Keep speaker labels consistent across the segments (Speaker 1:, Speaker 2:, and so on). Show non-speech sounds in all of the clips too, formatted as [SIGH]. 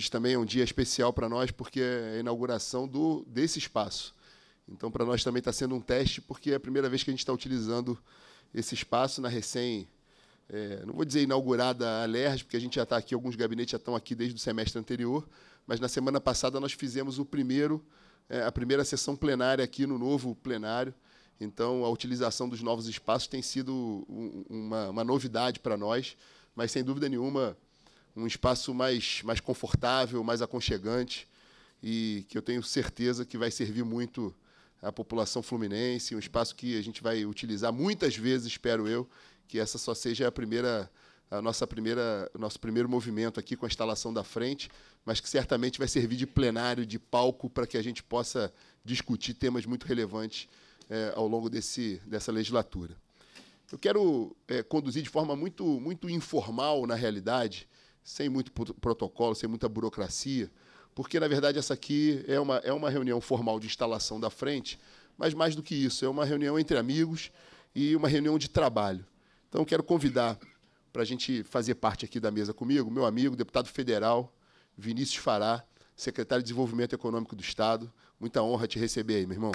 Speaker 1: Hoje também é um dia especial para nós, porque é a inauguração do, desse espaço. Então, para nós também está sendo um teste, porque é a primeira vez que a gente está utilizando esse espaço na recém, é, não vou dizer inaugurada a porque a gente já está aqui, alguns gabinetes já estão aqui desde o semestre anterior, mas na semana passada nós fizemos o primeiro, é, a primeira sessão plenária aqui no novo plenário. Então, a utilização dos novos espaços tem sido um, uma, uma novidade para nós, mas sem dúvida nenhuma um espaço mais, mais confortável, mais aconchegante e que eu tenho certeza que vai servir muito à população fluminense, um espaço que a gente vai utilizar muitas vezes, espero eu, que essa só seja a primeira a nossa primeira nosso primeiro movimento aqui com a instalação da frente, mas que certamente vai servir de plenário, de palco para que a gente possa discutir temas muito relevantes é, ao longo desse, dessa legislatura. Eu quero é, conduzir de forma muito muito informal na realidade sem muito protocolo, sem muita burocracia, porque, na verdade, essa aqui é uma, é uma reunião formal de instalação da frente, mas mais do que isso, é uma reunião entre amigos e uma reunião de trabalho. Então, quero convidar para a gente fazer parte aqui da mesa comigo, meu amigo, deputado federal Vinícius Fará, secretário de Desenvolvimento Econômico do Estado. Muita honra te receber aí, meu irmão.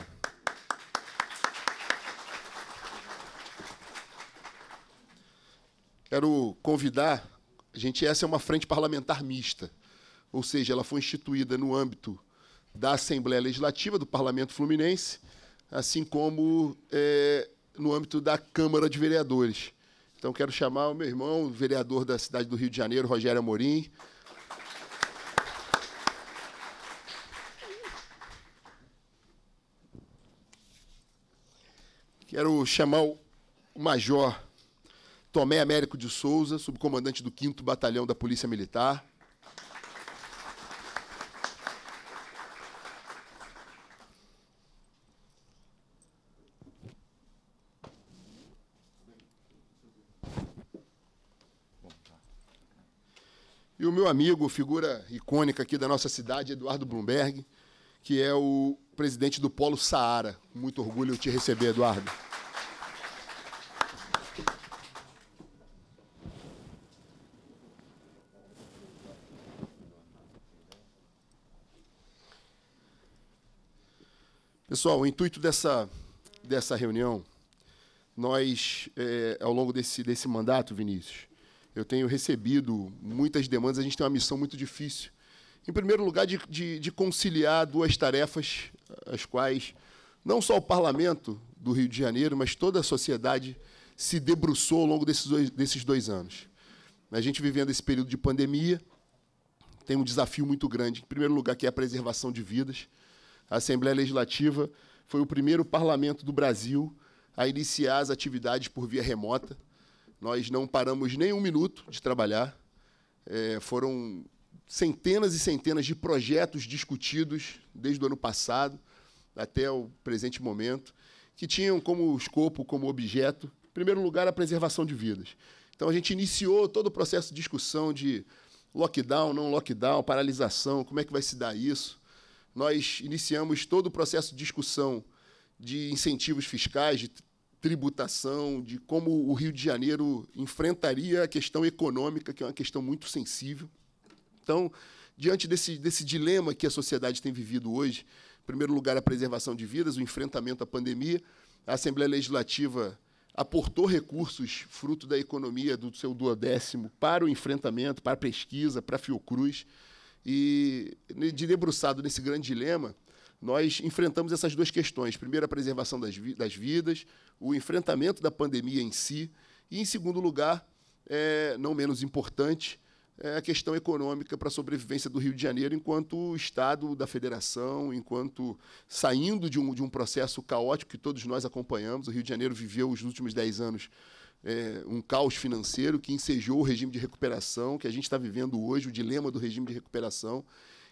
Speaker 1: Quero convidar a gente, essa é uma frente parlamentar mista, ou seja, ela foi instituída no âmbito da Assembleia Legislativa do Parlamento Fluminense, assim como é, no âmbito da Câmara de Vereadores. Então, quero chamar o meu irmão, o vereador da cidade do Rio de Janeiro, Rogério Amorim, Quero chamar o Major Tomé Américo de Souza, subcomandante do 5 Batalhão da Polícia Militar. E o meu amigo, figura icônica aqui da nossa cidade, Eduardo Bloomberg, que é o presidente do Polo Saara. muito orgulho eu te receber, Eduardo. Pessoal, o intuito dessa, dessa reunião, nós, é, ao longo desse, desse mandato, Vinícius, eu tenho recebido muitas demandas, a gente tem uma missão muito difícil. Em primeiro lugar, de, de, de conciliar duas tarefas, as quais não só o parlamento do Rio de Janeiro, mas toda a sociedade se debruçou ao longo desses dois, desses dois anos. A gente vivendo esse período de pandemia, tem um desafio muito grande. Em primeiro lugar, que é a preservação de vidas. A Assembleia Legislativa foi o primeiro parlamento do Brasil a iniciar as atividades por via remota. Nós não paramos nem um minuto de trabalhar. É, foram centenas e centenas de projetos discutidos desde o ano passado até o presente momento, que tinham como escopo, como objeto, em primeiro lugar, a preservação de vidas. Então a gente iniciou todo o processo de discussão de lockdown, não lockdown, paralisação, como é que vai se dar isso, nós iniciamos todo o processo de discussão de incentivos fiscais, de tributação, de como o Rio de Janeiro enfrentaria a questão econômica, que é uma questão muito sensível. Então, diante desse, desse dilema que a sociedade tem vivido hoje, em primeiro lugar, a preservação de vidas, o enfrentamento à pandemia, a Assembleia Legislativa aportou recursos fruto da economia do seu duodécimo para o enfrentamento, para a pesquisa, para a Fiocruz. E, de debruçado nesse grande dilema, nós enfrentamos essas duas questões. Primeiro, a preservação das, vi das vidas, o enfrentamento da pandemia em si. E, em segundo lugar, é, não menos importante, é a questão econômica para a sobrevivência do Rio de Janeiro enquanto Estado da Federação, enquanto saindo de um, de um processo caótico que todos nós acompanhamos. O Rio de Janeiro viveu os últimos 10 anos é, um caos financeiro que ensejou o regime de recuperação, que a gente está vivendo hoje, o dilema do regime de recuperação,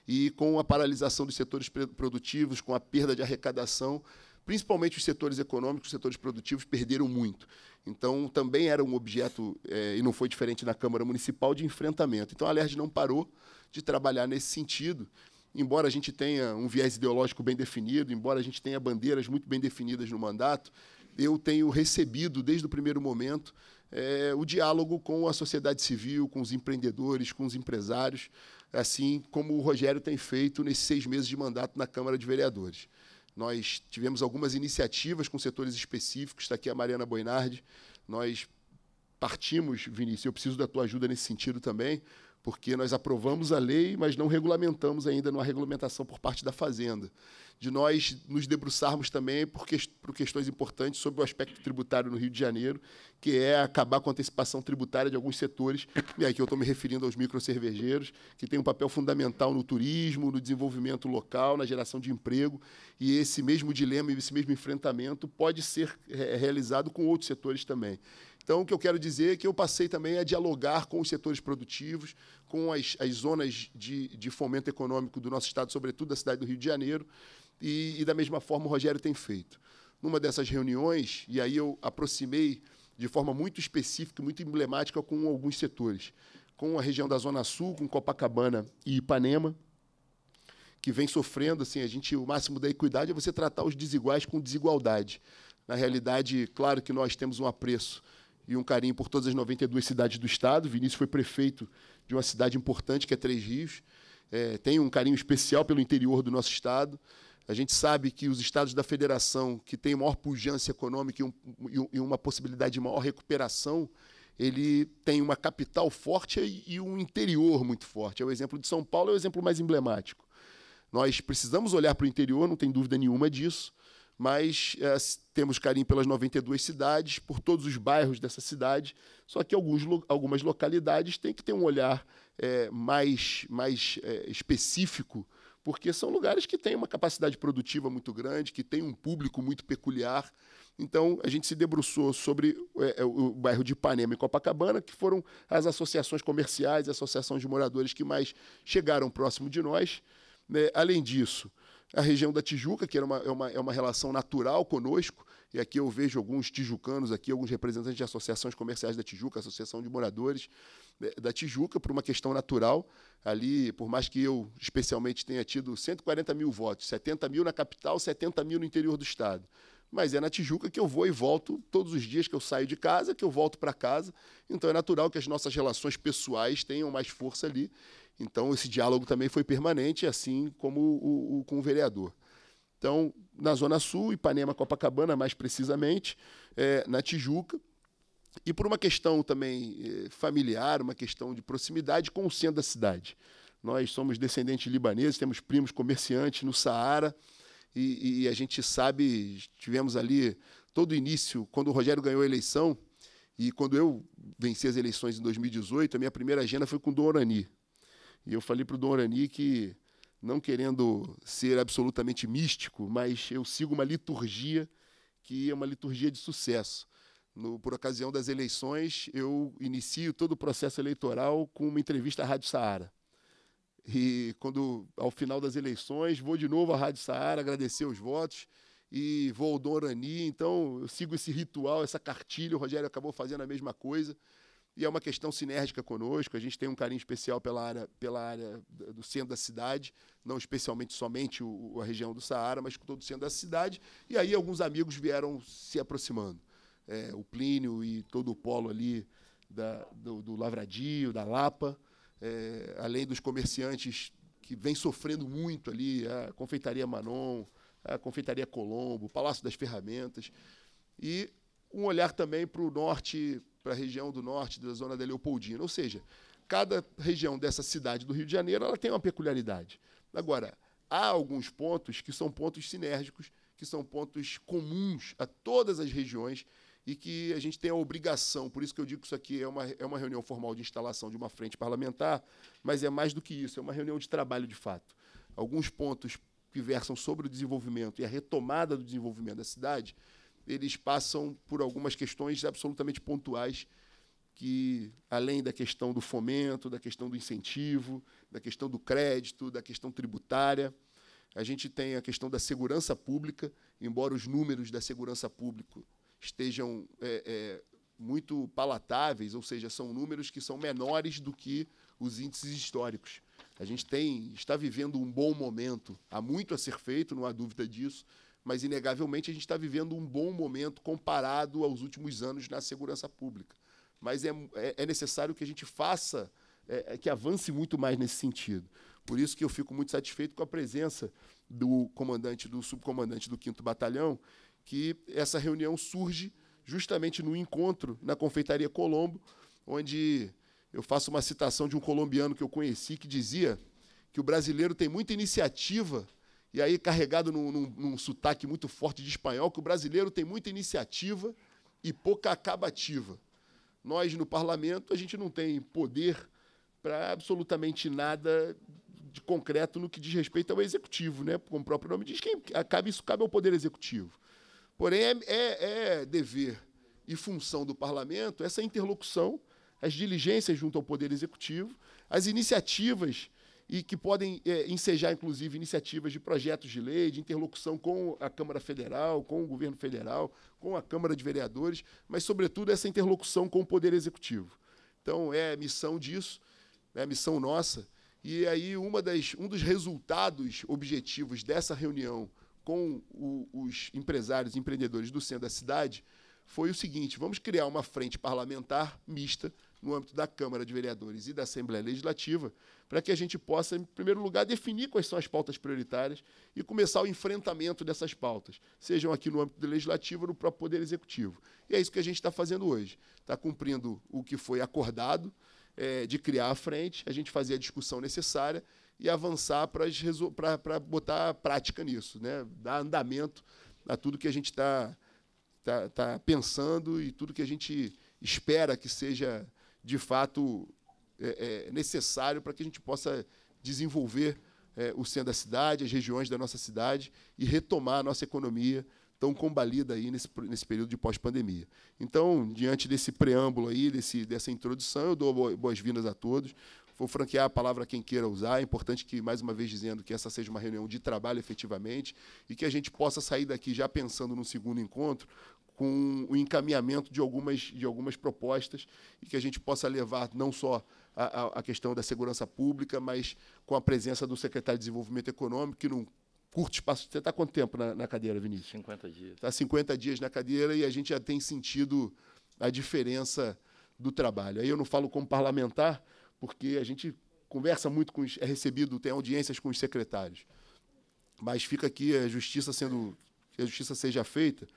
Speaker 1: e com a paralisação dos setores produtivos, com a perda de arrecadação, principalmente os setores econômicos, os setores produtivos perderam muito. Então, também era um objeto, é, e não foi diferente na Câmara Municipal, de enfrentamento. Então, a LERJ não parou de trabalhar nesse sentido, embora a gente tenha um viés ideológico bem definido, embora a gente tenha bandeiras muito bem definidas no mandato, eu tenho recebido desde o primeiro momento é, o diálogo com a sociedade civil, com os empreendedores, com os empresários, assim como o Rogério tem feito nesses seis meses de mandato na Câmara de Vereadores. Nós tivemos algumas iniciativas com setores específicos, está aqui a Mariana Boinardi. Nós partimos, Vinícius, eu preciso da tua ajuda nesse sentido também, porque nós aprovamos a lei, mas não regulamentamos ainda, não há regulamentação por parte da Fazenda de nós nos debruçarmos também por, que, por questões importantes sobre o aspecto tributário no Rio de Janeiro, que é acabar com a antecipação tributária de alguns setores, e aqui eu estou me referindo aos microcervejeiros, que têm um papel fundamental no turismo, no desenvolvimento local, na geração de emprego, e esse mesmo dilema e esse mesmo enfrentamento pode ser é, realizado com outros setores também. Então, o que eu quero dizer é que eu passei também a dialogar com os setores produtivos, com as, as zonas de, de fomento econômico do nosso Estado, sobretudo da cidade do Rio de Janeiro, e, e da mesma forma o Rogério tem feito. Numa dessas reuniões, e aí eu aproximei de forma muito específica, muito emblemática com alguns setores, com a região da Zona Sul, com Copacabana e Ipanema, que vem sofrendo, assim, a gente, o máximo da equidade é você tratar os desiguais com desigualdade. Na realidade, claro que nós temos um apreço e um carinho por todas as 92 cidades do estado. Vinícius foi prefeito de uma cidade importante que é Três Rios. É, tem um carinho especial pelo interior do nosso estado. A gente sabe que os estados da federação, que têm maior pujança econômica e, um, e uma possibilidade de maior recuperação, ele tem uma capital forte e um interior muito forte. É o exemplo de São Paulo, é o exemplo mais emblemático. Nós precisamos olhar para o interior, não tem dúvida nenhuma disso, mas é, temos carinho pelas 92 cidades, por todos os bairros dessa cidade, só que alguns, algumas localidades têm que ter um olhar é, mais, mais é, específico porque são lugares que têm uma capacidade produtiva muito grande, que tem um público muito peculiar. Então, a gente se debruçou sobre é, é, o bairro de Ipanema e Copacabana, que foram as associações comerciais, associações de moradores que mais chegaram próximo de nós. Né? Além disso, a região da Tijuca, que era uma, é uma, é uma relação natural conosco, e aqui eu vejo alguns tijucanos aqui, alguns representantes de associações comerciais da Tijuca, associação de moradores né, da Tijuca, por uma questão natural. Ali, por mais que eu especialmente tenha tido 140 mil votos, 70 mil na capital, 70 mil no interior do estado. Mas é na Tijuca que eu vou e volto todos os dias que eu saio de casa, que eu volto para casa. Então é natural que as nossas relações pessoais tenham mais força ali. Então esse diálogo também foi permanente, assim como o, o com o vereador. Então, na Zona Sul, Ipanema, Copacabana, mais precisamente, é, na Tijuca. E por uma questão também é, familiar, uma questão de proximidade com o centro da cidade. Nós somos descendentes libaneses, temos primos comerciantes no Saara, e, e a gente sabe, tivemos ali todo o início, quando o Rogério ganhou a eleição, e quando eu venci as eleições em 2018, a minha primeira agenda foi com o Dom Orani. E eu falei para o Dom Orani que não querendo ser absolutamente místico, mas eu sigo uma liturgia que é uma liturgia de sucesso. No, por ocasião das eleições, eu inicio todo o processo eleitoral com uma entrevista à Rádio Saara. E quando, ao final das eleições, vou de novo à Rádio Saara agradecer os votos e vou ao Dorani. Então, eu sigo esse ritual, essa cartilha. O Rogério acabou fazendo a mesma coisa e é uma questão sinérgica conosco. A gente tem um carinho especial pela área, pela área do centro da cidade, não especialmente somente o, a região do Saara, mas com todo o centro da cidade. E aí alguns amigos vieram se aproximando. É, o Plínio e todo o polo ali da, do, do, Lavradio, da Lapa, é, além dos comerciantes que vem sofrendo muito ali, a Confeitaria Manon, a Confeitaria Colombo, o Palácio das Ferramentas. E um olhar também para o norte para a região do norte, da zona da Leopoldina. Ou seja, cada região dessa cidade do Rio de Janeiro ela tem uma peculiaridade. Agora, há alguns pontos que são pontos sinérgicos, que são pontos comuns a todas as regiões e que a gente tem a obrigação, por isso que eu digo que isso aqui é uma, é uma reunião formal de instalação de uma frente parlamentar, mas é mais do que isso, é uma reunião de trabalho de fato. Alguns pontos que versam sobre o desenvolvimento e a retomada do desenvolvimento da cidade, eles passam por algumas questões absolutamente pontuais que além da questão do fomento, da questão do incentivo, da questão do crédito, da questão tributária, a gente tem a questão da segurança pública, embora os números da segurança pública estejam é, é, muito palatáveis, ou seja, são números que são menores do que os índices históricos. A gente tem, está vivendo um bom momento, há muito a ser feito, não há dúvida disso, mas inegavelmente a gente está vivendo um bom momento comparado aos últimos anos na segurança pública. Mas é, é, é necessário que a gente faça, é, é, que avance muito mais nesse sentido. Por isso que eu fico muito satisfeito com a presença do comandante, do subcomandante do 5 Batalhão, que essa reunião surge justamente no encontro na Confeitaria Colombo, onde eu faço uma citação de um colombiano que eu conheci que dizia que o brasileiro tem muita iniciativa e aí carregado num, num, num sotaque muito forte de espanhol, que o brasileiro tem muita iniciativa e pouca acabativa. Nós, no parlamento, a gente não tem poder para absolutamente nada de concreto no que diz respeito ao executivo, né? como o próprio nome diz, quem acaba, isso cabe ao poder executivo. Porém, é, é, é dever e função do parlamento essa interlocução, as diligências junto ao poder executivo, as iniciativas e que podem é, ensejar, inclusive, iniciativas de projetos de lei, de interlocução com a Câmara Federal, com o governo federal, com a Câmara de Vereadores, mas, sobretudo, essa interlocução com o Poder Executivo. Então, é missão disso, é missão nossa. E aí, uma das, um dos resultados objetivos dessa reunião com o, os empresários e empreendedores do centro da cidade foi o seguinte: vamos criar uma frente parlamentar mista no âmbito da Câmara de Vereadores e da Assembleia Legislativa, para que a gente possa, em primeiro lugar, definir quais são as pautas prioritárias e começar o enfrentamento dessas pautas, sejam aqui no âmbito do Legislativo ou no próprio Poder Executivo. E é isso que a gente está fazendo hoje. Está cumprindo o que foi acordado é, de criar a frente, a gente fazer a discussão necessária e avançar para botar prática nisso, né? dar andamento a tudo que a gente está tá, tá pensando e tudo que a gente espera que seja de fato é, é necessário para que a gente possa desenvolver é, o centro da cidade, as regiões da nossa cidade e retomar a nossa economia tão combalida aí nesse, nesse período de pós-pandemia. Então, diante desse preâmbulo aí, desse, dessa introdução, eu dou boas-vindas a todos. Vou franquear a palavra a quem queira usar. É importante que, mais uma vez, dizendo que essa seja uma reunião de trabalho efetivamente e que a gente possa sair daqui já pensando no segundo encontro com o encaminhamento de algumas, de algumas propostas e que a gente possa levar não só a, a questão da segurança pública, mas com a presença do secretário de Desenvolvimento Econômico, que num curto espaço. Você está quanto tempo na, na, cadeira, Vinícius? 50 dias. Está 50 dias na cadeira e a gente já tem sentido a diferença do trabalho. Aí eu não falo como parlamentar, porque a gente conversa muito com os, é recebido, tem audiências com os secretários. Mas fica aqui a justiça sendo que a justiça seja feita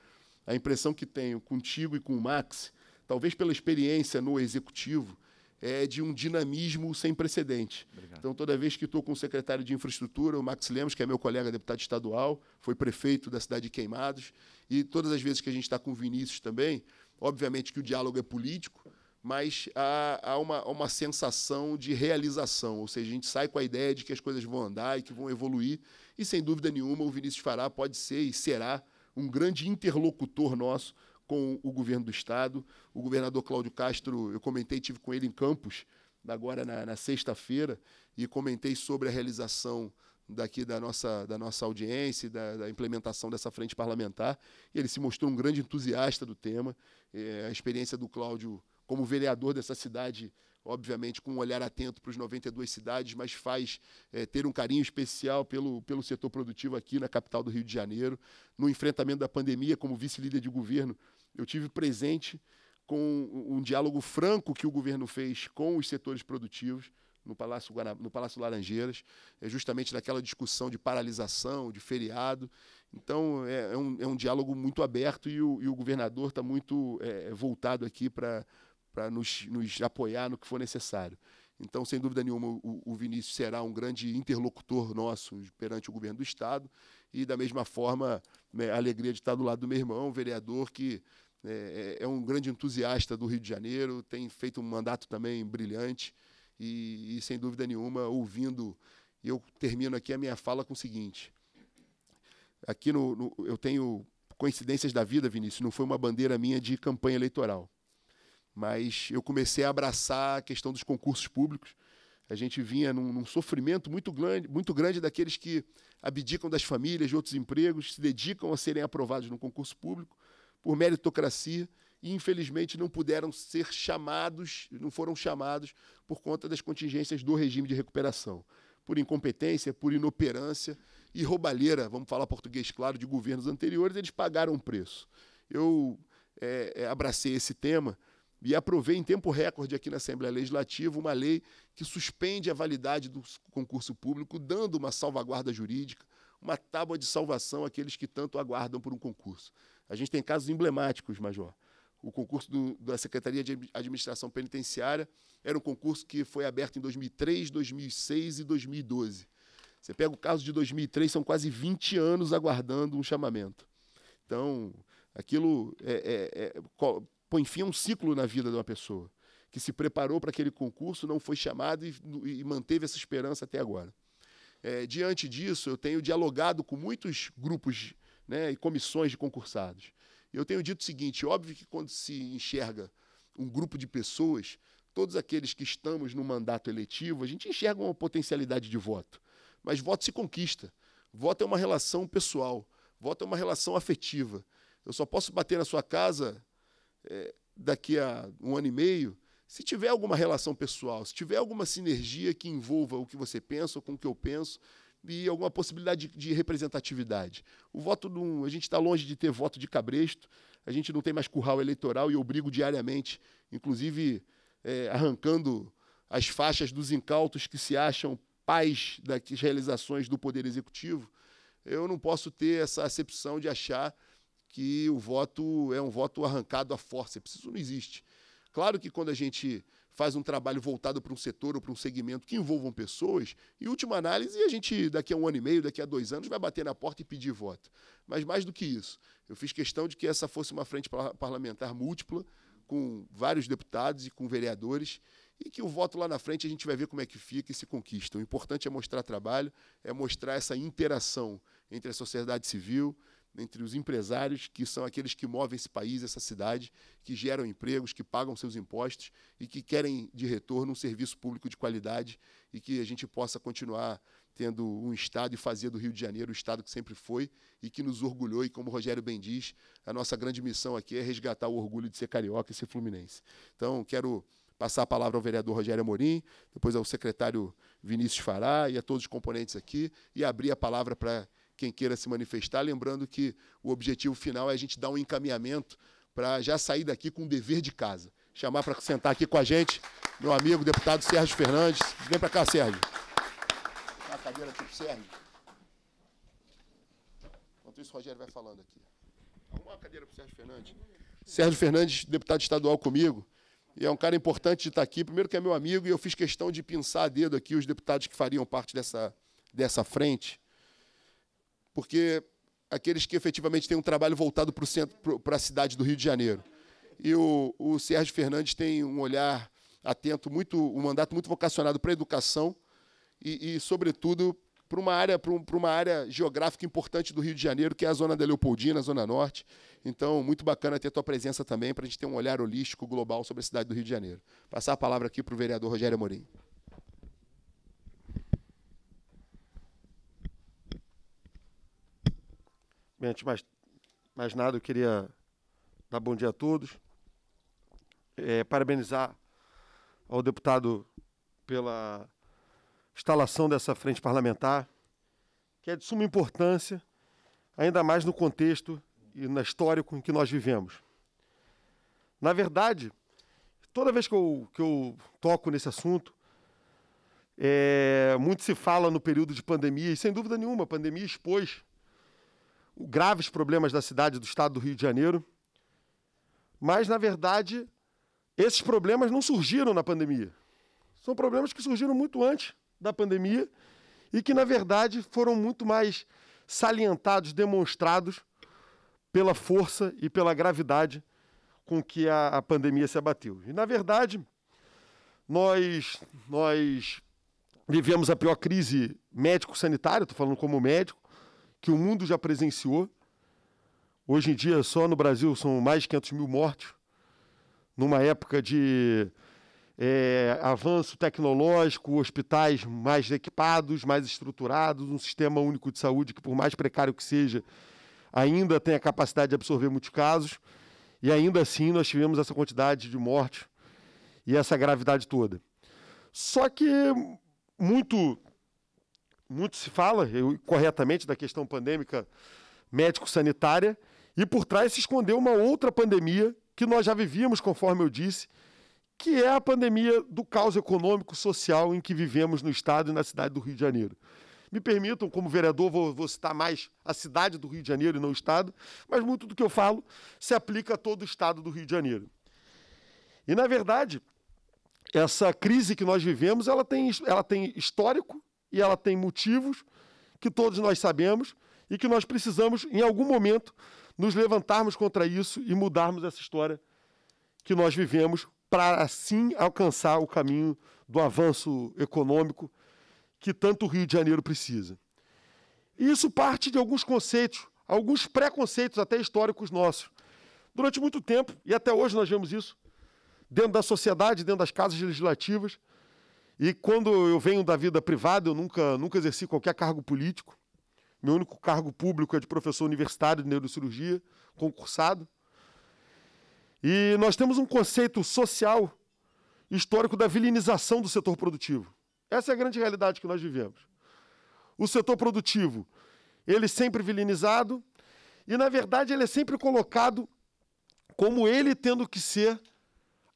Speaker 1: a impressão que tenho contigo e com o Max, talvez pela experiência no executivo, é de um dinamismo sem precedente. Obrigado. Então, toda vez que estou com o secretário de infraestrutura, o Max Lemos, que é meu colega deputado estadual, foi prefeito da cidade de Queimados, e todas as vezes que a gente está com o Vinícius também, obviamente que o diálogo é político, mas há, há uma, uma, sensação de realização, ou seja, a gente sai com a ideia de que as coisas vão andar e que vão evoluir, e sem dúvida nenhuma o Vinícius Fará pode ser e será um grande interlocutor nosso com o governo do Estado. O governador Cláudio Castro, eu comentei, tive com ele em Campos, agora na, na sexta-feira, e comentei sobre a realização daqui da nossa, da nossa audiência, da, da, implementação dessa frente parlamentar. Ele se mostrou um grande entusiasta do tema. É, a experiência do Cláudio como vereador dessa cidade obviamente com um olhar atento para os 92 cidades, mas faz é, ter um carinho especial pelo, pelo setor produtivo aqui na capital do Rio de Janeiro. No enfrentamento da pandemia, como vice-líder de governo, eu tive presente com um diálogo franco que o governo fez com os setores produtivos no Palácio, no Palácio Laranjeiras, é justamente naquela discussão de paralisação, de feriado. Então, é, é, um, é um diálogo muito aberto e o, e o governador está muito é, voltado aqui para para nos, nos, apoiar no que for necessário. Então, sem dúvida nenhuma, o, o Vinícius será um grande interlocutor nosso perante o governo do Estado e, da mesma forma, né, a alegria de estar do lado do meu irmão, vereador que né, é, é, um grande entusiasta do Rio de Janeiro, tem feito um mandato também brilhante e, e sem dúvida nenhuma, ouvindo, eu termino aqui a minha fala com o seguinte. Aqui no, no eu tenho coincidências da vida, Vinícius, não foi uma bandeira minha de campanha eleitoral mas eu comecei a abraçar a questão dos concursos públicos. A gente vinha num, num sofrimento muito grande, muito grande daqueles que abdicam das famílias, de outros empregos, se dedicam a serem aprovados no concurso público por meritocracia e infelizmente não puderam ser chamados, não foram chamados por conta das contingências do regime de recuperação, por incompetência, por inoperância e roubalheira, vamos falar português claro, de governos anteriores, eles pagaram um preço. Eu é, é abracei esse tema e aprovei em tempo recorde aqui na Assembleia Legislativa uma lei que suspende a validade do concurso público, dando uma salvaguarda jurídica, uma tábua de salvação àqueles que tanto aguardam por um concurso. A gente tem casos emblemáticos, Major. O concurso do, da Secretaria de Administração Penitenciária era um concurso que foi aberto em 2003, 2006 e 2012. Você pega o caso de 2003, são quase 20 anos aguardando um chamamento. Então, aquilo é, é, é, põe fim a um ciclo na vida de uma pessoa que se preparou para aquele concurso, não foi chamado e, e manteve essa esperança até agora. É, diante disso, eu tenho dialogado com muitos grupos né, e comissões de concursados. Eu tenho dito o seguinte: óbvio que quando se enxerga um grupo de pessoas, todos aqueles que estamos no mandato eletivo, a gente enxerga uma potencialidade de voto. Mas voto se conquista. Voto é uma relação pessoal. Voto é uma relação afetiva. Eu só posso bater na sua casa eh, daqui a um ano e meio, se tiver alguma relação pessoal, se tiver alguma sinergia que envolva o que você pensa ou com o que eu penso, e alguma possibilidade de, representatividade. O voto a gente está longe de ter voto de cabresto, a gente não tem mais curral eleitoral e eu brigo diariamente, inclusive é, arrancando as faixas dos incautos que se acham pais das realizações do Poder Executivo. Eu não posso ter essa acepção de achar que o voto é um voto arrancado à força. Isso não existe. Claro que quando a gente faz um trabalho voltado para um setor ou para um segmento que envolvam pessoas, e última análise, a gente, daqui a um ano e meio, daqui a dois anos, vai bater na porta e pedir voto. Mas mais do que isso, eu fiz questão de que essa fosse uma frente parlamentar múltipla, com vários deputados e com vereadores, e que o voto lá na frente a gente vai ver como é que fica e se conquista. O importante é mostrar trabalho, é mostrar essa interação entre a sociedade civil, entre os empresários, que são aqueles que movem esse país, essa cidade, que geram empregos, que pagam seus impostos e que querem de retorno um serviço público de qualidade e que a gente possa continuar tendo um Estado e fazer do Rio de Janeiro o Estado que sempre foi e que nos orgulhou. E como o Rogério bem diz, a nossa grande missão aqui é resgatar o orgulho de ser carioca e ser fluminense. Então, quero passar a palavra ao vereador Rogério Amorim, depois ao secretário Vinícius Fará e a todos os componentes aqui, e abrir a palavra para quem queira se manifestar. Lembrando que o objetivo final é a gente dar um encaminhamento para já sair daqui com o dever de casa. Chamar para sentar aqui com a gente, meu amigo, deputado Sérgio Fernandes. Vem para cá, Sérgio. Uma tá cadeira aqui para o Sérgio. Enquanto isso, o Rogério vai falando aqui. Uma cadeira para o Sérgio Fernandes. Sérgio Fernandes, deputado estadual comigo. E é um cara importante de estar tá aqui. Primeiro que é meu amigo, e eu fiz questão de pinçar a dedo aqui os deputados que fariam parte dessa, dessa frente porque aqueles que efetivamente têm um trabalho voltado para o centro, para a cidade do Rio de Janeiro. E o, o Sérgio Fernandes tem um olhar atento, muito, um mandato muito vocacionado para a educação e, e sobretudo, para uma área para um, uma área geográfica importante do Rio de Janeiro, que é a zona da Leopoldina, a zona norte. Então, muito bacana ter a tua presença também para a gente ter um olhar holístico global sobre a cidade do Rio de Janeiro. Passar a palavra aqui para o vereador Rogério Amorim. Bem, antes de mais, mais
Speaker 2: nada, eu queria dar bom dia a todos. É, parabenizar ao deputado pela instalação dessa frente parlamentar, que é de suma importância, ainda mais no contexto e na história com que nós vivemos. Na verdade, toda vez que eu, que eu toco nesse assunto, é, muito se fala no período de pandemia, e sem dúvida nenhuma, a pandemia expôs graves problemas da cidade, do estado do Rio de Janeiro. Mas, na verdade, esses problemas não surgiram na pandemia. São problemas que surgiram muito antes da pandemia e que, na verdade, foram muito mais salientados, demonstrados pela força e pela gravidade com que a, a pandemia se abateu. E, na verdade, nós, nós vivemos a pior crise médico-sanitária, estou falando como médico, que o mundo já presenciou. Hoje em dia, só no Brasil são mais de 500 mil mortos, numa época de é, avanço tecnológico, hospitais mais equipados, mais estruturados, um sistema único de saúde que, por mais precário que seja, ainda tem a capacidade de absorver muitos casos. E ainda assim, nós tivemos essa quantidade de mortes e essa gravidade toda. Só que muito muito se fala, eu, corretamente, da questão pandêmica médico-sanitária, e por trás se escondeu uma outra pandemia que nós já vivíamos, conforme eu disse, que é a pandemia do caos econômico social em que vivemos no estado e na cidade do Rio de Janeiro. Me permitam, como vereador, vou, vou, citar mais a cidade do Rio de Janeiro e não o estado, mas muito do que eu falo se aplica a todo o estado do Rio de Janeiro. E na verdade, essa crise que nós vivemos, ela tem, ela tem histórico, e ela tem motivos que todos nós sabemos e que nós precisamos, em algum momento, nos levantarmos contra isso e mudarmos essa história que nós vivemos para assim alcançar o caminho do avanço econômico que tanto o Rio de Janeiro precisa. E isso parte de alguns conceitos, alguns preconceitos até históricos nossos. Durante muito tempo, e até hoje nós vemos isso, dentro da sociedade, dentro das casas legislativas, e quando eu venho da vida privada, eu nunca, nunca exerci qualquer cargo político. Meu único cargo público é de professor universitário de neurocirurgia, concursado. E nós temos um conceito social histórico da vilinização do setor produtivo. Essa é a grande realidade que nós vivemos. O setor produtivo, ele é sempre vilinizado e, na verdade, ele é sempre colocado como ele tendo que ser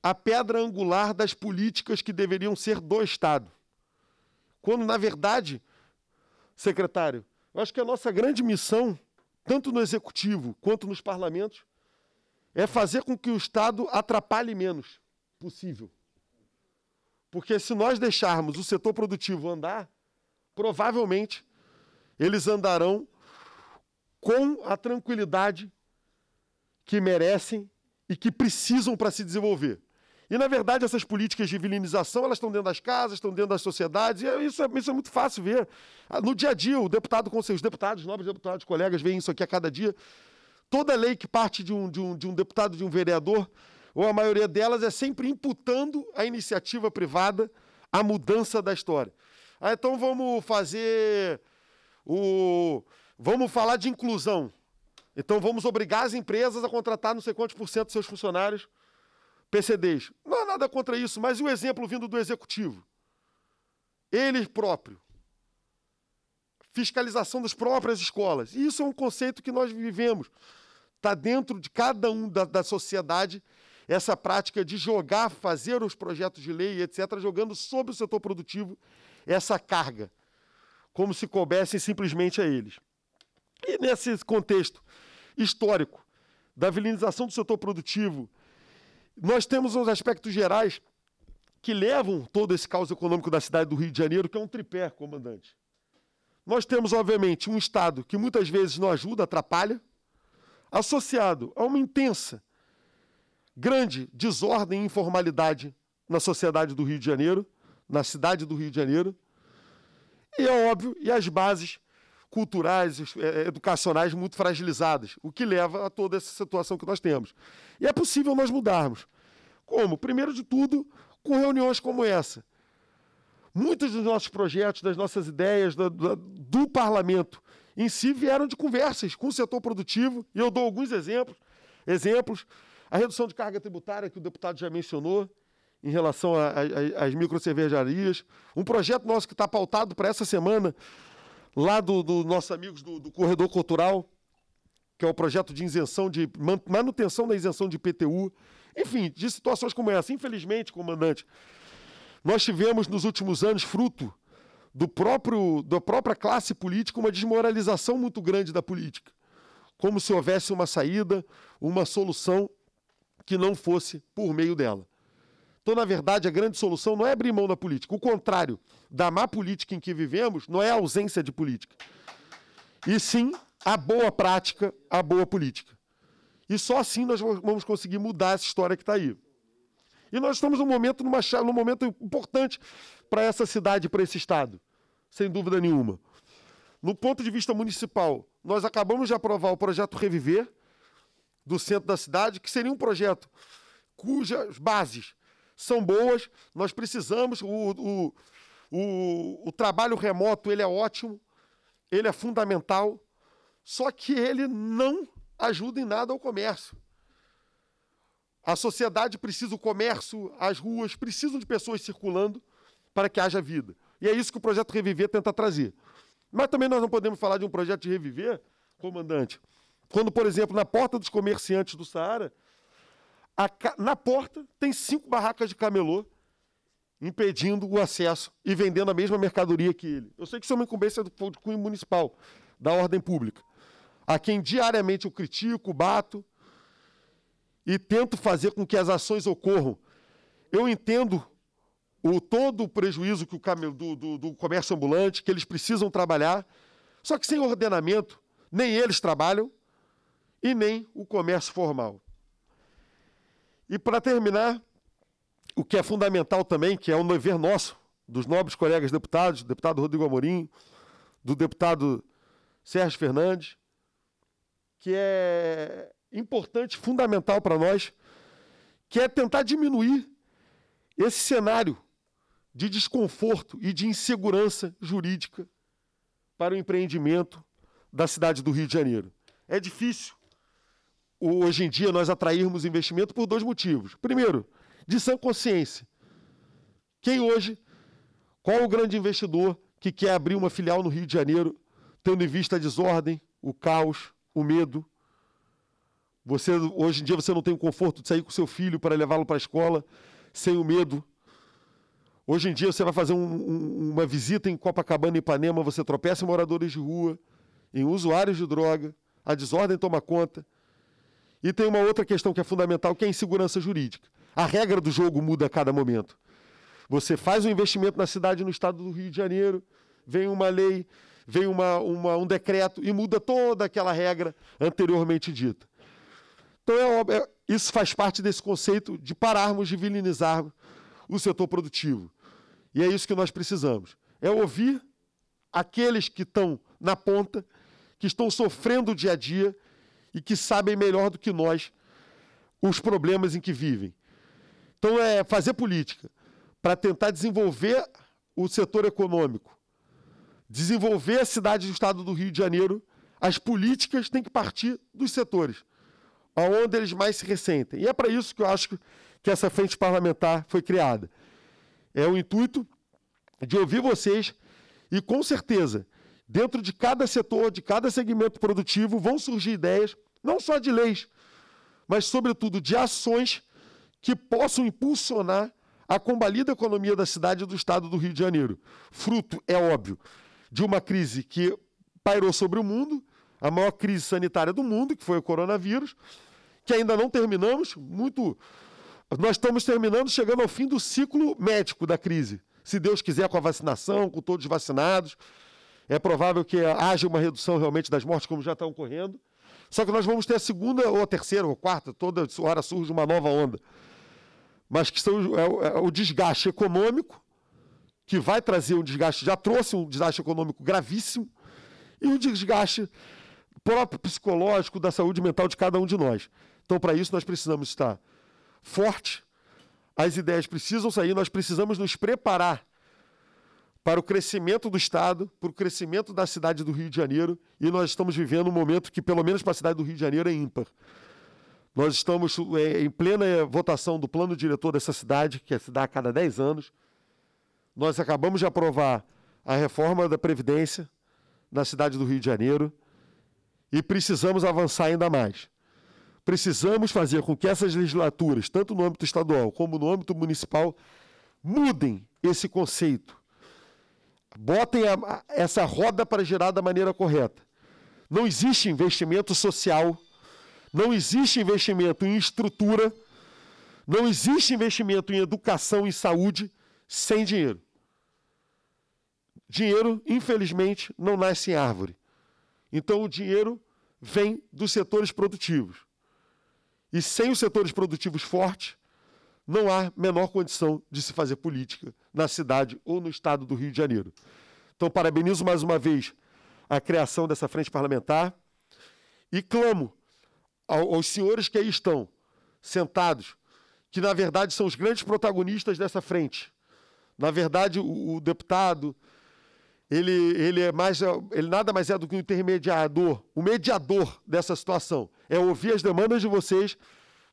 Speaker 2: a pedra angular das políticas que deveriam ser do Estado. Quando, na verdade, secretário, eu acho que a nossa grande missão, tanto no executivo quanto nos parlamentos, é fazer com que o Estado atrapalhe menos possível. Porque se nós deixarmos o setor produtivo andar, provavelmente eles andarão com a tranquilidade que merecem e que precisam para se desenvolver. E, na verdade, essas políticas de vilinização, elas estão dentro das casas, estão dentro das sociedades, e é isso é, isso é muito fácil ver. Ah, no dia a dia, o deputado, os deputados, nobres deputados, colegas, veem isso aqui a cada dia. Toda lei que parte de um, de um, de um deputado, de um vereador, ou a maioria delas, é sempre imputando a iniciativa privada à mudança da história. Ah, então vamos fazer o... Vamos falar de inclusão. Então vamos obrigar as empresas a contratar não sei quantos por cento dos seus funcionários PCDs. Não há nada contra isso, mas e o exemplo vindo do executivo? Ele próprio. Fiscalização das próprias escolas. E isso é um conceito que nós vivemos. Está dentro de cada um da, da sociedade essa prática de jogar, fazer os projetos de lei, etc., jogando sobre o setor produtivo essa carga, como se coubessem simplesmente a eles. E nesse contexto histórico da vilinização do setor produtivo, nós temos uns aspectos gerais que levam todo esse caos econômico da cidade do Rio de Janeiro, que é um tripé, comandante. Nós temos, obviamente, um Estado que muitas vezes não ajuda, atrapalha, associado a uma intensa, grande desordem e informalidade na sociedade do Rio de Janeiro, na cidade do Rio de Janeiro. E é óbvio, e as bases culturais, é, é, educacionais muito fragilizadas, o que leva a toda essa situação que nós temos. E é possível nós mudarmos. Como? Primeiro de tudo, com reuniões como essa. Muitos dos nossos projetos, das nossas ideias, do, do, do parlamento em si vieram de conversas com o setor produtivo, e eu dou alguns exemplos. Exemplos, a redução de carga tributária que o deputado já mencionou, em relação às microcervejarias. Um projeto nosso que está pautado para essa semana lá do, do nossos amigos do, do, Corredor Cultural, que é o projeto de isenção de manutenção da isenção de PTU. Enfim, de situações como essa. Infelizmente, comandante, nós tivemos nos últimos anos fruto do próprio da própria classe política uma desmoralização muito grande da política, como se houvesse uma saída, uma solução que não fosse por meio dela. Então, na verdade, a grande solução não é abrir mão da política. O contrário da má política em que vivemos não é a ausência de política. E sim a boa prática, a boa política. E só assim nós vamos conseguir mudar essa história que está aí. E nós estamos num momento, numa, num momento importante para essa cidade, para esse estado, sem dúvida nenhuma. No ponto de vista municipal, nós acabamos de aprovar o projeto Reviver do centro da cidade, que seria um projeto cujas bases são boas, nós precisamos, o, o, o, o trabalho remoto ele é ótimo, ele é fundamental, só que ele não ajuda em nada ao comércio. A sociedade precisa, o comércio, as ruas precisam de pessoas circulando para que haja vida. E é isso que o projeto Reviver tenta trazer. Mas também nós não podemos falar de um projeto de reviver, comandante, quando, por exemplo, na porta dos comerciantes do Saara, a, na porta tem cinco barracas de camelô impedindo o acesso e vendendo a mesma mercadoria que ele. Eu sei que isso é uma incumbência do de cunho municipal, da ordem pública, a quem diariamente eu critico, bato e tento fazer com que as ações ocorram. Eu entendo o todo o prejuízo que o do, do, do comércio ambulante, que eles precisam trabalhar, só que sem ordenamento, nem eles trabalham e nem o comércio formal. E para terminar, o que é fundamental também, que é um dever nosso, dos nobres colegas deputados, deputado Rodrigo Amorim, do deputado Sérgio Fernandes, que é importante, fundamental para nós, que é tentar diminuir esse cenário de desconforto e de insegurança jurídica para o empreendimento da cidade do Rio de Janeiro. É difícil, hoje em dia nós atrairmos investimento por dois motivos. Primeiro, de sã consciência. Quem hoje, qual o grande investidor que quer abrir uma filial no Rio de Janeiro, tendo em vista a desordem, o caos, o medo? Você hoje em dia você não tem o conforto de sair com seu filho para levá-lo para a escola sem o medo. Hoje em dia você vai fazer um, um, uma visita em Copacabana e Ipanema, você tropeça em moradores de rua, em usuários de droga, a desordem toma conta. E tem uma outra questão que é fundamental, que é a insegurança jurídica. A regra do jogo muda a cada momento. Você faz um investimento na cidade, no estado do Rio de Janeiro, vem uma lei, vem uma, uma, um decreto e muda toda aquela regra anteriormente dita. Então, é, é, isso faz parte desse conceito de pararmos de vilinizar o setor produtivo. E é isso que nós precisamos. É ouvir aqueles que estão na ponta, que estão sofrendo o dia a dia e que sabem melhor do que nós os problemas em que vivem. Então, é fazer política para tentar desenvolver o setor econômico, desenvolver a cidade do estado do Rio de Janeiro. As políticas têm que partir dos setores, aonde eles mais se ressentem. E é para isso que eu acho que essa frente parlamentar foi criada. É o intuito de ouvir vocês e, com certeza, Dentro de cada setor, de cada segmento produtivo, vão surgir ideias, não só de leis, mas, sobretudo, de ações que possam impulsionar a combalida economia da cidade e do estado do Rio de Janeiro. Fruto, é óbvio, de uma crise que pairou sobre o mundo, a maior crise sanitária do mundo, que foi o coronavírus, que ainda não terminamos, muito. Nós estamos terminando, chegando ao fim do ciclo médico da crise. Se Deus quiser, com a vacinação, com todos vacinados. É provável que haja uma redução realmente das mortes, como já está ocorrendo. Só que nós vamos ter a segunda, ou a terceira, ou a quarta, toda hora surge uma nova onda. Mas que são, é, é o desgaste econômico, que vai trazer um desgaste, já trouxe um desgaste econômico gravíssimo, e um desgaste próprio psicológico da saúde mental de cada um de nós. Então, para isso, nós precisamos estar forte, as ideias precisam sair, nós precisamos nos preparar para o crescimento do Estado, para o crescimento da cidade do Rio de Janeiro, e nós estamos vivendo um momento que, pelo menos para a cidade do Rio de Janeiro, é ímpar. Nós estamos é, em plena é, votação do plano diretor dessa cidade, que é se dá a cada 10 anos. Nós acabamos de aprovar a reforma da Previdência na cidade do Rio de Janeiro e precisamos avançar ainda mais. Precisamos fazer com que essas legislaturas, tanto no âmbito estadual como no âmbito municipal, mudem esse conceito botem a, essa roda para girar da maneira correta. Não existe investimento social, não existe investimento em estrutura, não existe investimento em educação e saúde sem dinheiro. Dinheiro, infelizmente, não nasce em árvore. Então o dinheiro vem dos setores produtivos. E sem os setores produtivos fortes, não há menor condição de se fazer política na cidade ou no estado do Rio de Janeiro. Então, parabenizo mais uma vez a criação dessa frente parlamentar e clamo aos senhores que aí estão, sentados, que na verdade são os grandes protagonistas dessa frente. Na verdade, o, o deputado, ele, ele, é mais, ele nada mais é do que um intermediador, o um mediador dessa situação. É ouvir as demandas de vocês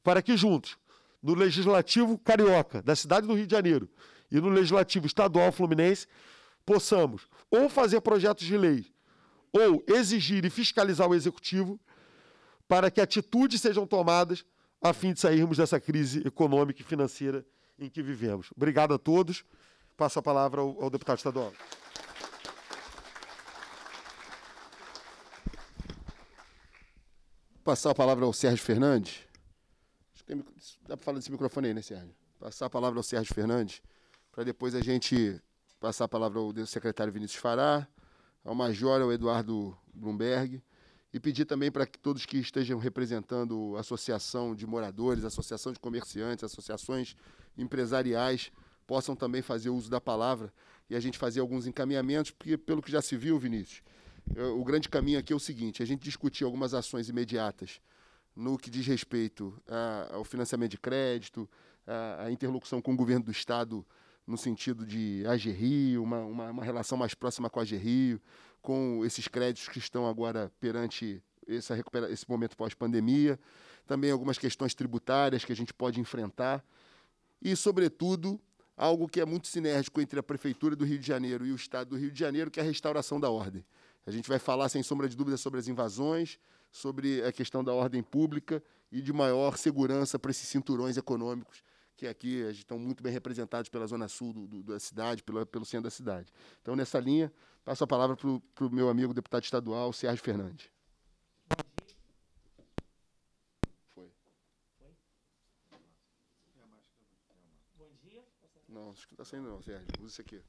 Speaker 2: para que juntos no Legislativo Carioca, da cidade do Rio de Janeiro, e no Legislativo Estadual Fluminense, possamos ou fazer projetos de lei, ou exigir e fiscalizar o Executivo para que atitudes sejam tomadas a fim de sairmos dessa crise econômica e financeira em que vivemos. Obrigado a todos. Passo a palavra ao, ao deputado estadual.
Speaker 1: Passar a palavra ao Sérgio Fernandes. Tem, dá para falar desse microfone aí, né, Sérgio? Passar a palavra ao Sérgio Fernandes, para depois a gente passar a palavra ao secretário Vinícius Fará, ao Major, ao Eduardo Bloomberg, e pedir também para que todos que estejam representando a associação de moradores, associação de comerciantes, associações empresariais, possam também fazer uso da palavra e a gente fazer alguns encaminhamentos, porque pelo que já se viu, Vinícius, eh, o grande caminho aqui é o seguinte, a gente discutir algumas ações imediatas no que diz respeito a, ao financiamento de crédito, a, a, interlocução com o governo do Estado no sentido de AGRIO, uma, uma, uma relação mais próxima com a AGRIO, com esses créditos que estão agora perante essa recupera esse momento pós-pandemia, também algumas questões tributárias que a gente pode enfrentar e, sobretudo, algo que é muito sinérgico entre a Prefeitura do Rio de Janeiro e o Estado do Rio de Janeiro, que é a restauração da ordem. A gente vai falar, sem sombra de dúvida, sobre as invasões, sobre a questão da ordem pública e de maior segurança para esses cinturões econômicos que aqui estão muito bem representados pela zona sul do, do, da cidade, pela, pelo centro da cidade. Então, nessa linha, passo a palavra para o meu amigo deputado estadual, Sérgio Fernandes. Foi. Bom dia. Não, acho que está saindo não, Sérgio. Usa isso aqui.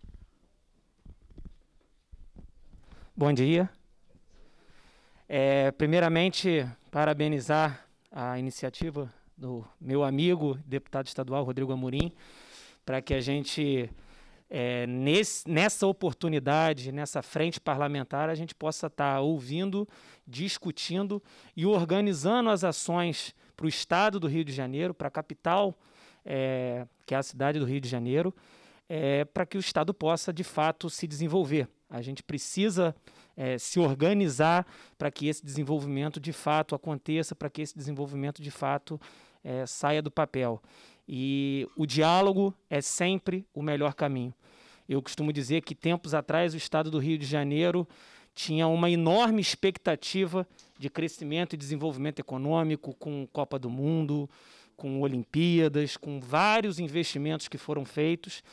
Speaker 3: Bom dia. É, primeiramente, parabenizar a iniciativa do meu amigo, deputado estadual Rodrigo Amorim, para que a gente, é, nesse, nessa oportunidade, nessa frente parlamentar, a gente possa estar tá ouvindo, discutindo e organizando as ações para o estado do Rio de Janeiro, para a capital, é, que é a cidade do Rio de Janeiro, é, para que o estado possa, de fato, se desenvolver. A gente precisa é, se organizar para que esse desenvolvimento de fato aconteça, para que esse desenvolvimento de fato é, saia do papel. E o diálogo é sempre o melhor caminho. Eu costumo dizer que tempos atrás o estado do Rio de Janeiro tinha uma enorme expectativa de crescimento e desenvolvimento econômico com Copa do Mundo, com Olimpíadas, com vários investimentos que foram feitos.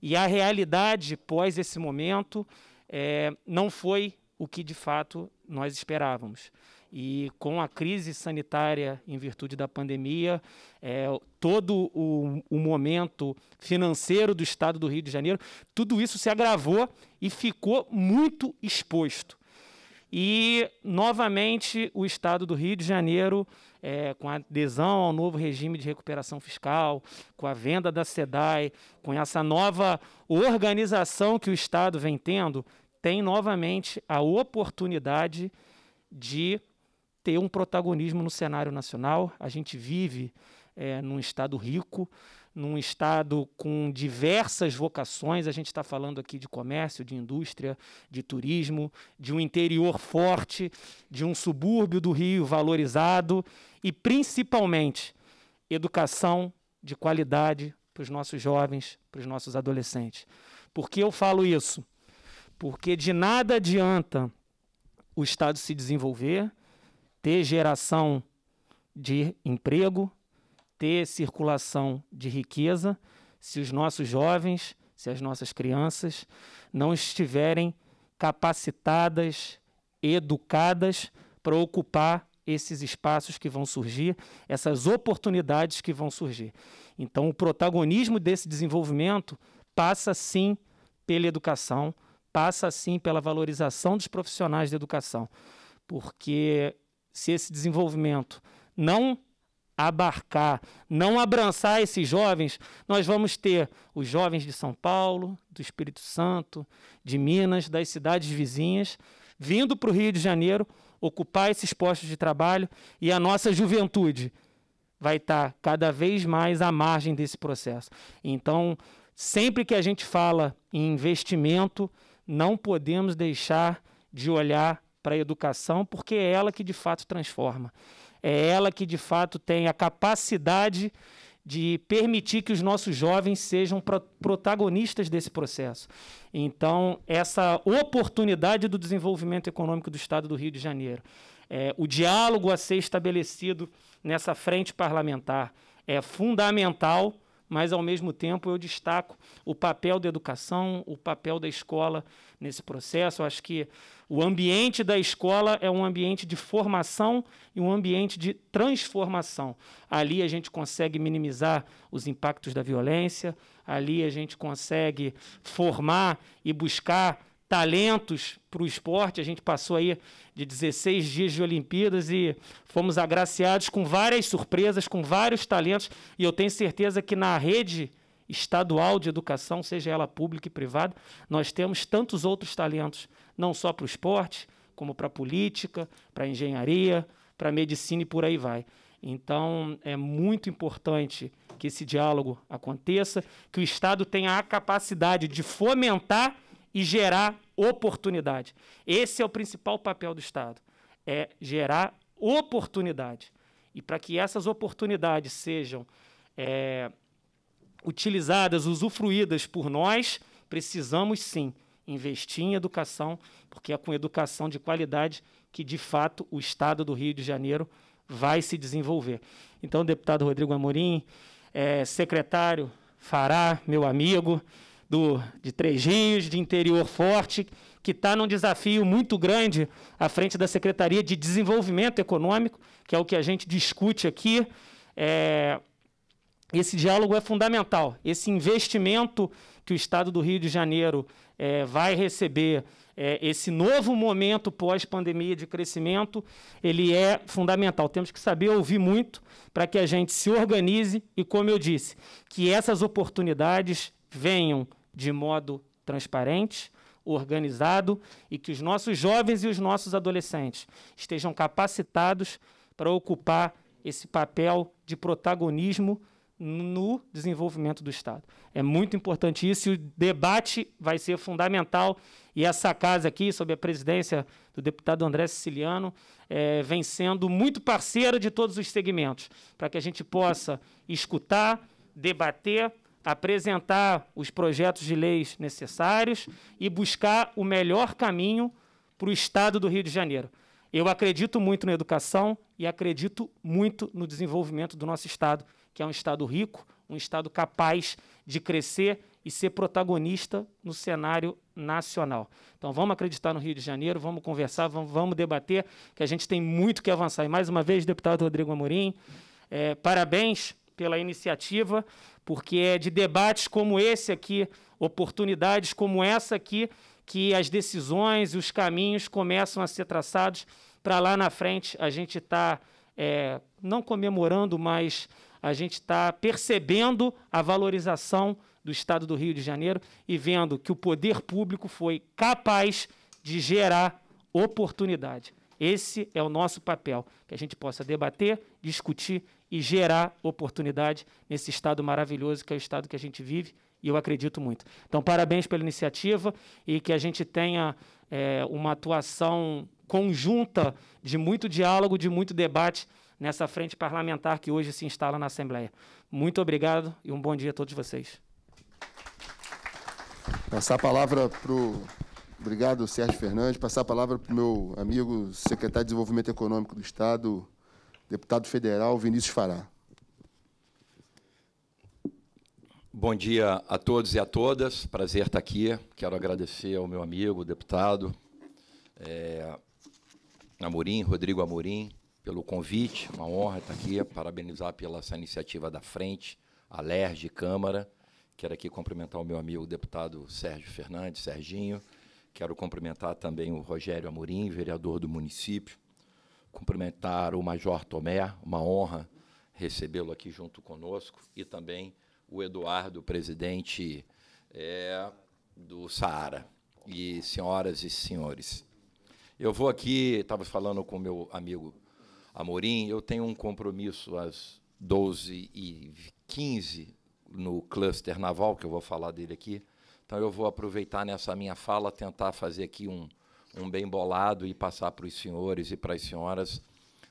Speaker 3: E a realidade pós esse momento é, não foi o que de fato nós esperávamos. E com a crise sanitária em virtude da pandemia, é, todo o, o, momento financeiro do estado do Rio de Janeiro, tudo isso se agravou e ficou muito exposto. E, novamente, o estado do Rio de Janeiro, é, com a adesão ao novo regime de recuperação fiscal, com a venda da SEDAI, com essa nova organização que o estado vem tendo, tem novamente a oportunidade de ter um protagonismo no cenário nacional. A gente vive é, num estado rico, num estado com diversas vocações. A gente está falando aqui de comércio, de indústria, de turismo, de um interior forte, de um subúrbio do Rio valorizado e, principalmente, educação de qualidade para os nossos jovens, para os nossos adolescentes. Por que eu falo isso? Porque de nada adianta o Estado se desenvolver, ter geração de emprego, ter circulação de riqueza, se os nossos jovens, se as nossas crianças não estiverem capacitadas, educadas para ocupar esses espaços que vão surgir, essas oportunidades que vão surgir. Então, o protagonismo desse desenvolvimento passa sim pela educação, passa sim pela valorização dos profissionais da educação, porque se esse desenvolvimento não abarcar, não abrançar esses jovens, nós vamos ter os jovens de São Paulo, do Espírito Santo, de Minas, das cidades vizinhas, vindo para o Rio de Janeiro ocupar esses postos de trabalho e a nossa juventude vai estar tá cada vez mais à margem desse processo. Então, sempre que a gente fala em investimento, não podemos deixar de olhar para a educação, porque é ela que de fato transforma. É ela que de fato tem a capacidade de permitir que os nossos jovens sejam pro protagonistas desse processo. Então, essa oportunidade do desenvolvimento econômico do Estado do Rio de Janeiro, é, o diálogo a ser estabelecido nessa frente parlamentar é fundamental mas ao mesmo tempo eu destaco o papel da educação, o papel da escola nesse processo. Eu acho que o ambiente da escola é um ambiente de formação e um ambiente de transformação. Ali a gente consegue minimizar os impactos da violência, ali a gente consegue formar e buscar talentos para o esporte. A gente passou aí de 16 dias de Olimpíadas e fomos agraciados com várias surpresas, com vários talentos. E eu tenho certeza que na rede estadual de educação, seja ela pública e privada, nós temos tantos outros talentos, não só para o esporte, como para a política, para a engenharia, para a medicina e por aí vai. Então, é muito importante que esse diálogo aconteça, que o Estado tenha a capacidade de fomentar e gerar oportunidade. Esse é o principal papel do Estado, é gerar oportunidade. E para que essas oportunidades sejam é, utilizadas, usufruídas por nós, precisamos sim investir em educação, porque é com educação de qualidade que, de fato, o Estado do Rio de Janeiro vai se desenvolver. Então, deputado Rodrigo Amorim, é, secretário Fará, meu amigo, do, de Três Rios, de interior forte, que está num desafio muito grande à frente da Secretaria de Desenvolvimento Econômico, que é o que a gente discute aqui. É, esse diálogo é fundamental. Esse investimento que o Estado do Rio de Janeiro é, vai receber, é, esse novo momento pós-pandemia de crescimento, ele é fundamental. Temos que saber ouvir muito para que a gente se organize e, como eu disse, que essas oportunidades venham de modo transparente, organizado e que os nossos jovens e os nossos adolescentes estejam capacitados para ocupar esse papel de protagonismo no desenvolvimento do Estado. É muito importante isso e o debate vai ser fundamental. E essa casa aqui, sob a presidência do deputado André Siciliano, é, vem sendo muito parceira de todos os segmentos, para que a gente possa escutar, debater apresentar os projetos de leis necessários e buscar o melhor caminho para o Estado do Rio de Janeiro. Eu acredito muito na educação e acredito muito no desenvolvimento do nosso Estado, que é um Estado rico, um Estado capaz de crescer e ser protagonista no cenário nacional. Então vamos acreditar no Rio de Janeiro, vamos conversar, vamos, vamos debater, que a gente tem muito que avançar. E mais uma vez, deputado Rodrigo Amorim, é, parabéns pela iniciativa, porque é de debates como esse aqui, oportunidades como essa aqui, que as decisões e os caminhos começam a ser traçados para lá na frente a gente está é, não comemorando, mas a gente está percebendo a valorização do Estado do Rio de Janeiro e vendo que o poder público foi capaz de gerar oportunidade. Esse é o nosso papel, que a gente possa debater, discutir e gerar oportunidade nesse estado maravilhoso que é o estado que a gente vive e eu acredito muito. Então, parabéns pela iniciativa e que a gente tenha é, uma atuação conjunta de muito diálogo, de muito debate nessa frente parlamentar que hoje se instala na Assembleia. Muito obrigado e um bom dia a todos vocês.
Speaker 1: Passar a palavra para o. Obrigado, Sérgio Fernandes. Passar a palavra para o meu amigo secretário de Desenvolvimento Econômico do Estado, deputado federal Vinícius Fará.
Speaker 4: Bom dia a todos e a todas. Prazer estar aqui. Quero agradecer ao meu amigo, deputado é, Amorim, Rodrigo Amorim, pelo convite. Uma honra estar aqui. Parabenizar pela essa iniciativa da frente, Alerge Câmara. Quero aqui cumprimentar o meu amigo deputado Sérgio Fernandes, Serginho. Quero cumprimentar também o Rogério Amorim, vereador do município, cumprimentar o Major Tomé, uma honra recebê-lo aqui junto conosco, e também o Eduardo, presidente é, do Saara. E senhoras e senhores, eu vou aqui, estava falando com meu amigo Amorim, eu tenho um compromisso às 12 e 15 no cluster naval, que eu vou falar dele aqui. Então eu vou aproveitar nessa minha fala, tentar fazer aqui um, um bem bolado e passar para os senhores e para as senhoras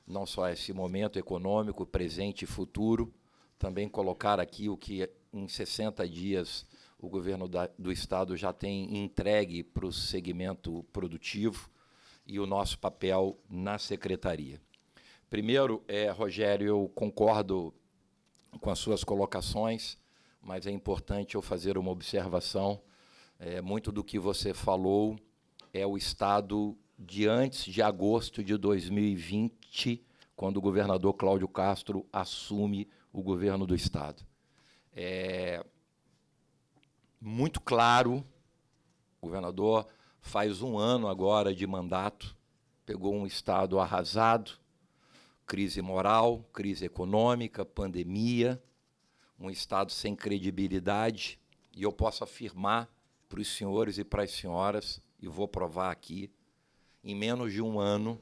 Speaker 4: não só esse momento econômico, presente e futuro, também colocar aqui o que em 60 dias o governo da, do Estado já tem entregue para o segmento produtivo e o nosso papel na secretaria. Primeiro, é, Rogério, eu concordo com as suas colocações, mas é importante eu fazer uma observação. É, muito do que você falou é o estado de antes de agosto de 2020, quando o governador Cláudio Castro assume o governo do estado. É muito claro, o governador faz um ano agora de mandato, pegou um estado arrasado, crise moral, crise econômica, pandemia, um estado sem credibilidade, e eu posso afirmar para os senhores e para as senhoras e vou provar aqui, em menos de um ano,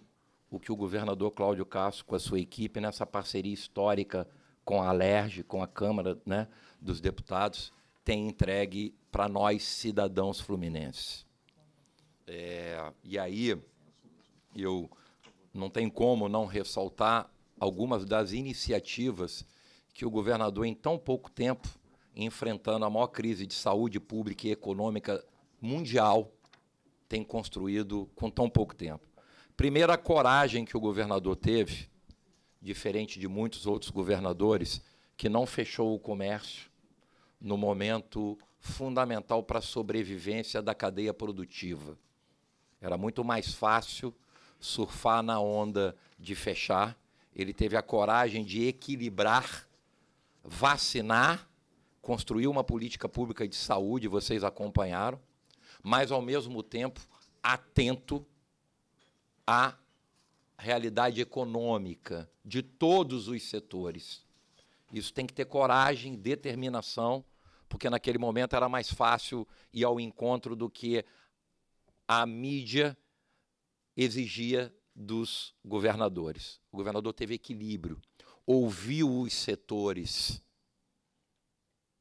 Speaker 4: o que o governador Cláudio Castro, com a sua equipe, nessa parceria histórica com a Alerj, com a Câmara né, dos Deputados, tem entregue para nós, cidadãos fluminenses. É, e aí, eu não tem como não ressaltar algumas das iniciativas que o governador, em tão pouco tempo, enfrentando a maior crise de saúde pública e econômica mundial, tem construído com tão pouco tempo. Primeiro, a coragem que o governador teve, diferente de muitos outros governadores, que não fechou o comércio no momento fundamental para a sobrevivência da cadeia produtiva. Era muito mais fácil surfar na onda de fechar. Ele teve a coragem de equilibrar, vacinar, construir uma política pública de saúde, vocês acompanharam mas ao mesmo tempo atento à realidade econômica de todos os setores. Isso tem que ter coragem, determinação, porque naquele momento era mais fácil ir ao encontro do que a mídia exigia dos governadores. O governador teve equilíbrio, ouviu os setores,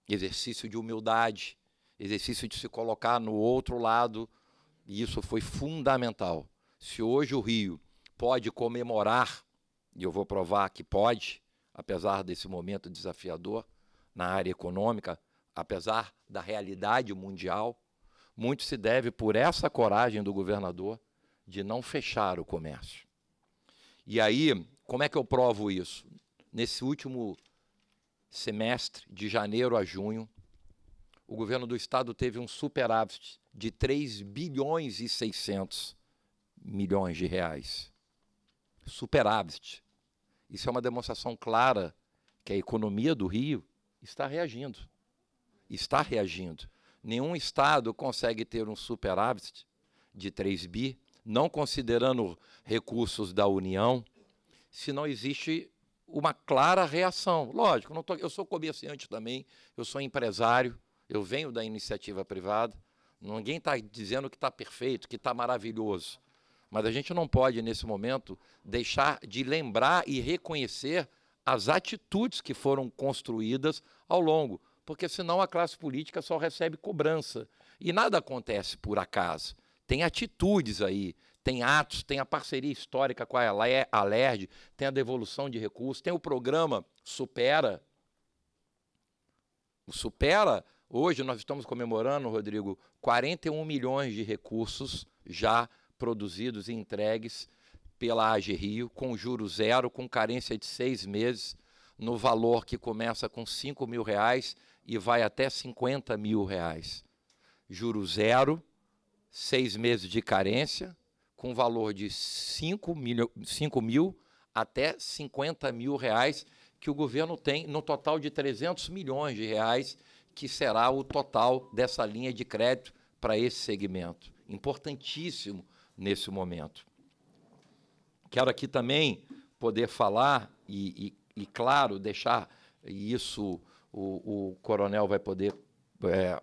Speaker 4: exercício de humildade, exercício de se colocar no outro lado, e isso foi fundamental. Se hoje o Rio pode comemorar, e eu vou provar que pode, apesar desse momento desafiador na área econômica, apesar da realidade mundial, muito se deve por essa coragem do governador de não fechar o comércio. E aí, como é que eu provo isso? Nesse último semestre, de janeiro a junho, o governo do estado teve um superávit de 3 bilhões e 600 milhões de reais. Superávit. Isso é uma demonstração clara que a economia do Rio está reagindo. Está reagindo. Nenhum estado consegue ter um superávit de 3 bi, não considerando recursos da União, se não existe uma clara reação. Lógico, tô, eu sou comerciante também, eu sou empresário, eu venho da iniciativa privada. Ninguém está dizendo que está perfeito, que está maravilhoso. Mas a gente não pode, nesse momento, deixar de lembrar e reconhecer as atitudes que foram construídas ao longo, porque senão a classe política só recebe cobrança. E nada acontece por acaso. Tem atitudes aí, tem atos, tem a parceria histórica com a Alerj, tem a devolução de recursos, tem o programa Supera. O Supera Hoje nós estamos comemorando, Rodrigo, 41 milhões de recursos já produzidos e entregues pela AG Rio, com juros zero, com carência de seis meses, no valor que começa com 5 mil reais e vai até 50 mil reais. Juro zero, seis meses de carência, com valor de 5 mil, 5 mil até 50 mil reais, que o governo tem no total de 300 milhões de reais que será o total dessa linha de crédito para esse segmento. Importantíssimo nesse momento. Quero aqui também poder falar e, e, e claro, deixar isso o, o coronel vai poder, é,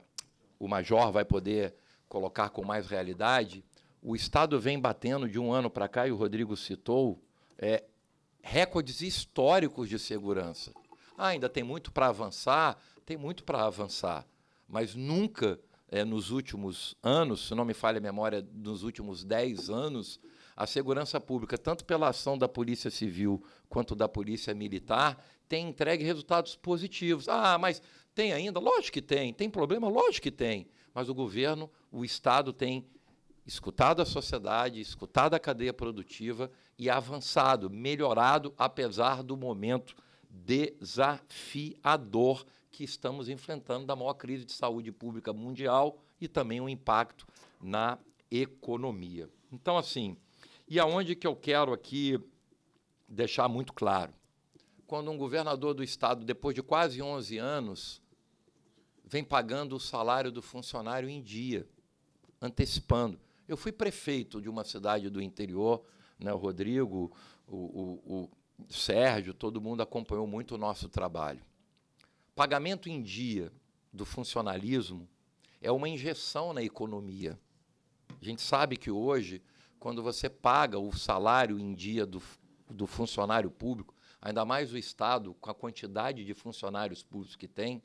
Speaker 4: o major vai poder colocar com mais realidade. O Estado vem batendo de um ano para cá, e o Rodrigo citou, é, recordes históricos de segurança. Ah, ainda tem muito para avançar, tem muito para avançar, mas nunca é, nos últimos anos, se não me falha a memória, nos últimos 10 anos, a segurança pública, tanto pela ação da Polícia Civil quanto da Polícia Militar, tem entregue resultados positivos. Ah, mas tem ainda? Lógico que tem. Tem problema? Lógico que tem. Mas o governo, o Estado tem escutado a sociedade, escutado a cadeia produtiva e avançado, melhorado, apesar do momento desafiador que estamos enfrentando da maior crise de saúde pública mundial e também um impacto na economia. Então, assim, e aonde que eu quero aqui deixar muito claro? Quando um governador do Estado, depois de quase 11 anos, vem pagando o salário do funcionário em dia, antecipando. Eu fui prefeito de uma cidade do interior, né, o Rodrigo, o, o, o Sérgio, todo mundo acompanhou muito o nosso trabalho. Pagamento em dia do funcionalismo é uma injeção na economia. A gente sabe que hoje, quando você paga o salário em dia do, do funcionário público, ainda mais o Estado, com a quantidade de funcionários públicos que tem,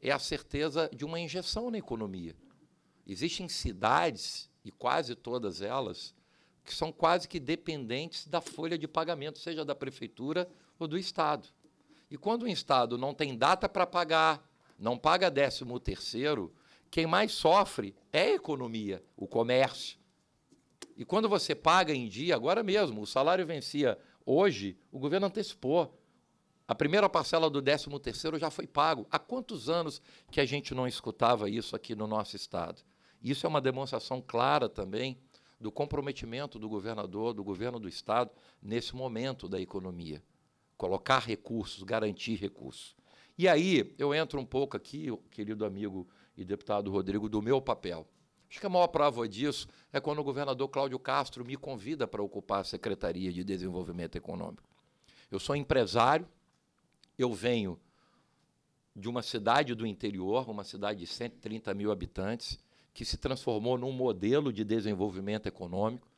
Speaker 4: é a certeza de uma injeção na economia. Existem cidades, e quase todas elas, que são quase que dependentes da folha de pagamento, seja da prefeitura ou do Estado. E quando o Estado não tem data para pagar, não paga 13 terceiro, quem mais sofre é a economia, o comércio. E quando você paga em dia, agora mesmo, o salário vencia hoje, o governo antecipou. A primeira parcela do 13º já foi pago. Há quantos anos que a gente não escutava isso aqui no nosso estado? Isso é uma demonstração clara também do comprometimento do governador, do governo do estado nesse momento da economia colocar recursos, garantir recursos. E aí eu entro um pouco aqui, querido amigo e deputado Rodrigo, do meu papel. Acho que a maior prova disso é quando o governador Cláudio Castro me convida para ocupar a Secretaria de Desenvolvimento Econômico. Eu sou empresário, eu venho de uma cidade do interior, uma cidade de 130 mil habitantes, que se transformou num modelo de desenvolvimento econômico.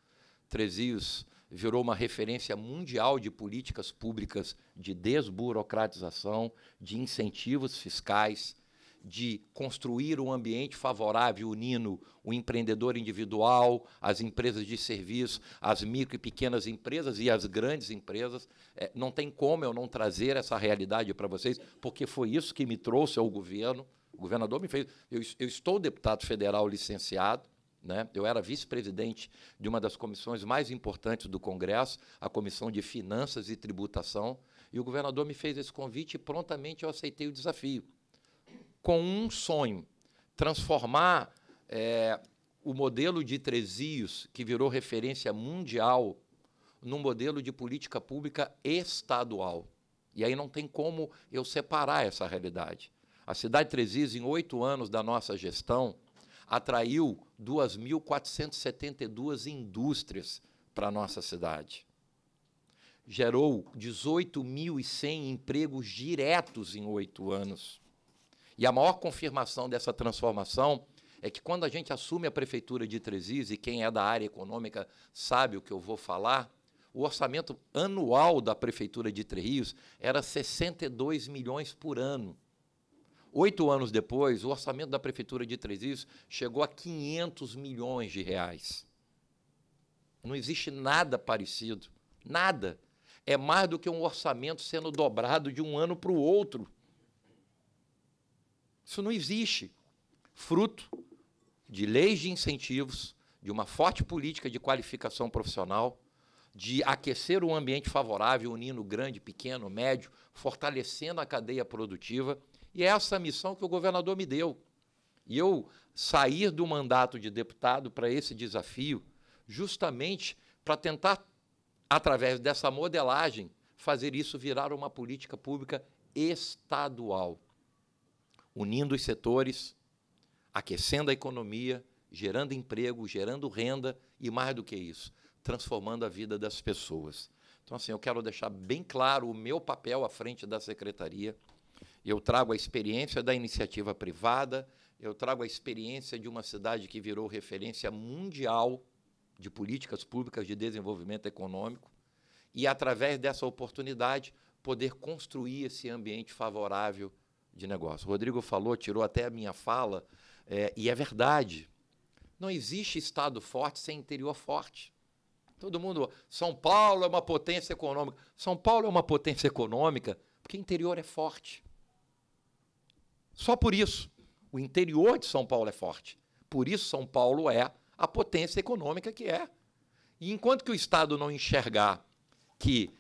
Speaker 4: Trezios virou uma referência mundial de políticas públicas de desburocratização, de incentivos fiscais, de construir um ambiente favorável unindo o empreendedor individual, as empresas de serviço, as micro e pequenas empresas e as grandes empresas. É, não tem como eu não trazer essa realidade para vocês, porque foi isso que me trouxe ao governo. O governador me fez. Eu, eu estou deputado federal licenciado, né? Eu era vice-presidente de uma das comissões mais importantes do Congresso, a Comissão de Finanças e Tributação, e o governador me fez esse convite e prontamente eu aceitei o desafio. Com um sonho: transformar é, o modelo de Tresios, que virou referência mundial, num modelo de política pública estadual. E aí não tem como eu separar essa realidade. A cidade de Tresias, em oito anos da nossa gestão, atraiu 2.472 indústrias para a nossa cidade. Gerou 18.100 empregos diretos em oito anos. E a maior confirmação dessa transformação é que quando a gente assume a prefeitura de Trezis, e quem é da área econômica sabe o que eu vou falar, o orçamento anual da prefeitura de Três Rios era 62 milhões por ano. Oito anos depois, o orçamento da Prefeitura de Três Rios chegou a 500 milhões de reais. Não existe nada parecido. Nada. É mais do que um orçamento sendo dobrado de um ano para o outro. Isso não existe. Fruto de leis de incentivos, de uma forte política de qualificação profissional, de aquecer o ambiente favorável, unindo grande, pequeno, médio, fortalecendo a cadeia produtiva e é essa missão que o governador me deu. E eu sair do mandato de deputado para esse desafio, justamente para tentar, através dessa modelagem, fazer isso virar uma política pública estadual, unindo os setores, aquecendo a economia, gerando emprego, gerando renda e, mais do que isso, transformando a vida das pessoas. Então, assim, eu quero deixar bem claro o meu papel à frente da secretaria. Eu trago a experiência da iniciativa privada, eu trago a experiência de uma cidade que virou referência mundial de políticas públicas de desenvolvimento econômico e, através dessa oportunidade, poder construir esse ambiente favorável de negócio. O Rodrigo falou, tirou até a minha fala, é, e é verdade. Não existe Estado forte sem interior forte. Todo mundo. São Paulo é uma potência econômica. São Paulo é uma potência econômica porque interior é forte. Só por isso. O interior de São Paulo é forte. Por isso, São Paulo é a potência econômica que é. E enquanto que o Estado não enxergar que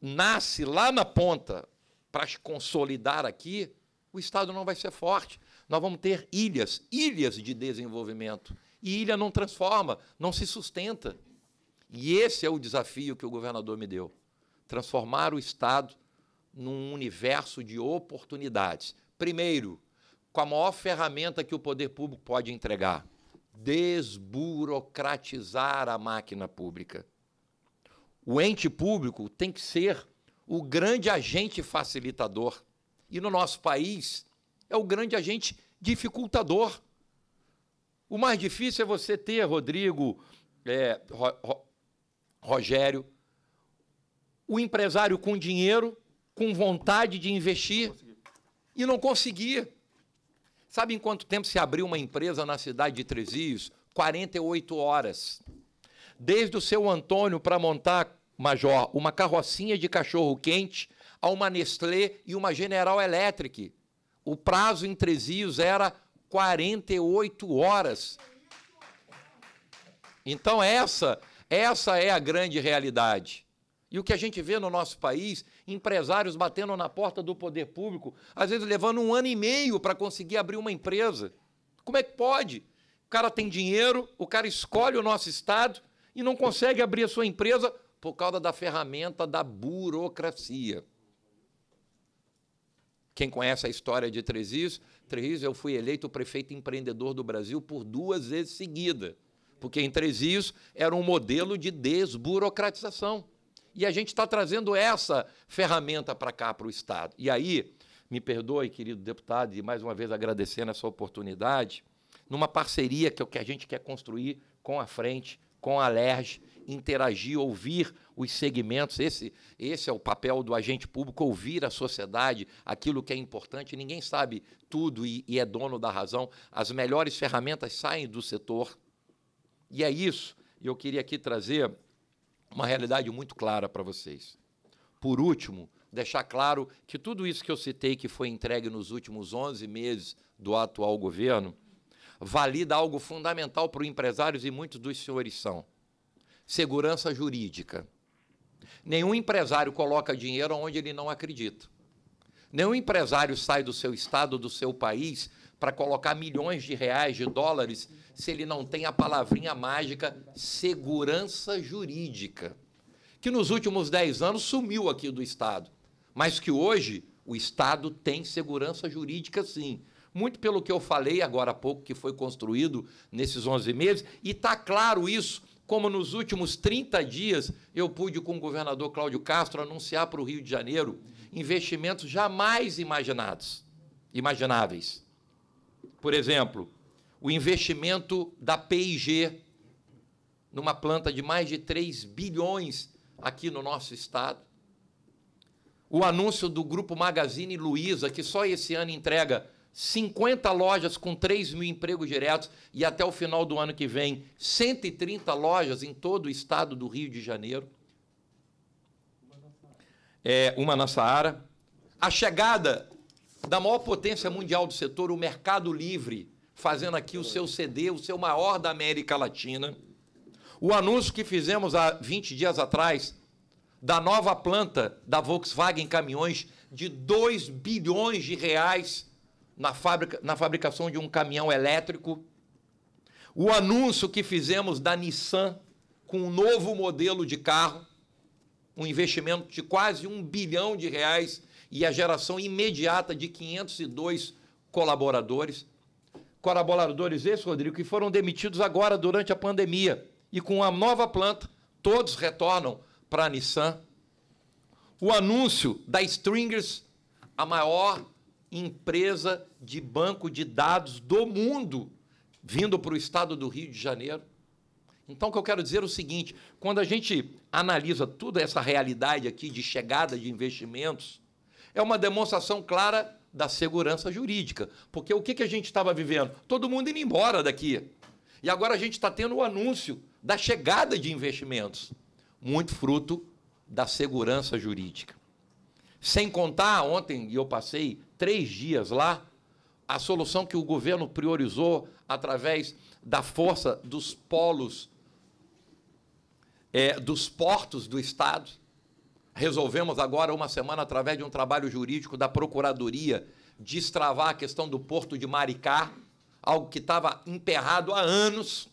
Speaker 4: nasce lá na ponta para se consolidar aqui, o Estado não vai ser forte. Nós vamos ter ilhas, ilhas de desenvolvimento. E ilha não transforma, não se sustenta. E esse é o desafio que o governador me deu: transformar o Estado num universo de oportunidades. Primeiro, com a maior ferramenta que o poder público pode entregar: desburocratizar a máquina pública. O ente público tem que ser o grande agente facilitador. E no nosso país, é o grande agente dificultador. O mais difícil é você ter, Rodrigo, é, Ro, Ro, Rogério, o empresário com dinheiro com vontade de investir e não conseguia. Sabe em quanto tempo se abriu uma empresa na cidade de Tresios? 48 horas. Desde o seu Antônio para montar, Major, uma carrocinha de cachorro-quente a uma Nestlé e uma General Electric. O prazo em Tresios era 48 horas. Então essa, essa é a grande realidade. E o que a gente vê no nosso país empresários batendo na porta do poder público, às vezes levando um ano e meio para conseguir abrir uma empresa. Como é que pode? O cara tem dinheiro, o cara escolhe o nosso Estado e não consegue abrir a sua empresa por causa da ferramenta da burocracia. Quem conhece a história de Trezis, Trezis eu fui eleito prefeito empreendedor do Brasil por duas vezes seguida, porque em Trezis era um modelo de desburocratização. E a gente está trazendo essa ferramenta para cá, para o Estado. E aí, me perdoe, querido deputado, e mais uma vez agradecendo essa oportunidade, numa parceria que, é o que a gente quer construir com a frente, com a LERJ, interagir, ouvir os segmentos. Esse, esse é o papel do agente público, ouvir a sociedade, aquilo que é importante. Ninguém sabe tudo e, e é dono da razão. As melhores ferramentas saem do setor. E é isso. E eu queria aqui trazer uma realidade muito clara para vocês. Por último, deixar claro que tudo isso que eu citei, que foi entregue nos últimos 11 meses do atual governo, valida algo fundamental para os empresários e muitos dos senhores são: segurança jurídica. Nenhum empresário coloca dinheiro onde ele não acredita. Nenhum empresário sai do seu estado, do seu país, para colocar milhões de reais, de dólares se ele não tem a palavrinha mágica segurança jurídica, que nos últimos 10 anos sumiu aqui do Estado, mas que hoje o Estado tem segurança jurídica sim. Muito pelo que eu falei agora há pouco, que foi construído nesses 11 meses, e está claro isso, como nos últimos 30 dias eu pude, com o governador Cláudio Castro, anunciar para o Rio de Janeiro investimentos jamais imaginados, imagináveis. Por exemplo, o investimento da PIG numa planta de mais de 3 bilhões aqui no nosso estado. O anúncio do Grupo Magazine Luiza, que só esse ano entrega 50 lojas com 3 mil empregos diretos e até o final do ano que vem 130 lojas em todo o estado do Rio de Janeiro. É, uma na Saara. A chegada da maior potência mundial do setor, o Mercado Livre, fazendo aqui o seu CD, o seu maior da América Latina. O anúncio que fizemos há 20 dias atrás da nova planta da Volkswagen Caminhões de 2 bilhões de reais na, fabrica, na fabricação de um caminhão elétrico. O anúncio que fizemos da Nissan com um novo modelo de carro, um investimento de quase um bilhão de reais e a geração imediata de 502 colaboradores colaboradores esses, Rodrigo, que foram demitidos agora durante a pandemia. E com a nova planta, todos retornam para a Nissan. O anúncio da Stringers, a maior empresa de banco de dados do mundo, vindo para o estado do Rio de Janeiro. Então, o que eu quero dizer é o seguinte: quando a gente analisa toda essa realidade aqui de chegada de investimentos, é uma demonstração clara da segurança jurídica. Porque o que, que a gente estava vivendo? Todo mundo indo embora daqui. E agora a gente está tendo o anúncio da chegada de investimentos, muito fruto da segurança jurídica. Sem contar, ontem, e eu passei três dias lá, a solução que o governo priorizou através da força dos polos, é, dos portos do Estado, Resolvemos agora, uma semana, através de um trabalho jurídico da Procuradoria, destravar a questão do Porto de Maricá, algo que estava emperrado há anos.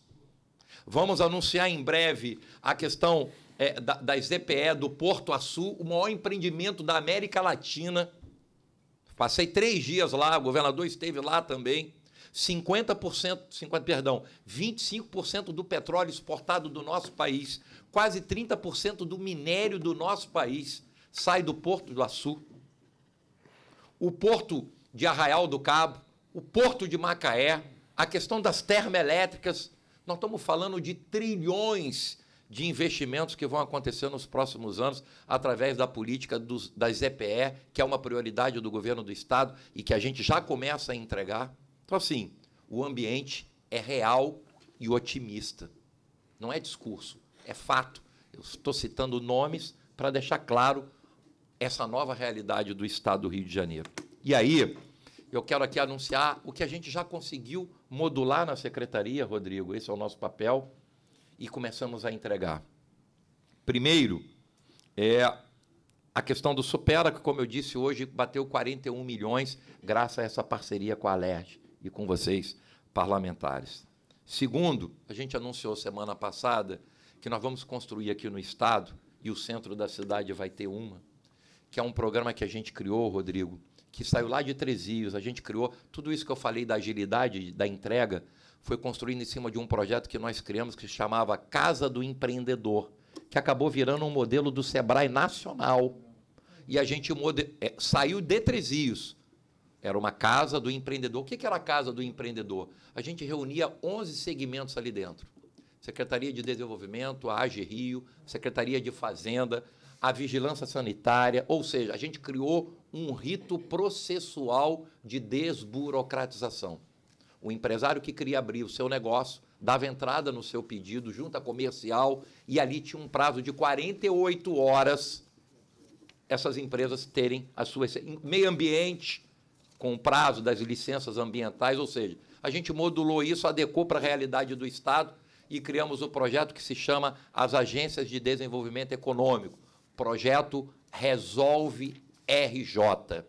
Speaker 4: Vamos anunciar em breve a questão é, da, das EPE do Porto Açu, o maior empreendimento da América Latina. Passei três dias lá, o governador esteve lá também. 50%, 50 perdão, 25% do petróleo exportado do nosso país Quase 30% do minério do nosso país sai do Porto do Açu. O Porto de Arraial do Cabo, o Porto de Macaé, a questão das termoelétricas. Nós estamos falando de trilhões de investimentos que vão acontecer nos próximos anos através da política dos, das EPE, que é uma prioridade do governo do Estado e que a gente já começa a entregar. Então, assim, o ambiente é real e otimista. Não é discurso, é fato. Eu estou citando nomes para deixar claro essa nova realidade do Estado do Rio de Janeiro. E aí, eu quero aqui anunciar o que a gente já conseguiu modular na secretaria, Rodrigo, esse é o nosso papel, e começamos a entregar. Primeiro, é a questão do Supera, que, como eu disse hoje, bateu 41 milhões, graças a essa parceria com a Alerj e com vocês, parlamentares. Segundo, a gente anunciou semana passada que nós vamos construir aqui no Estado, e o centro da cidade vai ter uma, que é um programa que a gente criou, Rodrigo, que saiu lá de Trezios, a gente criou tudo isso que eu falei da agilidade, da entrega, foi construído em cima de um projeto que nós criamos que se chamava Casa do Empreendedor, que acabou virando um modelo do Sebrae nacional. E a gente mode... é, saiu de Trezios. Era uma casa do empreendedor. O que era a casa do empreendedor? A gente reunia 11 segmentos ali dentro. Secretaria de Desenvolvimento, a AG Rio, Secretaria de Fazenda, a Vigilância Sanitária, ou seja, a gente criou um rito processual de desburocratização. O empresário que queria abrir o seu negócio dava entrada no seu pedido, junta comercial, e ali tinha um prazo de 48 horas essas empresas terem a sua meio ambiente com o prazo das licenças ambientais, ou seja, a gente modulou isso, adequou para a realidade do Estado e criamos o projeto que se chama As Agências de Desenvolvimento Econômico. Projeto Resolve RJ.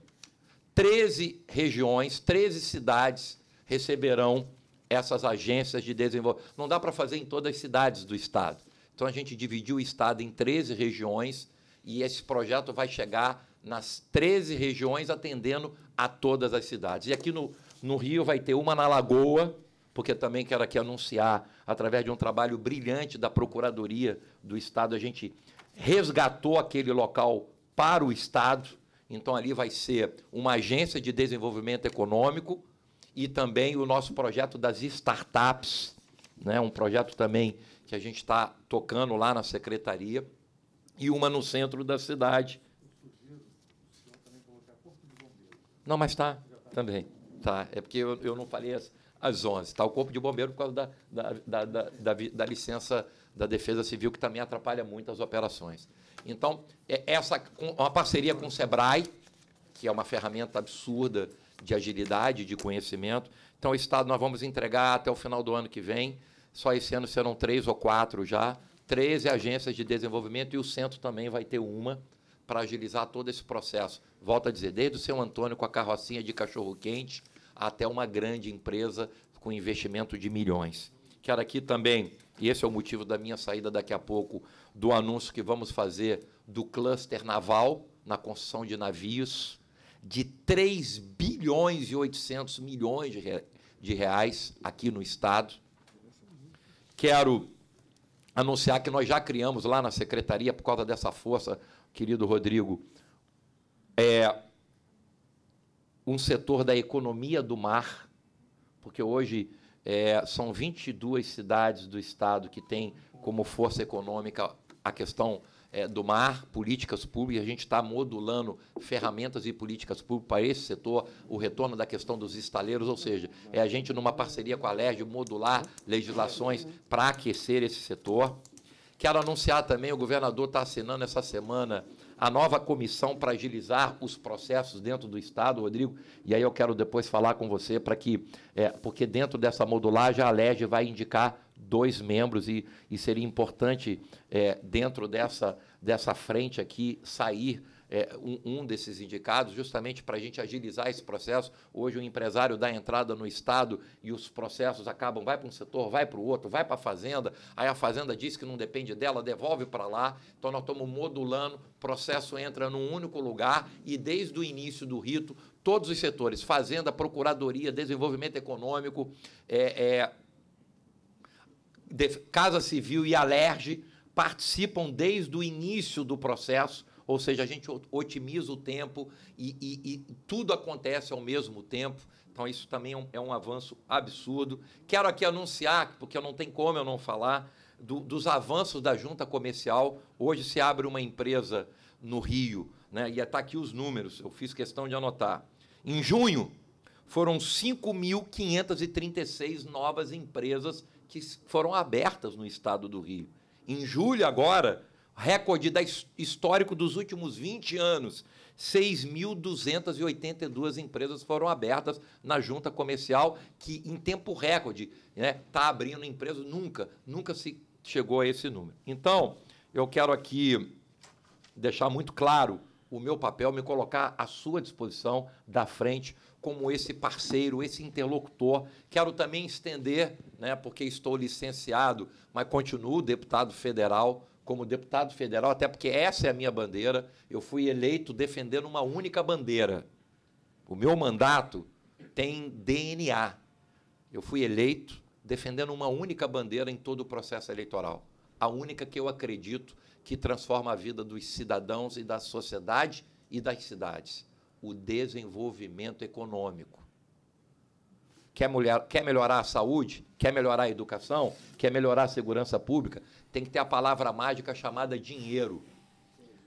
Speaker 4: 13 regiões, 13 cidades receberão essas agências de desenvolvimento. Não dá para fazer em todas as cidades do Estado. Então, a gente dividiu o Estado em 13 regiões e esse projeto vai chegar nas 13 regiões, atendendo a todas as cidades. E aqui no, no Rio vai ter uma na Lagoa, porque também quero aqui anunciar através de um trabalho brilhante da Procuradoria do Estado, a gente resgatou aquele local para o Estado. Então, ali vai ser uma agência de desenvolvimento econômico e também o nosso projeto das startups, né? um projeto também que a gente está tocando lá na secretaria, e uma no centro da cidade. Não, mas está também. Tá. É porque eu, eu não falei essa às 11. Está o Corpo de Bombeiro por causa da, da, da, da, licença da Defesa Civil, que também atrapalha muito as operações. Então, é, essa é uma parceria com o SEBRAE, que é uma ferramenta absurda de agilidade, de conhecimento. Então, o Estado nós vamos entregar até o final do ano que vem. Só esse ano serão três ou quatro já. 13 agências de desenvolvimento e o centro também vai ter uma para agilizar todo esse processo. Volto a dizer, desde o seu Antônio com a carrocinha de cachorro-quente até uma grande empresa com investimento de milhões. Quero aqui também, e esse é o motivo da minha saída daqui a pouco, do anúncio que vamos fazer do cluster naval na construção de navios de 3 bilhões e 800 milhões de, de reais aqui no Estado. Quero anunciar que nós já criamos lá na Secretaria, por causa dessa força, querido Rodrigo, é, um setor da economia do mar, porque hoje é, são 22 cidades do Estado que têm como força econômica a questão é, do mar, políticas públicas, a gente está modulando ferramentas e políticas públicas para esse setor, o retorno da questão dos estaleiros, ou seja, é a gente, numa parceria com a LERJ, modular legislações para aquecer esse setor. Quero anunciar também, o governador está assinando essa semana a nova comissão para agilizar os processos dentro do Estado, Rodrigo, e aí eu quero depois falar com você para que, é, porque dentro dessa modulagem a LEG vai indicar dois membros e, e seria importante, é, dentro dessa, dessa frente aqui, sair é, um, um, desses indicados, justamente para a gente agilizar esse processo. Hoje o empresário dá entrada no Estado e os processos acabam, vai para um setor, vai para o outro, vai para a fazenda, aí a fazenda diz que não depende dela, devolve para lá. Então nós estamos modulando, processo entra num único lugar e desde o início do rito, todos os setores, fazenda, procuradoria, desenvolvimento econômico, é, é, de, Casa Civil e Alerge, participam desde o início do processo ou seja, a gente otimiza o tempo e, e, e tudo acontece ao mesmo tempo. Então, isso também é um, é um, avanço absurdo. Quero aqui anunciar, porque não tem como eu não falar, do, dos avanços da junta comercial. Hoje se abre uma empresa no Rio, né? e está aqui os números, eu fiz questão de anotar. Em junho, foram 5.536 novas empresas que foram abertas no estado do Rio. Em julho, agora, recorde da, histórico dos últimos 20 anos. 6.282 empresas foram abertas na junta comercial, que em tempo recorde está né, tá abrindo empresas. Nunca, nunca se chegou a esse número. Então, eu quero aqui deixar muito claro o meu papel, me colocar à sua disposição da frente como esse parceiro, esse interlocutor. Quero também estender, né, porque estou licenciado, mas continuo deputado federal como deputado federal, até porque essa é a minha bandeira. Eu fui eleito defendendo uma única bandeira. O meu mandato tem DNA. Eu fui eleito defendendo uma única bandeira em todo o processo eleitoral. A única que eu acredito que transforma a vida dos cidadãos e da sociedade e das cidades: o desenvolvimento econômico. Quer, mulher, quer melhorar a saúde? Quer melhorar a educação? Quer melhorar a segurança pública? tem que ter a palavra mágica chamada dinheiro.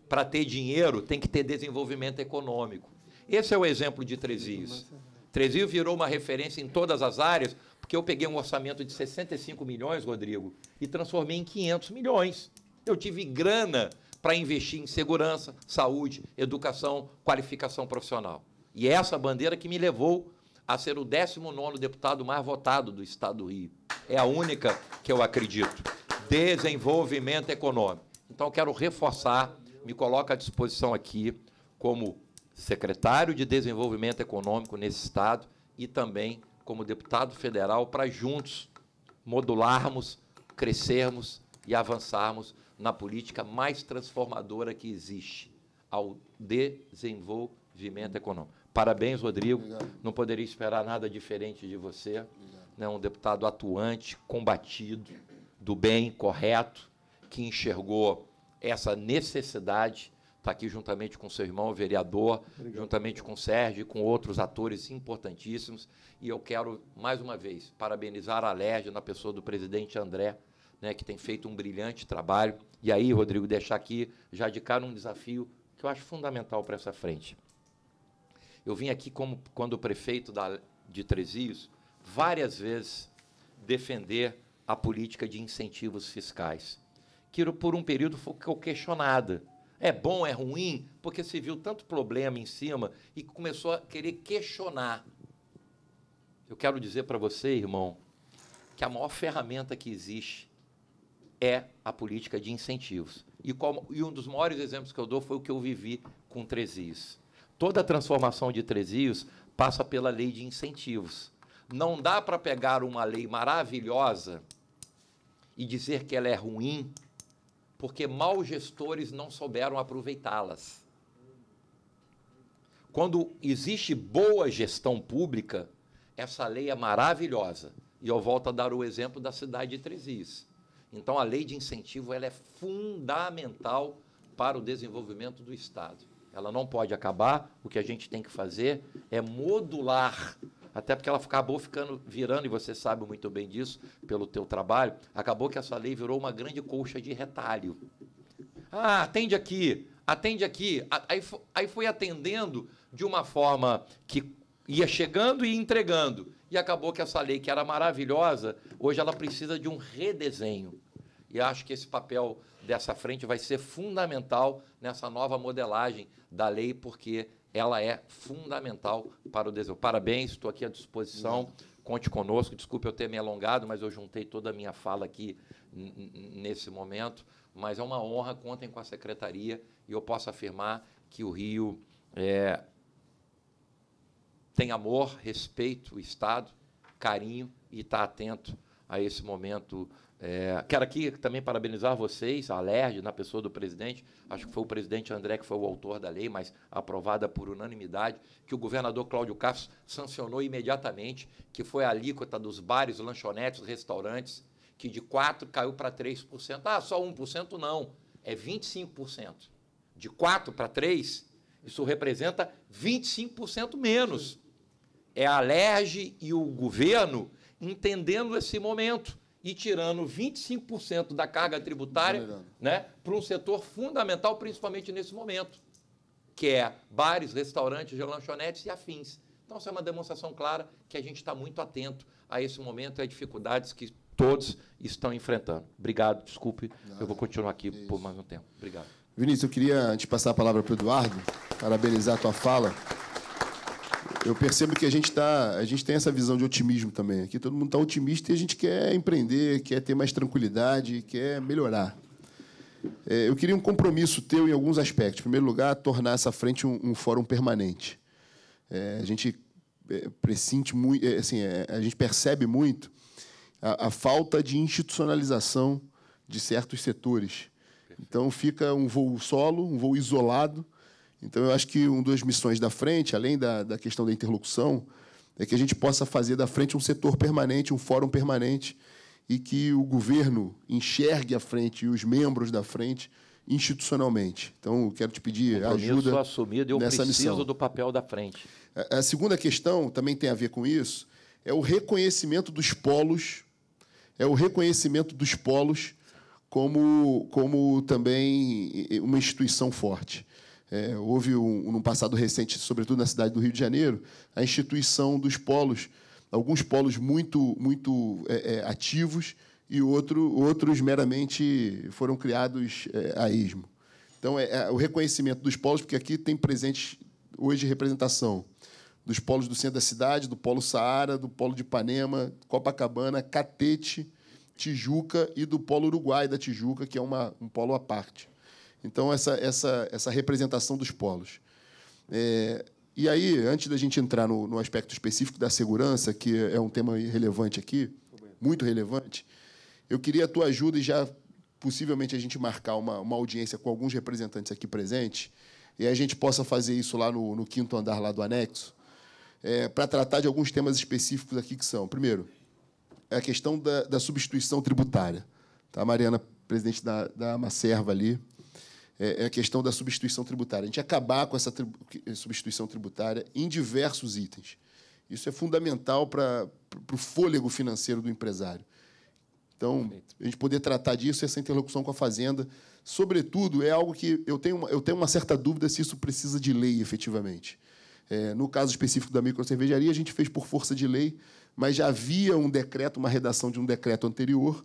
Speaker 4: Para ter dinheiro, tem que ter desenvolvimento econômico. Esse é o exemplo de Tresios. Tresios virou uma referência em todas as áreas, porque eu peguei um orçamento de 65 milhões, Rodrigo, e transformei em 500 milhões. Eu tive grana para investir em segurança, saúde, educação, qualificação profissional. E é essa bandeira que me levou a ser o 19º deputado mais votado do Estado do Rio. É a única que eu acredito desenvolvimento econômico. Então, quero reforçar, me coloco à disposição aqui como secretário de Desenvolvimento Econômico nesse Estado e também como deputado federal para juntos modularmos, crescermos e avançarmos na política mais transformadora que existe, ao desenvolvimento econômico. Parabéns, Rodrigo. Obrigado. Não poderia esperar nada diferente de você. Né? Um deputado atuante, combatido, do bem correto, que enxergou essa necessidade, está aqui juntamente com seu irmão, o vereador, Obrigado. juntamente com o Sérgio, com outros atores importantíssimos. E eu quero, mais uma vez, parabenizar a LERJ na pessoa do presidente André, né, que tem feito um brilhante trabalho. E aí, Rodrigo, deixar aqui já de cara um desafio que eu acho fundamental para essa frente. Eu vim aqui como quando o prefeito da, de Tresios várias vezes defender a política de incentivos fiscais, que por um período ficou questionada. É bom, é ruim? Porque se viu tanto problema em cima e começou a querer questionar. Eu quero dizer para você, irmão, que a maior ferramenta que existe é a política de incentivos. E, como, e, um dos maiores exemplos que eu dou foi o que eu vivi com Trezis. Toda a transformação de Trezis passa pela lei de incentivos. Não dá para pegar uma lei maravilhosa e dizer que ela é ruim porque maus gestores não souberam aproveitá-las. Quando existe boa gestão pública, essa lei é maravilhosa. E eu volto a dar o exemplo da cidade de Trezis. Então, a lei de incentivo ela é fundamental para o desenvolvimento do Estado. Ela não pode acabar. O que a gente tem que fazer é modular até porque ela acabou ficando virando, e você sabe muito bem disso pelo teu trabalho, acabou que essa lei virou uma grande colcha de retalho. Ah, atende aqui, atende aqui. Aí, aí foi atendendo de uma forma que ia chegando e entregando. E acabou que essa lei, que era maravilhosa, hoje ela precisa de um redesenho. E acho que esse papel dessa frente vai ser fundamental nessa nova modelagem da lei, porque ela é fundamental para o desenvolvimento. Parabéns, estou aqui à disposição. Conte conosco. Desculpe eu ter me alongado, mas eu juntei toda a minha fala aqui nesse momento. Mas é uma honra, contem com a secretaria e eu posso afirmar que o Rio é, tem amor, respeito, o Estado, carinho e está atento a esse momento é, quero aqui também parabenizar vocês, a Lerge, na pessoa do presidente, acho que foi o presidente André que foi o autor da lei, mas aprovada por unanimidade, que o governador Cláudio Castro sancionou imediatamente, que foi a alíquota dos bares, lanchonetes, restaurantes, que de 4% caiu para 3%. Ah, só 1% não, é 25%. De 4% para 3%, isso representa 25% menos. É a Lerge e o governo entendendo esse momento e tirando 25% da carga tributária né, para um setor fundamental, principalmente nesse momento, que é bares, restaurantes, lanchonetes e afins. Então, isso é uma demonstração clara que a gente está muito atento a esse momento e às dificuldades que todos estão enfrentando. Obrigado, desculpe, eu vou continuar aqui isso. por mais um tempo. Obrigado.
Speaker 1: Vinícius, eu queria, antes de passar a palavra para o Eduardo, parabenizar a tua fala eu percebo que a gente tá, a gente tem essa visão de otimismo também. Aqui todo mundo está otimista e a gente quer empreender, quer ter mais tranquilidade, quer melhorar. É, eu queria um compromisso teu em alguns aspectos. Em primeiro lugar, tornar essa frente um, um fórum permanente. É, a gente é, pressente muito, é, assim, é, a gente percebe muito a, a falta de institucionalização de certos setores. Então fica um voo solo, um voo isolado então, eu acho que uma das missões da frente, além da, da questão da interlocução, é que a gente possa fazer da frente um setor permanente, um fórum permanente, e que o governo enxergue a frente e os membros da frente institucionalmente. Então, quero te pedir ajuda assumido, eu nessa preciso missão.
Speaker 4: do papel da frente.
Speaker 1: A segunda questão também tem a ver com isso, é o reconhecimento dos polos, é o reconhecimento dos polos como, como também uma instituição forte. É, houve, um, num passado recente, sobretudo na cidade do Rio de Janeiro, a instituição dos polos, alguns polos muito, muito é, é, ativos e outro, outros meramente foram criados é, a ismo. Então, é, é, o reconhecimento dos polos, porque aqui tem presente hoje representação dos polos do centro da cidade, do Polo Saara, do Polo de Ipanema, Copacabana, Catete, Tijuca e do Polo Uruguai da Tijuca, que é uma, um polo à parte. Então, essa, essa, essa representação dos polos. É, e aí, antes da gente entrar no, no, aspecto específico da segurança, que é um tema relevante aqui, muito relevante, eu queria a tua ajuda e já possivelmente a gente marcar uma, uma audiência com alguns representantes aqui presentes e a gente possa fazer isso lá no, no quinto andar lá do anexo, é, para tratar de alguns temas específicos aqui que são, primeiro, a questão da, da substituição tributária. Tá, Mariana, presidente da, da Macerva ali, é, é a questão da substituição tributária. A gente acabar com essa tribu eh, substituição tributária em diversos itens. Isso é fundamental para, o fôlego financeiro do empresário. Então, Perfeito. a gente poder tratar disso, essa interlocução com a Fazenda, sobretudo, é algo que eu tenho uma, eu tenho uma certa dúvida se isso precisa de lei, efetivamente. É, no caso específico da microcervejaria, a gente fez por força de lei, mas já havia um decreto, uma redação de um decreto anterior,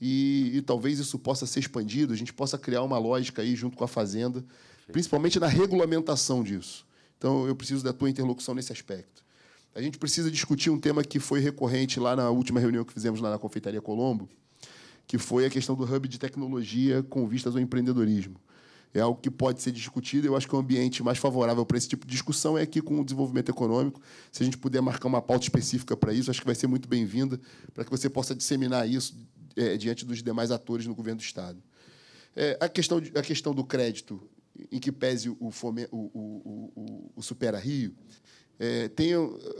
Speaker 1: e, e, talvez isso possa ser expandido, a gente possa criar uma lógica aí junto com a Fazenda, principalmente na regulamentação disso. Então, eu preciso da tua interlocução nesse aspecto. A gente precisa discutir um tema que foi recorrente lá na última reunião que fizemos lá na Confeitaria Colombo, que foi a questão do hub de tecnologia com vistas ao empreendedorismo. É algo que pode ser discutido. Eu acho que o ambiente mais favorável para esse tipo de discussão é aqui com o desenvolvimento econômico. Se a gente puder marcar uma pauta específica para isso, acho que vai ser muito bem-vinda, para que você possa disseminar isso é, diante dos demais atores no governo do Estado. É, a, questão, a questão do crédito, em que pese o, fome, o, o, o, o Supera Rio, é, tem,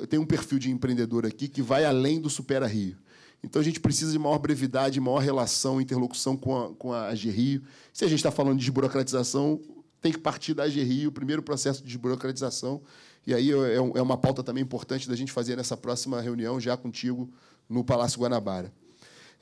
Speaker 1: tem um perfil de empreendedor aqui que vai além do Supera Rio. Então, a gente precisa de maior brevidade, maior relação, interlocução com a, com a AG Rio. Se a gente está falando de desburocratização, tem que partir da AG Rio, o primeiro processo de desburocratização. E aí é, é, é uma pauta também importante da gente fazer nessa próxima reunião já contigo no Palácio Guanabara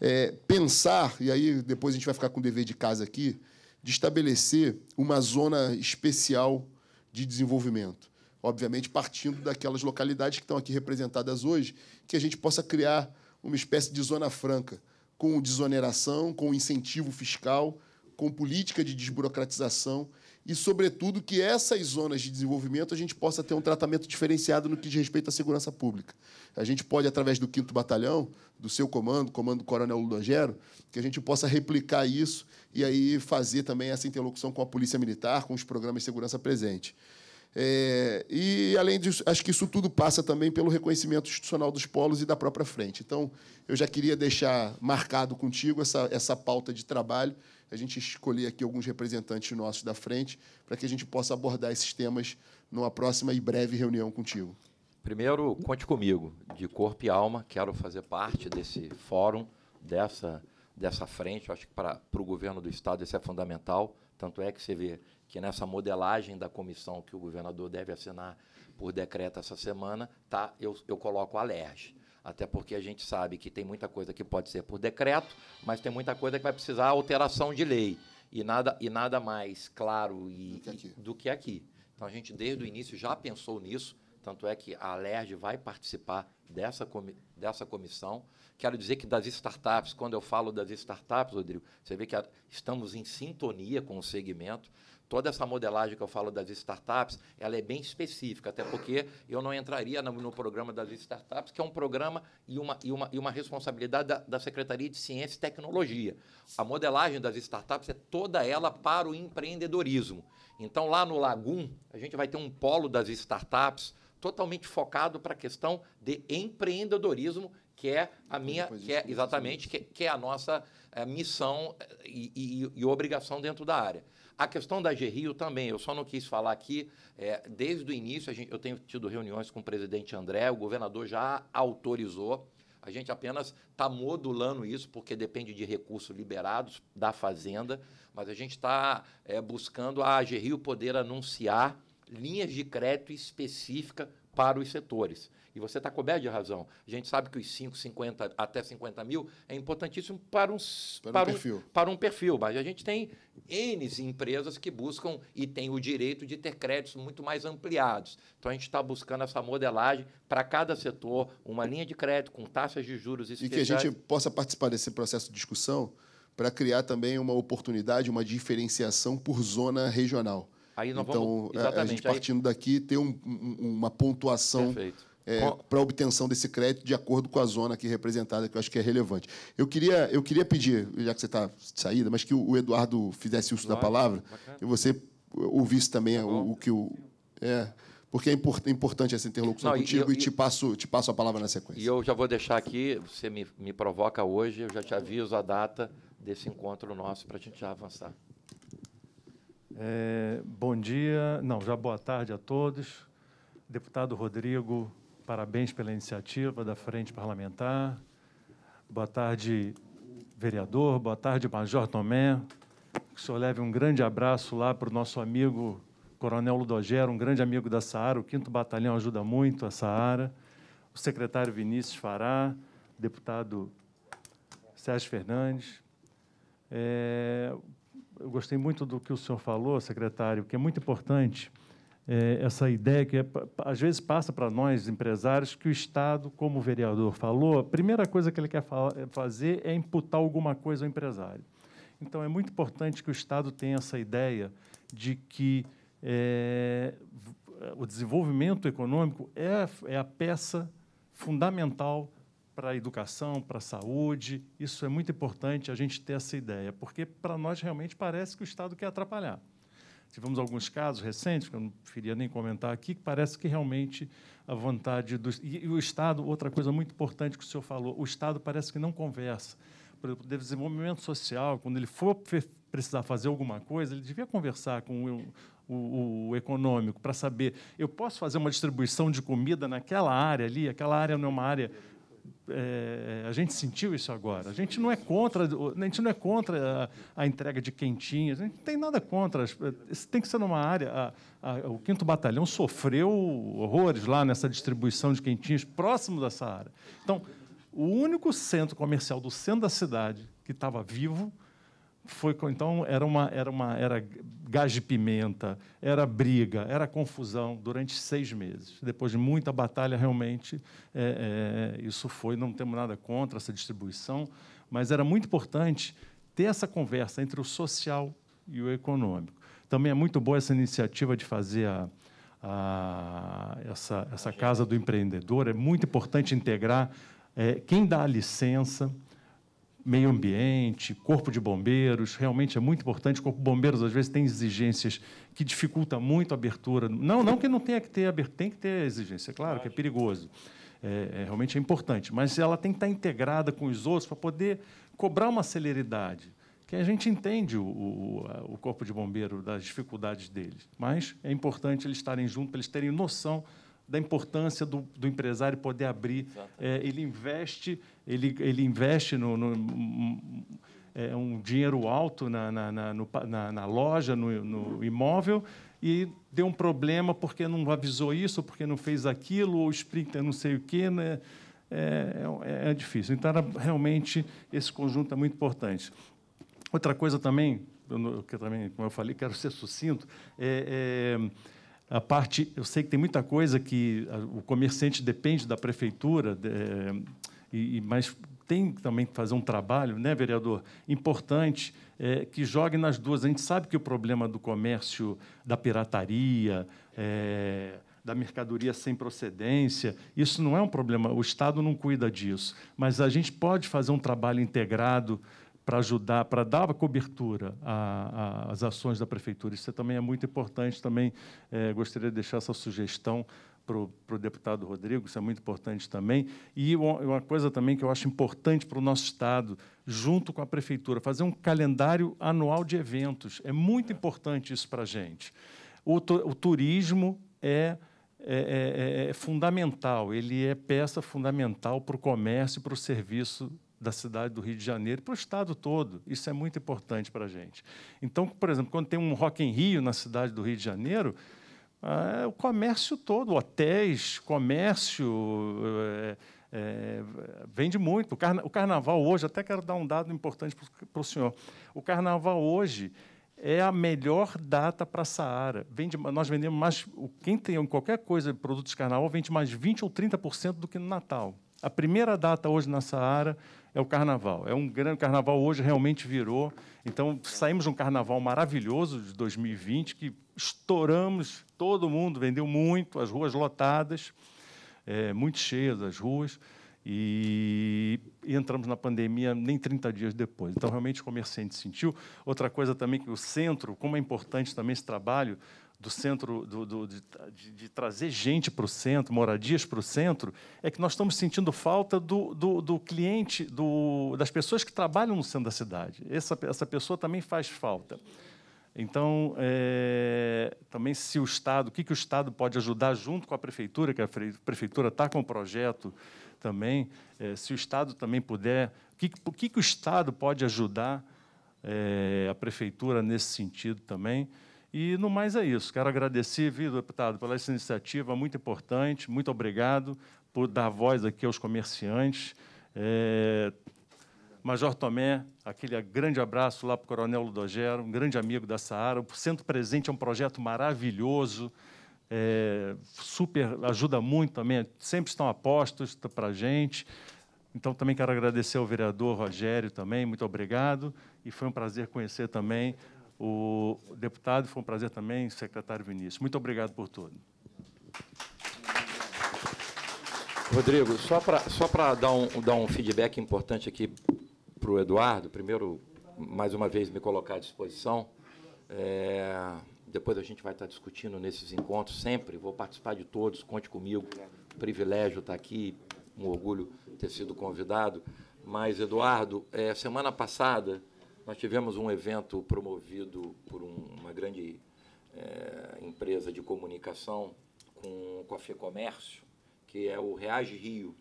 Speaker 1: é, pensar, e aí depois a gente vai ficar com o dever de casa aqui, de estabelecer uma zona especial de desenvolvimento. Obviamente, partindo daquelas localidades que estão aqui representadas hoje, que a gente possa criar uma espécie de zona franca, com desoneração, com incentivo fiscal, com política de desburocratização e, sobretudo, que essas zonas de desenvolvimento a gente possa ter um tratamento diferenciado no que diz respeito à segurança pública. A gente pode, através do 5 Batalhão, do seu comando, comando Coronel Ludogero, que a gente possa replicar isso e aí fazer também essa interlocução com a Polícia Militar, com os programas de segurança presente. É, e, além disso, acho que isso tudo passa também pelo reconhecimento institucional dos polos e da própria frente. Então, eu já queria deixar marcado contigo essa, essa pauta de trabalho a gente escolher aqui alguns representantes nossos da frente para que a gente possa abordar esses temas numa próxima e breve reunião
Speaker 4: contigo. Primeiro, conte comigo, de corpo e alma, quero fazer parte desse fórum, dessa, dessa frente. acho que para, para o governo do Estado isso é fundamental. Tanto é que você vê que nessa modelagem da comissão que o governador deve assinar por decreto essa semana, tá, eu, eu coloco a LERJ até porque a gente sabe que tem muita coisa que pode ser por decreto, mas tem muita coisa que vai precisar alteração de lei. E nada, e nada mais claro e, do, que do que aqui. Então a gente, desde o início, já pensou nisso, tanto é que a Alerj vai participar dessa, comi dessa comissão. Quero dizer que das startups, quando eu falo das startups, Rodrigo, você vê que a, estamos em sintonia com o segmento toda essa modelagem que eu falo das startups, ela é bem específica, até porque eu não entraria no, no programa das startups, que é um programa e uma, e uma, e uma responsabilidade da, da, Secretaria de Ciência e Tecnologia. A modelagem das startups é toda ela para o empreendedorismo. Então, lá no Lagum, a gente vai ter um polo das startups totalmente focado para a questão de empreendedorismo, que é a minha, que é exatamente, que, que é a nossa é, missão eh, e, e, e obrigação dentro da área. A questão da GRIO também, eu só não quis falar aqui, é, desde o início gente, eu tenho tido reuniões com o presidente André, o governador já autorizou, a gente apenas está modulando isso, porque depende de recursos liberados da Fazenda, mas a gente está é, buscando a AGRIO poder anunciar linhas de crédito específica para os setores. E você está coberto de razão. A gente sabe que os 5, 50 até 50 mil é importantíssimo para um, para, para um, perfil. para um perfil. Mas a gente tem N empresas que buscam e têm o direito de ter créditos muito mais ampliados. Então a gente está buscando essa modelagem para cada setor, uma linha de crédito com taxas de juros especiais. E que a gente possa
Speaker 1: participar desse processo de discussão para criar também uma oportunidade, uma diferenciação por zona regional.
Speaker 4: então, vamos, é, a gente partindo
Speaker 1: aí, daqui ter um, um, uma pontuação perfeito é, para obtenção desse crédito de acordo com a zona aqui representada, que eu acho que é relevante. Eu queria, eu queria pedir, já que você está de saída, mas que o Eduardo fizesse uso da palavra bacana. e você ouvisse também tá o, o, que o. É, porque é, é importante essa interlocução Não, contigo e, eu, e te, passo, te passo a palavra na sequência.
Speaker 4: E eu já vou deixar aqui, você me, me provoca hoje, eu já te aviso a data desse encontro nosso para a gente já avançar.
Speaker 5: É, bom dia, não, já boa tarde a todos. Deputado Rodrigo, Parabéns pela iniciativa da Frente Parlamentar. Boa tarde, vereador. Boa tarde, Major Tomé. Que o senhor leve um grande abraço lá para o nosso amigo Coronel Ludogero, um grande amigo da Saara. O 5 Batalhão ajuda muito a Saara. O secretário Vinícius Fará, deputado Sérgio Fernandes. É, eu gostei muito do que o senhor falou, secretário, que é muito importante é, essa ideia que é, às vezes passa para nós, empresários, que o Estado, como o vereador falou, a primeira coisa que ele quer é fazer é imputar alguma coisa ao empresário. Então, é muito importante que o Estado tenha essa ideia de que é, o desenvolvimento econômico é, é a peça fundamental para a educação, para a saúde. Isso é muito importante a gente ter essa ideia, porque para nós realmente parece que o Estado quer atrapalhar. Tivemos alguns casos recentes, que eu não preferia nem comentar aqui, que parece que realmente a vontade do. E, o Estado, outra coisa muito importante que o senhor falou, o Estado parece que não conversa. Por exemplo, desenvolvimento social, quando ele for precisar fazer alguma coisa, ele devia conversar com o, o, o econômico para saber: eu posso fazer uma distribuição de comida naquela área ali? Aquela área não é uma área é, é, a gente sentiu isso agora. A gente não é contra, a gente não é contra a, a entrega de quentinhas, a gente não tem nada contra. É, tem que ser numa área. A, o 5 Batalhão sofreu horrores lá nessa distribuição de quentinhas próximo dessa área. Então, o único centro comercial do centro da cidade que estava vivo foi então era uma era uma era gás de pimenta, era briga, era confusão durante seis meses. Depois de muita batalha, realmente é, é, isso foi. Não temos nada contra essa distribuição, mas era muito importante ter essa conversa entre o social e o econômico. Também é muito boa essa iniciativa de fazer a, a, essa, essa casa do empreendedor. É muito importante integrar é, quem dá a licença meio ambiente, corpo de bombeiros, realmente é muito importante. O corpo de bombeiros, às vezes, tem exigências que dificulta muito a abertura. Não, não que não tenha que ter abertura, tem que ter exigência, é claro que é perigoso. É, é, realmente é importante, mas ela tem que estar integrada com os outros para poder cobrar uma celeridade que a gente entende o, o, o, Corpo de Bombeiro, das dificuldades deles. Mas é importante eles estarem juntos, para eles terem noção da importância do, do empresário poder abrir. É, ele investe, ele, ele investe no, no é, um dinheiro alto na, na, na, no, na, na loja, no, no imóvel, e deu um problema porque não avisou isso, porque não fez aquilo, ou sprinter não sei o quê. Né? É, é, é, difícil. Então, era, realmente, esse conjunto é muito importante. Outra coisa também, eu, que também, como eu falei, quero ser sucinto, é, é a parte, eu sei que tem muita coisa que o comerciante depende da prefeitura, é, e, mas tem também que fazer um trabalho, né, vereador, importante, é, que jogue nas duas. A gente sabe que o problema do comércio, da pirataria, é, da mercadoria sem procedência, isso não é um problema, o Estado não cuida disso. Mas a gente pode fazer um trabalho integrado para ajudar, para dar cobertura às ações da prefeitura. Isso também é muito importante. Também é, gostaria de deixar essa sugestão para o deputado Rodrigo, isso é muito importante também. E uma coisa também que eu acho importante para o nosso Estado, junto com a Prefeitura, fazer um calendário anual de eventos. É muito importante isso para a gente. O, o turismo é, é, é, é, é fundamental, ele é peça fundamental para o comércio e para o serviço da cidade do Rio de Janeiro para o estado todo. Isso é muito importante para a gente. Então, por exemplo, quando tem um Rock em Rio na cidade do Rio de Janeiro, ah, é o comércio todo, hotéis, comércio, é, é, vende muito. O, carna, o, carnaval hoje, até quero dar um dado importante para o senhor. O carnaval hoje é a melhor data para a Saara. Vende, nós vendemos mais. Quem tem qualquer coisa de produtos de carnaval vende mais 20 ou 30% do que no Natal. A primeira data hoje na Saara é o carnaval. É um grande carnaval hoje realmente virou. Então saímos de um carnaval maravilhoso de 2020 que estouramos, todo mundo vendeu muito, as ruas lotadas, é, muito cheias as ruas. E, e, entramos na pandemia nem 30 dias depois. Então, realmente, o comerciante sentiu. Outra coisa também que o centro, como é importante também esse trabalho, do centro, do, do, de, de, de, trazer gente para o centro, moradias para o centro, é que nós estamos sentindo falta do, do cliente, das pessoas que trabalham no centro da cidade. Essa, essa pessoa também faz falta. Então, é, também se o Estado, o que, que o Estado pode ajudar junto com a Prefeitura, que a Prefeitura está com o projeto também, é, se o Estado também puder, o que, o, que, que o Estado pode ajudar é, a Prefeitura nesse sentido também. E no mais é isso. Quero agradecer, viu, deputado, pela essa iniciativa muito importante. Muito obrigado por dar voz aqui aos comerciantes. É... Major Tomé, aquele grande abraço lá para o Coronel Ludogero, um grande amigo da Saara. O Centro Presente é um projeto maravilhoso, é... super ajuda muito também, sempre estão apostos para a gente. Então, também quero agradecer ao vereador Rogério também, muito obrigado. E foi um prazer conhecer também o deputado, foi um prazer também, secretário Vinícius. Muito obrigado por tudo.
Speaker 4: Rodrigo, só para só dar, um, dar um feedback importante aqui para o Eduardo, primeiro, mais uma vez, me colocar à disposição. É, depois a gente vai estar discutindo nesses encontros sempre, vou participar de todos, conte comigo. Privilégio estar aqui, um orgulho ter sido convidado. Mas, Eduardo, é, semana passada nós tivemos um evento promovido por um, uma grande é, empresa de comunicação com, com a FEComércio, que é o Reage Rio.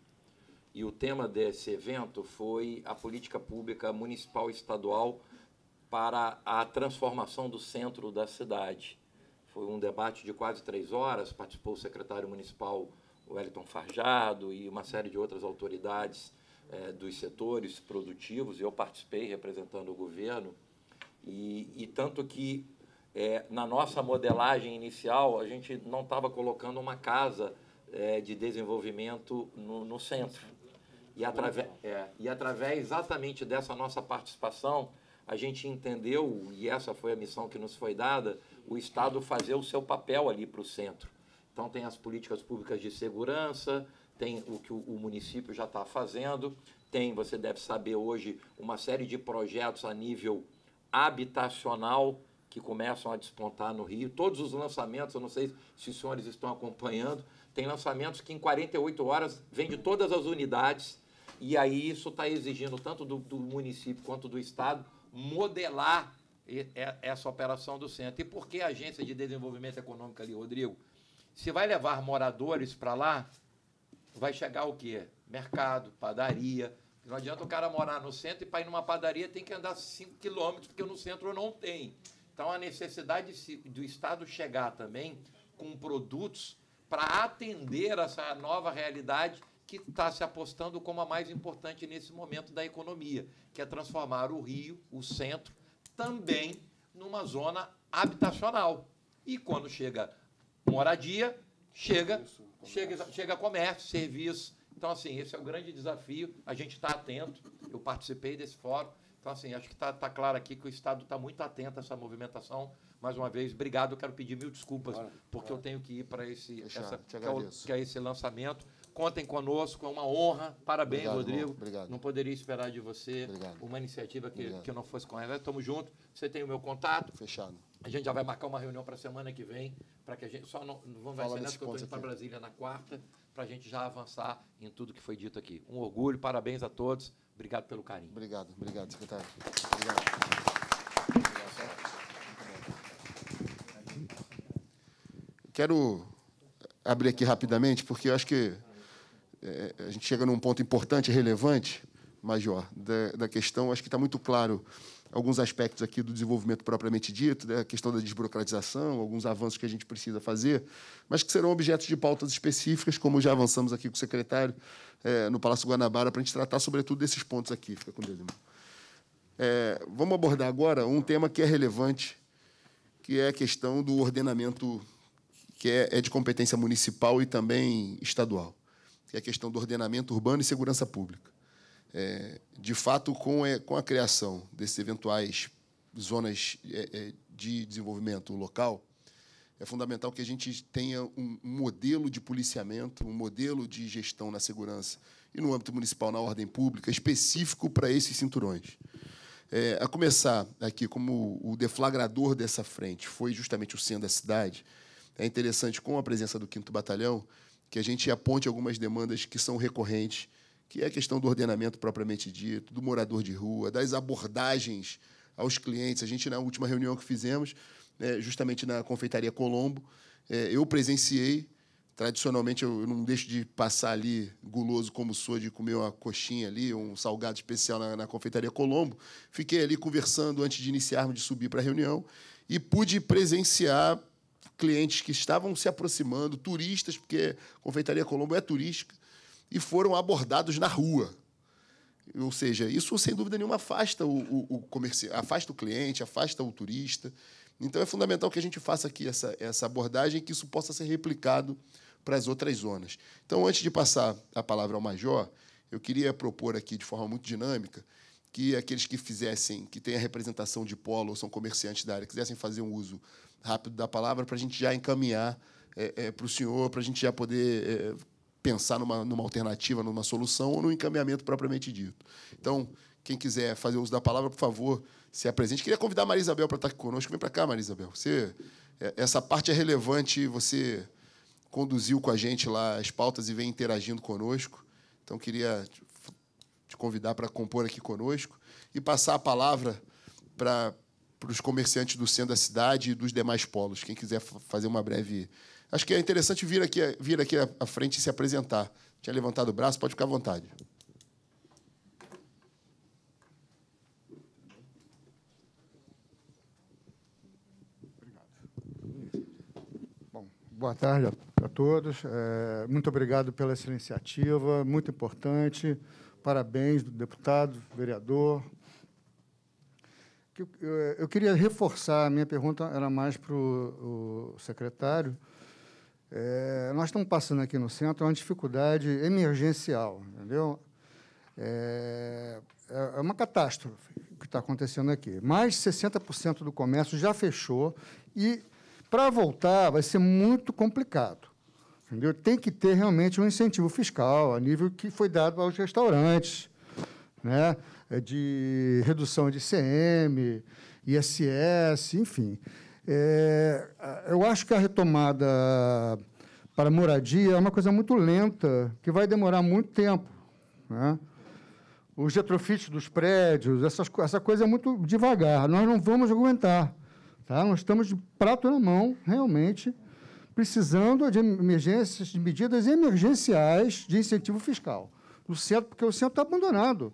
Speaker 4: E o tema desse evento foi a política pública municipal e estadual para a transformação do centro da cidade. Foi um debate de quase três horas, participou o secretário municipal Wellington Farjado e uma série de outras autoridades é, dos setores produtivos. Eu participei representando o governo e, e tanto que é, na nossa modelagem inicial a gente não estava colocando uma casa é, de desenvolvimento no, no centro. E é, e através exatamente dessa nossa participação, a gente entendeu, e essa foi a missão que nos foi dada, o Estado fazer o seu papel ali para o centro. Então, tem as políticas públicas de segurança, tem o que o, município já está fazendo, tem, você deve saber hoje, uma série de projetos a nível habitacional que começam a despontar no Rio. Todos os lançamentos, eu não sei se os senhores estão acompanhando, tem lançamentos que em 48 horas de todas as unidades, e aí isso está exigindo tanto do, do município quanto do Estado modelar é, essa operação do centro. E por que a Agência de Desenvolvimento Econômico ali, Rodrigo? Se vai levar moradores para lá, vai chegar o quê? Mercado, padaria. Não adianta o cara morar no centro e para ir numa padaria tem que andar 5 quilômetros, porque no centro não tem. Então a necessidade do Estado chegar também com produtos para atender essa nova realidade que está se apostando como a mais importante nesse momento da economia, que é transformar o Rio, o centro, também numa zona habitacional. E quando chega moradia, chega chega, a comércio, serviço. Então, assim, esse é o grande desafio. A gente está atento. Eu participei desse fórum. Então, assim, acho que está tá claro aqui que o Estado está muito atento a essa movimentação. Mais uma vez, obrigado. Eu quero pedir mil desculpas, claro, porque claro. eu tenho que ir para esse, é que é, esse lançamento. Contem conosco, é uma honra. Parabéns, obrigado, Rodrigo. obrigado. Não poderia esperar de você obrigado. uma iniciativa que, que não fosse correta. Tamo junto. Você tem o meu contato. Fechado. A gente já vai marcar uma reunião para a semana que vem, para que a gente. Só não, não vamos Fala nessa, porque eu estou indo para Brasília na quarta, para a gente já avançar em tudo que foi dito aqui. Um orgulho, parabéns a todos. Obrigado pelo carinho. Obrigado, obrigado, secretário. Obrigado.
Speaker 1: Quero abrir aqui rapidamente, porque eu acho que é, a gente chega num ponto importante, relevante, Major, da, da questão. Acho que está muito claro alguns aspectos aqui do desenvolvimento propriamente dito, né? a questão da desburocratização, alguns avanços que a gente precisa fazer, mas que serão objetos de pautas específicas, como já avançamos aqui com o secretário é, no Palácio Guanabara, para a gente tratar sobretudo desses pontos aqui. Fica com Deus, irmão. É, vamos abordar agora um tema que é relevante, que é a questão do ordenamento que é, é de competência municipal e também estadual, que é a questão do ordenamento urbano e segurança pública é, de fato, com, é, com a criação desses eventuais zonas é, é, de desenvolvimento local, é fundamental que a gente tenha um modelo de policiamento, um modelo de gestão na segurança e no âmbito municipal na ordem pública específico para esses cinturões. É, a começar aqui, como o deflagrador dessa frente foi justamente o centro da cidade, é interessante, com a presença do 5 Batalhão, que a gente aponte algumas demandas que são recorrentes que é a questão do ordenamento propriamente dito, do morador de rua, das abordagens aos clientes. A gente, na última reunião que fizemos, é, justamente na Confeitaria Colombo, é, eu presenciei. Tradicionalmente, eu, não deixo de passar ali, guloso como sou, de comer uma coxinha ali, um salgado especial na, na Confeitaria Colombo. Fiquei ali conversando antes de iniciarmos de subir para a reunião e pude presenciar clientes que estavam se aproximando, turistas, porque a Confeitaria Colombo é turística, e foram abordados na rua. Ou seja, isso sem dúvida nenhuma afasta o, o, o afasta o cliente, afasta o turista. Então é fundamental que a gente faça aqui essa, essa abordagem que isso possa ser replicado para as outras zonas. Então, antes de passar a palavra ao Major, eu queria propor aqui de forma muito dinâmica que aqueles que fizessem, que têm a representação de polo ou são comerciantes da área, quisessem fazer um uso rápido da palavra para a gente já encaminhar é, eh, é, eh, para o senhor, para a gente já poder é, pensar numa, numa alternativa, numa solução ou no encaminhamento propriamente dito. Então, quem quiser fazer uso da palavra, por favor, se apresente. Queria convidar a Maria Isabel para estar tá aqui conosco. Vem para cá, Maria Isabel. Você, é, essa parte é relevante, você conduziu com a gente lá as pautas e vem interagindo conosco. Então, queria te convidar para compor aqui conosco e passar a palavra para, para os comerciantes do centro da cidade e dos demais polos. Quem quiser fazer uma breve Acho que é interessante vir aqui, vir aqui à frente e se apresentar. Tinha levantado o braço, pode ficar à vontade.
Speaker 6: boa tarde a todos. É, muito obrigado pela essa iniciativa, muito importante. Parabéns, do deputado, vereador. Eu, eu, eu queria reforçar, a minha pergunta era mais para o secretário. É, nós estamos passando aqui no centro é uma dificuldade emergencial, entendeu? É, é, é uma catástrofe o que está acontecendo aqui. Mais de 60% do comércio já fechou e, para voltar, vai ser muito complicado. Entendeu? Tem que ter realmente um incentivo fiscal a nível que foi dado aos restaurantes, né? É de redução de ICM, ISS, enfim. É, eu acho que a retomada para moradia é uma coisa muito lenta, que vai demorar muito tempo. Né? Os retrofits dos prédios, essas, essa coisa é muito devagar. Nós não vamos aguentar. Tá? Nós estamos de prato na mão, realmente, precisando de emergências, de medidas emergenciais de incentivo fiscal. no centro, porque o centro está abandonado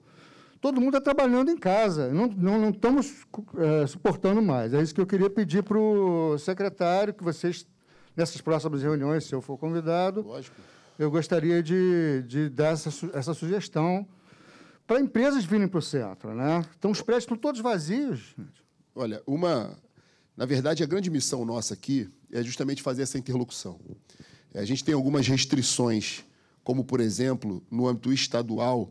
Speaker 6: todo mundo está trabalhando em casa, não, não, não estamos é, suportando mais. É isso que eu queria pedir para o secretário, que vocês, nessas próximas reuniões, se eu for convidado, Lógico. eu gostaria de, de dar essa, essa sugestão para empresas virem para o centro.
Speaker 1: Né? Então, os prédios estão todos vazios. Olha, uma... Na verdade, a grande missão nossa aqui é justamente fazer essa interlocução. É, a gente tem algumas restrições, como, por exemplo, no âmbito estadual,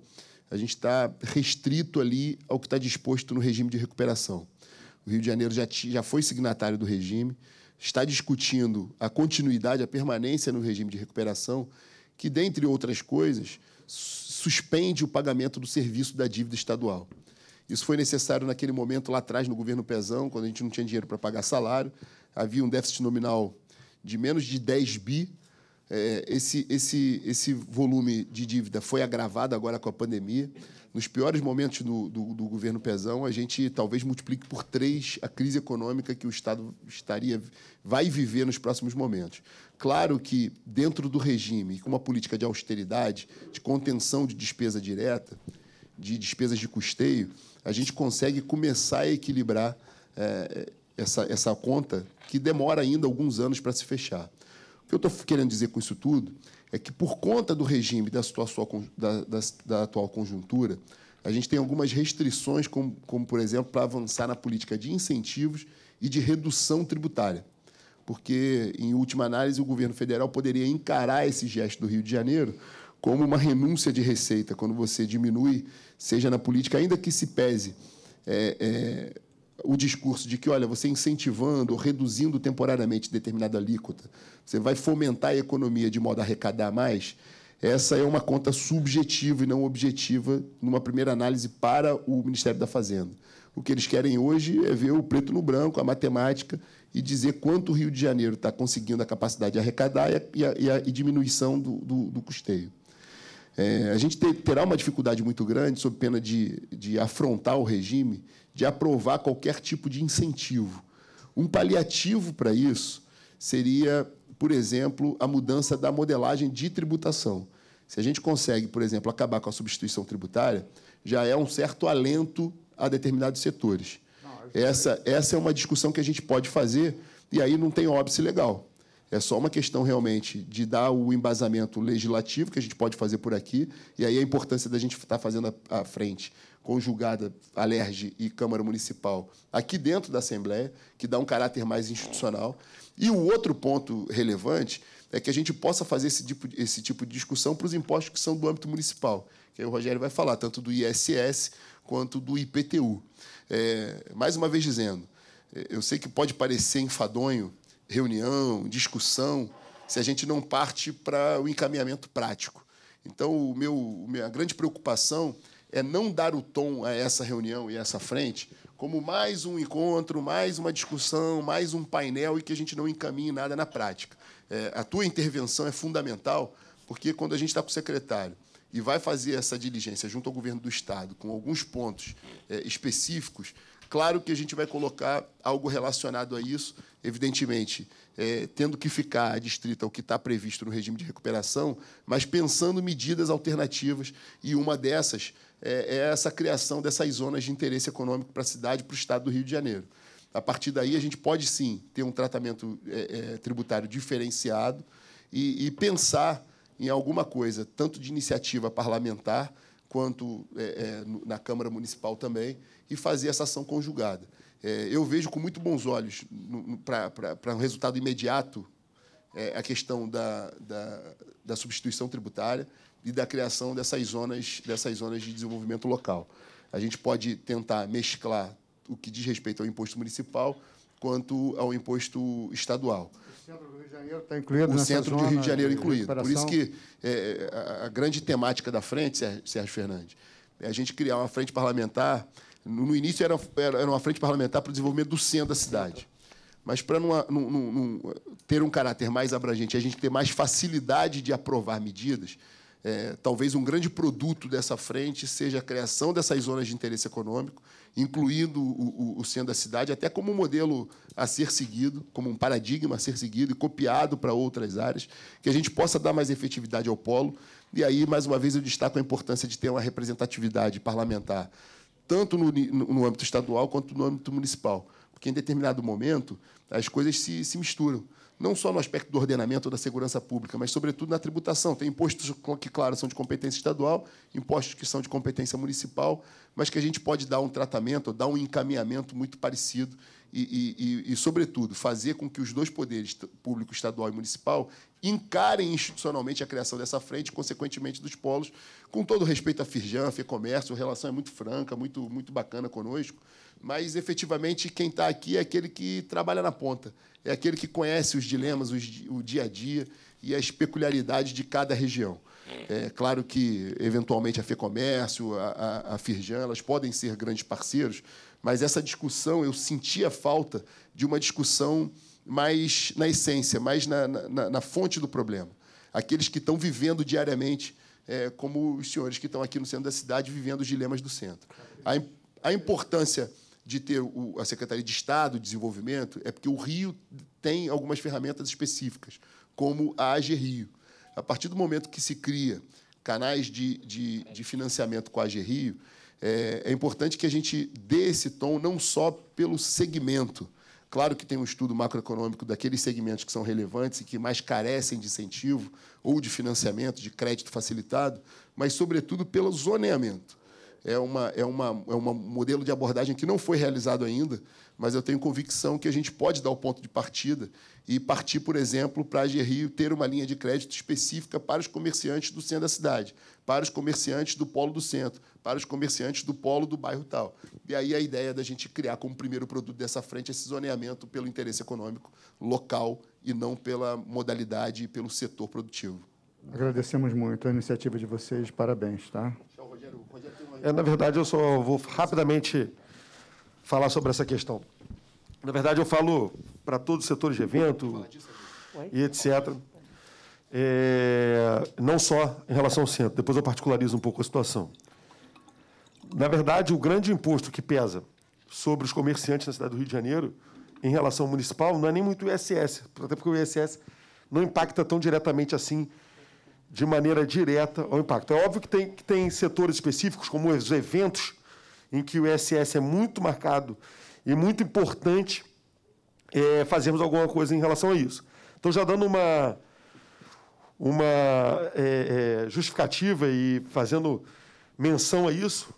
Speaker 1: a gente está restrito ali ao que está disposto no regime de recuperação. O Rio de Janeiro já, já foi signatário do regime, está discutindo a continuidade, a permanência no regime de recuperação, que, dentre outras coisas, suspende o pagamento do serviço da dívida estadual. Isso foi necessário naquele momento lá atrás, no governo Pezão, quando a gente não tinha dinheiro para pagar salário, havia um déficit nominal de menos de 10 bi é, esse, esse, esse volume de dívida foi agravado agora com a pandemia. Nos piores momentos do, do, do governo Pezão, a gente talvez multiplique por três a crise econômica que o Estado estaria vai viver nos próximos momentos. Claro que, dentro do regime, com uma política de austeridade, de contenção de despesa direta, de despesas de custeio, a gente consegue começar a equilibrar é, essa, essa conta, que demora ainda alguns anos para se fechar que eu estou querendo dizer com isso tudo é que, por conta do regime da, situação, da, da, da atual conjuntura, a gente tem algumas restrições, como, como por exemplo, para avançar na política de incentivos e de redução tributária. Porque, em última análise, o governo federal poderia encarar esse gesto do Rio de Janeiro como uma renúncia de receita, quando você diminui, seja na política, ainda que se pese. É, é, o discurso de que, olha, você incentivando, reduzindo temporariamente determinada alíquota, você vai fomentar a economia de modo a arrecadar mais, essa é uma conta subjetiva e não objetiva, numa primeira análise, para o Ministério da Fazenda. O que eles querem hoje é ver o preto no branco, a matemática, e dizer quanto o Rio de Janeiro está conseguindo a capacidade de arrecadar e a, e a e diminuição do, do, do custeio. É, a gente terá uma dificuldade muito grande, sob pena de, de afrontar o regime, de aprovar qualquer tipo de incentivo. Um paliativo para isso seria, por exemplo, a mudança da modelagem de tributação. Se a gente consegue, por exemplo, acabar com a substituição tributária, já é um certo alento a determinados setores. É essa, essa é uma discussão que a gente pode fazer e aí não tem óbice legal. É só uma questão realmente de dar o embasamento legislativo que a gente pode fazer por aqui, e aí a importância da gente estar tá fazendo à frente conjugada Alerj e Câmara Municipal aqui dentro da Assembleia, que dá um caráter mais institucional. E o outro ponto relevante é que a gente possa fazer esse tipo, esse tipo de discussão para os impostos que são do âmbito municipal, que aí o Rogério vai falar, tanto do ISS quanto do IPTU. É, mais uma vez dizendo, é, eu sei que pode parecer enfadonho reunião, discussão, se a gente não parte para o encaminhamento prático. Então, o meu, a grande preocupação é não dar o tom a essa reunião e essa frente como mais um encontro, mais uma discussão, mais um painel e que a gente não encaminhe nada na prática. É, a tua intervenção é fundamental, porque quando a gente está com o secretário e vai fazer essa diligência junto ao governo do Estado, com alguns pontos é, específicos, claro que a gente vai colocar algo relacionado a isso, evidentemente, é, tendo que ficar distrita ao que está previsto no regime de recuperação, mas pensando medidas alternativas, e uma dessas é, é essa criação dessas zonas de interesse econômico para a cidade e para o Estado do Rio de Janeiro. A partir daí, a gente pode sim ter um tratamento é, é tributário diferenciado e, e pensar em alguma coisa, tanto de iniciativa parlamentar quanto é, é, na Câmara Municipal também, e fazer essa ação conjugada. É, eu vejo com muito bons olhos para um resultado imediato é, a questão da, da, da, substituição tributária e da criação dessas zonas, dessas zonas de desenvolvimento local. A gente pode tentar mesclar o que diz respeito ao imposto municipal quanto ao imposto estadual. O
Speaker 6: centro do Rio de Janeiro está incluído. O centro do Rio de Janeiro incluído. Por isso que
Speaker 1: é, é, a, a grande temática da frente, Sérgio Fernandes, é a gente criar uma frente parlamentar no início era, era uma frente parlamentar para o desenvolvimento do centro da cidade. Mas para ter um caráter mais abrangente, a gente ter mais facilidade de aprovar medidas, é, talvez um grande produto dessa frente seja a criação dessas zonas de interesse econômico, incluindo o, o, o, centro da cidade, até como um modelo a ser seguido, como um paradigma a ser seguido e copiado para outras áreas, que a gente possa dar mais efetividade ao polo. E aí, mais uma vez, eu destaco a importância de ter uma representatividade parlamentar tanto no, no âmbito estadual quanto no âmbito municipal. Porque, em determinado momento, as coisas se, se misturam não só no aspecto do ordenamento da segurança pública, mas, sobretudo, na tributação. Tem impostos que, claro, são de competência estadual, impostos que são de competência municipal, mas que a gente pode dar um tratamento, dar um encaminhamento muito parecido e, e, e sobretudo, fazer com que os dois poderes, público estadual e municipal, encarem institucionalmente a criação dessa frente, consequentemente, dos polos, com todo respeito à Firjan, Comércio, a relação é muito franca, muito, muito bacana conosco, mas efetivamente quem está aqui é aquele que trabalha na ponta, é aquele que conhece os dilemas, os, o dia a dia e as peculiaridades de cada região. É claro que, eventualmente, a FEComércio, a, a, a Firjan, elas podem ser grandes parceiros, mas essa discussão, eu sentia falta de uma discussão mais na essência, mais na, na, na fonte do problema. Aqueles que estão vivendo diariamente é, como os senhores que estão aqui no centro da cidade vivendo os dilemas do centro. A, a importância de ter o, a Secretaria de Estado de Desenvolvimento é porque o Rio tem algumas ferramentas específicas, como a AG Rio. A partir do momento que se cria canais de, de, de financiamento com a AG Rio, é, é importante que a gente dê esse tom não só pelo segmento, Claro que tem um estudo macroeconômico daqueles segmentos que são relevantes e que mais carecem de incentivo ou de financiamento, de crédito facilitado, mas, sobretudo, pelo zoneamento. É, uma, é, uma, é um modelo de abordagem que não foi realizado ainda, mas eu tenho convicção que a gente pode dar o ponto de partida e partir, por exemplo, para a Rio ter uma linha de crédito específica para os comerciantes do centro da cidade, para os comerciantes do polo do centro, para os comerciantes do polo do bairro tal. E aí a ideia da gente criar como primeiro produto dessa frente esse zoneamento pelo interesse econômico local e não pela modalidade e pelo setor produtivo.
Speaker 6: Agradecemos muito
Speaker 2: a iniciativa de vocês, parabéns, tá? É, na verdade, eu só vou rapidamente falar sobre essa questão. Na verdade, eu falo para todos os setores de evento e etc. É, não só em relação ao centro, depois eu particularizo um pouco a situação. Na verdade, o grande imposto que pesa sobre os comerciantes na cidade do Rio de Janeiro, em relação ao municipal, não é nem muito o ISS, até porque o ISS não impacta tão diretamente assim, de maneira direta ao impacto. É óbvio que tem, que tem setores específicos, como os eventos, em que o ISS é muito marcado e muito importante é, fazermos alguma coisa em relação a isso. Então, já dando uma, uma é, é, justificativa e fazendo menção a isso,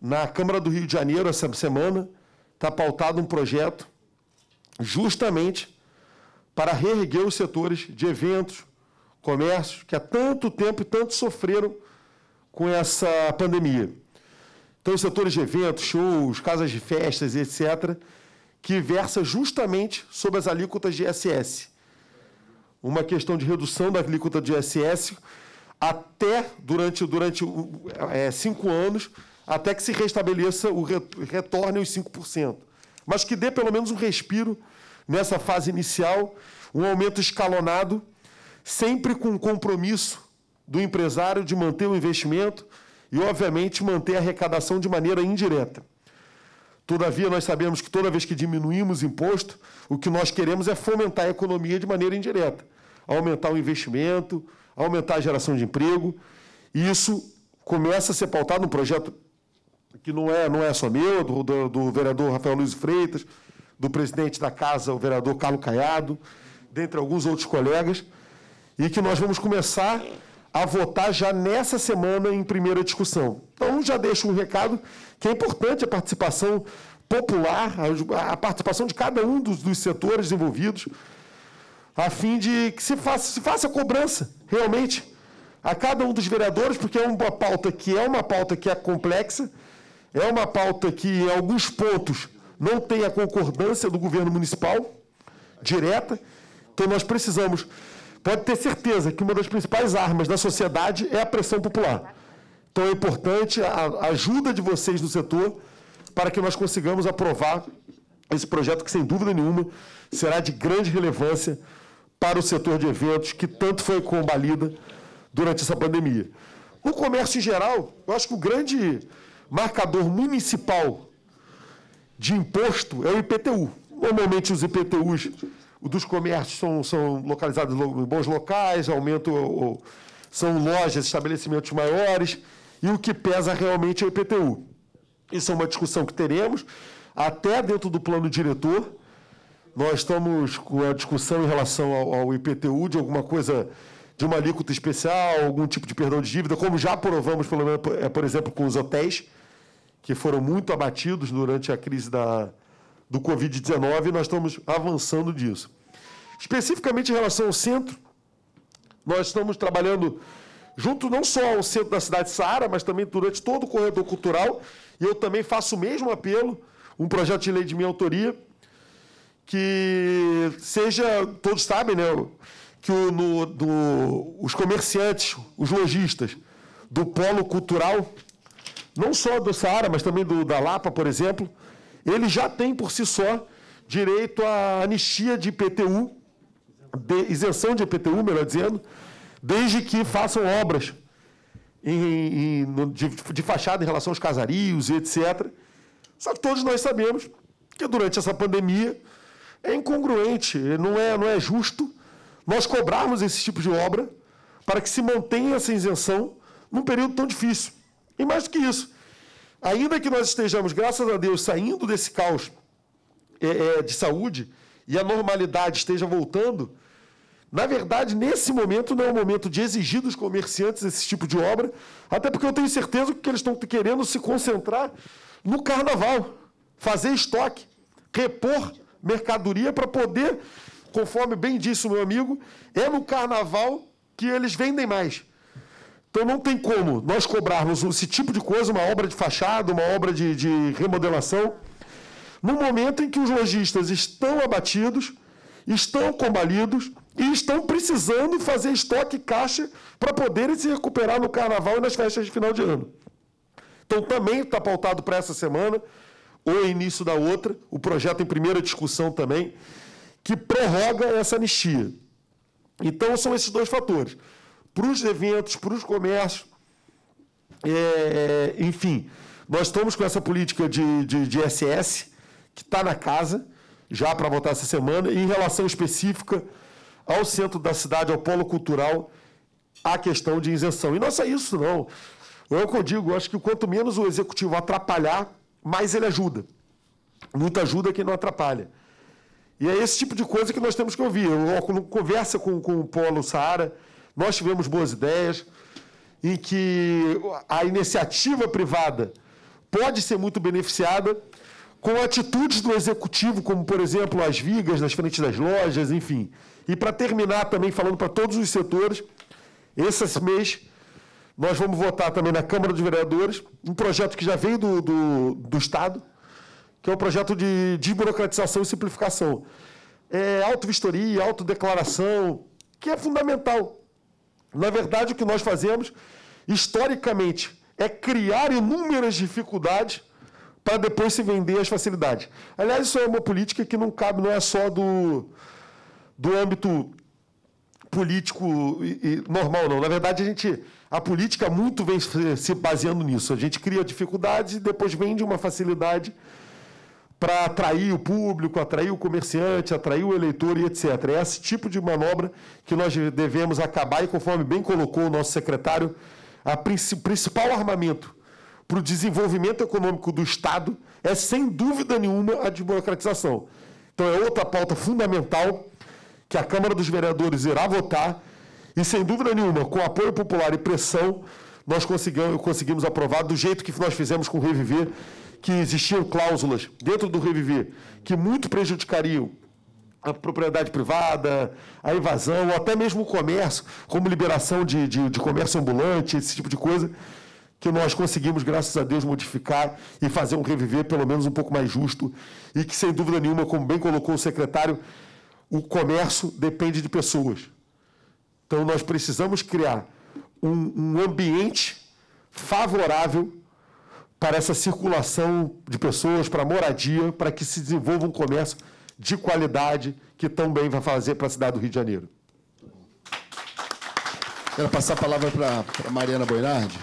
Speaker 2: na Câmara do Rio de Janeiro, essa semana, está pautado um projeto justamente para reerguer os setores de eventos, comércio, que há tanto tempo e tanto sofreram com essa pandemia. Então, os setores de eventos, shows, casas de festas, etc., que versa justamente sobre as alíquotas de ISS. Uma questão de redução da alíquota de ISS até durante, durante é, cinco anos, até que se restabeleça o retorne os 5%. Mas que dê pelo menos um respiro nessa fase inicial, um aumento escalonado, sempre com o compromisso do empresário de manter o investimento e, obviamente, manter a arrecadação de maneira indireta. Todavia, nós sabemos que toda vez que diminuímos imposto, o que nós queremos é fomentar a economia de maneira indireta, aumentar o investimento, aumentar a geração de emprego. E isso começa a ser pautado no projeto que não é, não é só meu, do, do, do vereador Rafael Luiz Freitas, do presidente da casa, o vereador Carlos Caiado, dentre alguns outros colegas, e que nós vamos começar a votar já nessa semana em primeira discussão. Então, já deixo um recado que é importante a participação popular, a participação de cada um dos, dos setores envolvidos, a fim de que se faça, se faça cobrança, realmente, a cada um dos vereadores, porque é uma pauta que é uma pauta que é complexa, é uma pauta que, em alguns pontos, não tem a concordância do governo municipal direta. Então, nós precisamos Pode ter certeza que uma das principais armas da sociedade é a pressão popular. Então é importante a ajuda de vocês do setor para que nós consigamos aprovar esse projeto que, sem dúvida nenhuma, será de grande relevância para o setor de eventos que tanto foi combalida durante essa pandemia. O comércio em geral, eu acho que o grande marcador municipal de imposto é o IPTU. Normalmente os IPTUs dos comércios são, são localizados em bons locais, aumento ou, são lojas, estabelecimentos maiores, e o que pesa realmente é o IPTU. Isso é uma discussão que teremos, até dentro do plano diretor. Nós estamos com a discussão em relação ao, ao IPTU, de alguma coisa, de uma alíquota especial, algum tipo de perdão de dívida, como já aprovamos, pelo menos, é, por exemplo, com os hotéis, que foram muito abatidos durante a crise da, do Covid-19 e nós estamos avançando disso. Especificamente em relação ao centro, nós estamos trabalhando junto não só ao centro da cidade de Saara, mas também durante todo o corredor cultural. E eu também faço o mesmo apelo, um projeto de lei de minha autoria, que seja, todos sabem, né, que o, no, do, os comerciantes, os lojistas do polo cultural, não só do Saara, mas também do, da Lapa, por exemplo, ele já tem por si só direito à anistia de IPTU, de isenção de IPTU, melhor dizendo, desde que façam obras em, em, de, de fachada em relação aos casarios e etc. Só que todos nós sabemos que durante essa pandemia é incongruente, não é, não é justo nós cobrarmos esse tipo de obra para que se mantenha essa isenção num período tão difícil. E mais do que isso, ainda que nós estejamos, graças a Deus, saindo desse caos é, é, de saúde e a normalidade esteja voltando, na verdade, nesse momento não é o momento de exigir dos comerciantes esse tipo de obra, até porque eu tenho certeza que eles estão querendo se concentrar no carnaval, fazer estoque, repor mercadoria para poder, conforme bem disse o meu amigo, é no carnaval que eles vendem mais. Então não tem como nós cobrarmos esse tipo de coisa, uma obra de fachada, uma obra de, de remodelação, no momento em que os lojistas estão abatidos, estão combalidos e estão precisando fazer estoque caixa para poderem se recuperar no carnaval e nas festas de final de ano. Então também está pautado para essa semana, ou é início da outra, o projeto em primeira discussão também, que prorroga essa anistia. Então são esses dois fatores para os eventos, para os comércios, é, enfim. Nós estamos com essa política de, de, de SS, que está na casa, já para votar essa semana, e em relação específica ao centro da cidade, ao polo cultural, a questão de isenção. E não é só isso, não. É o que eu digo, eu acho que quanto menos o executivo atrapalhar, mais ele ajuda. Muita ajuda é quem não atrapalha. E é esse tipo de coisa que nós temos que ouvir. Eu, eu, eu conversa com, com o Polo Saara, nós tivemos boas ideias em que a iniciativa privada pode ser muito beneficiada com atitudes do executivo, como, por exemplo, as vigas nas frentes das lojas, enfim. E, para terminar, também falando para todos os setores, esse mês nós vamos votar também na Câmara dos Vereadores um projeto que já veio do, do, do Estado, que é um projeto de desburocratização e simplificação. É auto-vistoria, autodeclaração, que é fundamental na verdade, o que nós fazemos, historicamente, é criar inúmeras dificuldades para depois se vender as facilidades. Aliás, isso é uma política que não cabe, não é só do, do âmbito político e, e normal, não. Na verdade, a gente a política muito vem se baseando nisso. A gente cria dificuldades e depois vende uma facilidade para atrair o público, atrair o comerciante, atrair o eleitor e etc. É esse tipo de manobra que nós devemos acabar, e conforme bem colocou o nosso secretário, o principal armamento para o desenvolvimento econômico do Estado é, sem dúvida nenhuma, a desburocratização. Então, é outra pauta fundamental que a Câmara dos Vereadores irá votar e, sem dúvida nenhuma, com apoio popular e pressão, nós conseguimos aprovar do jeito que nós fizemos com o Reviver que existiam cláusulas dentro do Reviver que muito prejudicariam a propriedade privada, a invasão, ou até mesmo o comércio, como liberação de, de, de comércio ambulante, esse tipo de coisa, que nós conseguimos, graças a Deus, modificar e fazer um reviver pelo menos um pouco mais justo e que, sem dúvida nenhuma, como bem colocou o secretário, o comércio depende de pessoas. Então, nós precisamos criar um, um ambiente favorável para essa circulação de pessoas, para moradia, para que se desenvolva um comércio de qualidade que também vai fazer
Speaker 1: para a cidade do Rio de Janeiro. Quero passar a palavra para, a Mariana Boinardi.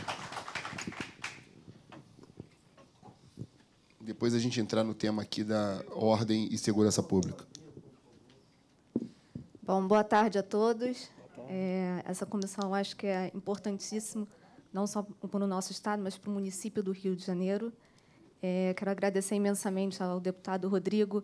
Speaker 1: Depois a gente entrar no tema aqui da ordem e segurança pública.
Speaker 7: Bom, boa tarde a todos. É, essa comissão acho que é importantíssima não só para o nosso Estado, mas para o município do Rio de Janeiro. É, quero agradecer imensamente ao deputado Rodrigo,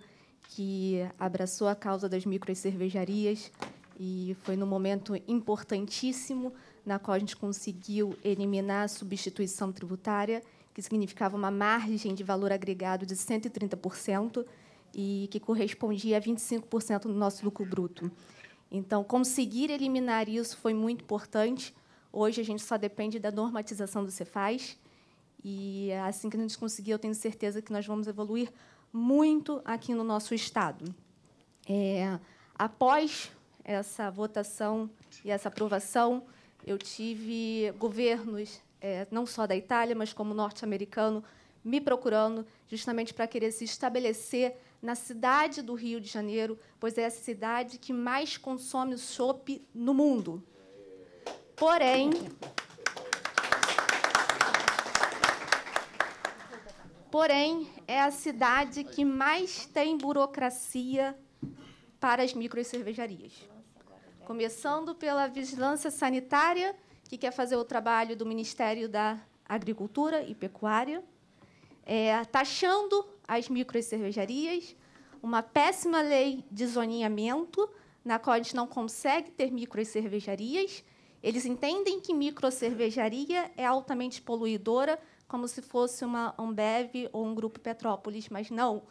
Speaker 7: que abraçou a causa das microcervejarias e foi num momento importantíssimo na qual a gente conseguiu eliminar a substituição tributária, que significava uma margem de valor agregado de 130% e que correspondia a 25% do nosso lucro bruto. Então, conseguir eliminar isso foi muito importante, Hoje a gente só depende da normatização do Cefaz e assim que a gente conseguir, eu tenho certeza que nós vamos evoluir muito aqui no nosso estado. É, após essa votação e essa aprovação, eu tive governos é, não só da Itália, mas como norte-americano me procurando justamente para querer se estabelecer na cidade do Rio de Janeiro, pois é a cidade que mais consome o chopp no mundo. Porém, porém é a cidade que mais tem burocracia para as micro cervejarias. Começando pela vigilância sanitária, que quer fazer o trabalho do Ministério da Agricultura e Pecuária, é, taxando as micro cervejarias, uma péssima lei de zoneamento, na qual a gente não consegue ter micro cervejarias, eles entendem que microcervejaria é altamente poluidora, como se fosse uma Ambev ou um grupo Petrópolis, mas não.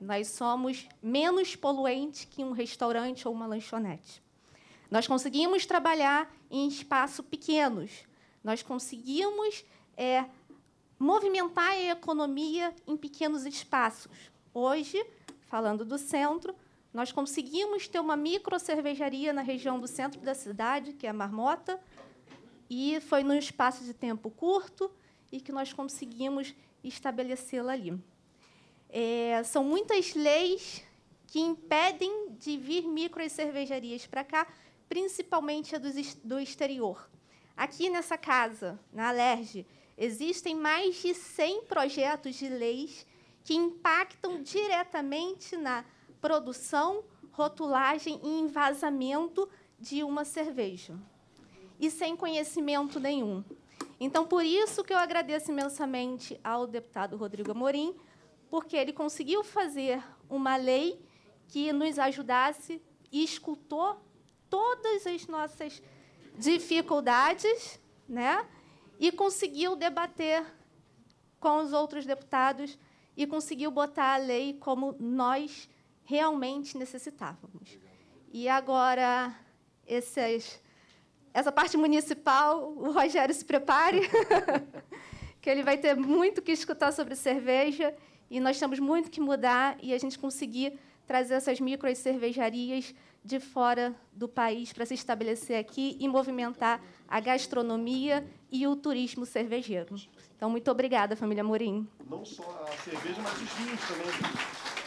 Speaker 7: Nós somos menos poluentes que um restaurante ou uma lanchonete. Nós conseguimos trabalhar em espaços pequenos. Nós conseguimos é, movimentar a economia em pequenos espaços. Hoje, falando do centro, nós conseguimos ter uma micro cervejaria na região do centro da cidade, que é a Marmota, e foi num espaço de tempo curto e que nós conseguimos estabelecê-la ali. É, são muitas leis que impedem de vir micro cervejarias para cá, principalmente a do exterior. Aqui nessa casa, na Alerj, existem mais de 100 projetos de leis que impactam diretamente na produção, rotulagem e envasamento de uma cerveja. E sem conhecimento nenhum. Então, por isso que eu agradeço imensamente ao deputado Rodrigo Amorim, porque ele conseguiu fazer uma lei que nos ajudasse e escutou todas as nossas dificuldades, né? E conseguiu debater com os outros deputados e conseguiu botar a lei como nós realmente necessitávamos. E agora, essas, essa parte municipal, o Rogério se prepare, [LAUGHS] que ele vai ter muito que escutar sobre cerveja e nós temos muito que mudar e a gente conseguir trazer essas micro cervejarias de fora do país para se estabelecer aqui e movimentar a gastronomia e o turismo cervejeiro. Então, muito obrigada, família Morim.
Speaker 2: Não só a cerveja, mas os vinhos também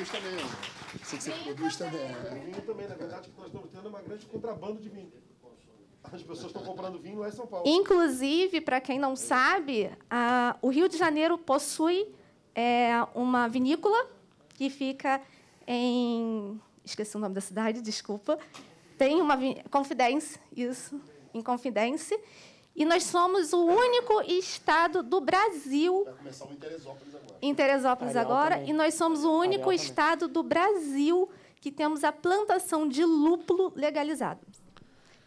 Speaker 2: produz também. Né? Sei que você né? vinho produz também. também. Né? Vinho também, na verdade, é que nós estamos tendo uma grande contrabando de vinho. As pessoas estão comprando vinho lá em São Paulo. Inclusive,
Speaker 7: para quem não sabe, a, o Rio de Janeiro possui é, uma vinícola que fica em. Esqueci o nome da cidade, desculpa. Tem uma. Confidence, isso, em Confidence. E nós somos o único estado do Brasil. Vai
Speaker 1: começar em Teresópolis
Speaker 7: agora. Em Teresópolis agora. Também. E nós somos o único Arial estado também. do Brasil que temos a plantação de lúpulo legalizado.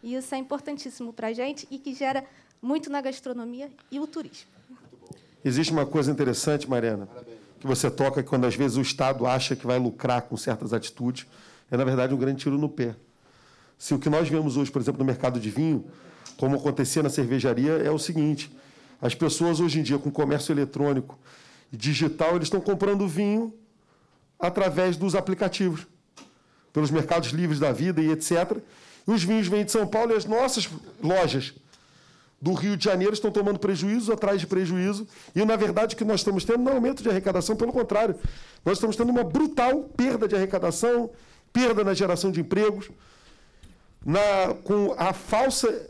Speaker 7: E isso é importantíssimo para a gente e que gera muito na gastronomia e o turismo.
Speaker 2: Existe uma coisa interessante, Mariana, que você toca quando às vezes o Estado acha que vai lucrar com certas atitudes, é na verdade um grande tiro no pé. Se o que nós vemos hoje, por exemplo, no mercado de vinho, como acontecia na cervejaria, é o seguinte: as pessoas hoje em dia, com comércio eletrônico e digital, eles estão comprando vinho através dos aplicativos, pelos mercados livres da vida e etc. E os vinhos vêm de São Paulo e as nossas lojas do Rio de Janeiro estão tomando prejuízo atrás de prejuízo. E, na verdade, o que nós estamos tendo não é aumento de arrecadação, pelo contrário. Nós estamos tendo uma brutal perda de arrecadação, perda na geração de empregos, na, com a falsa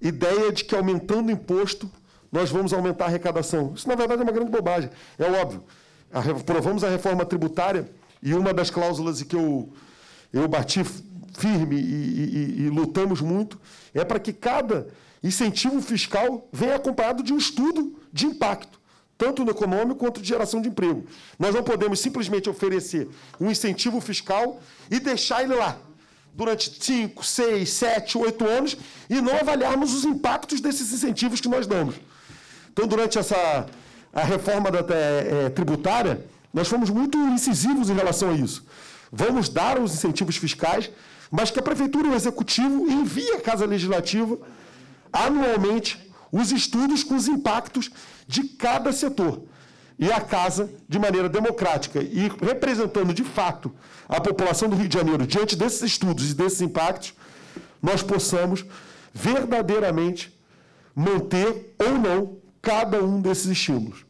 Speaker 2: ideia de que aumentando imposto nós vamos aumentar a arrecadação. Isso, na verdade, é uma grande bobagem. É óbvio. Aprovamos a reforma tributária e uma das cláusulas que eu, eu bati firme e, e, e lutamos muito é para que cada incentivo fiscal venha acompanhado de um estudo de impacto, tanto no econômico quanto de geração de emprego. Nós não podemos simplesmente oferecer um incentivo fiscal e deixar ele lá durante 5, 6, 7, 8 anos e não avaliarmos os impactos desses incentivos que nós damos. Então, durante essa a reforma da, é, tributária, nós fomos muito incisivos em relação a isso. Vamos dar os incentivos fiscais, mas que a Prefeitura e o Executivo envie à Casa Legislativa anualmente os estudos com os impactos de cada setor e a casa de maneira democrática. E representando de fato a população do Rio de Janeiro diante desses estudos e desses impactos, nós possamos verdadeiramente manter ou não cada um desses estímulos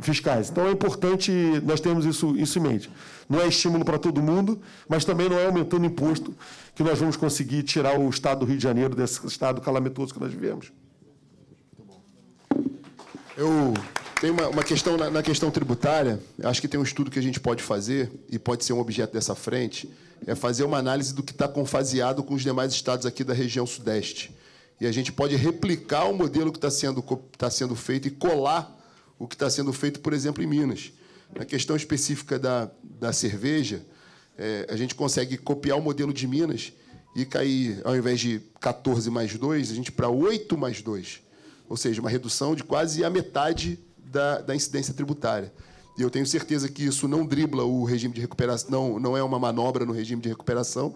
Speaker 2: fiscais. Então é importante nós termos isso, isso em mente. Não é estímulo para todo mundo, mas também não é aumentando imposto que nós vamos conseguir tirar o Estado do Rio de Janeiro desse estado calamitoso que nós vivemos.
Speaker 1: Eu tem uma, uma questão na, na, questão tributária. Acho que tem um estudo que a gente pode fazer e pode ser um objeto dessa frente. É fazer uma análise do que está confaseado com os demais estados aqui da região sudeste. E a gente pode replicar o modelo que está sendo, tá sendo feito e colar o que está sendo feito, por exemplo, em Minas. Na questão específica da, da cerveja, é, a gente consegue copiar o modelo de Minas e cair, ao invés de 14 mais 2, a gente para 8 mais 2. Ou seja, uma redução de quase a metade da, da incidência tributária. E eu tenho certeza que isso não dribla o regime de recuperação, não, não é uma manobra no regime de recuperação,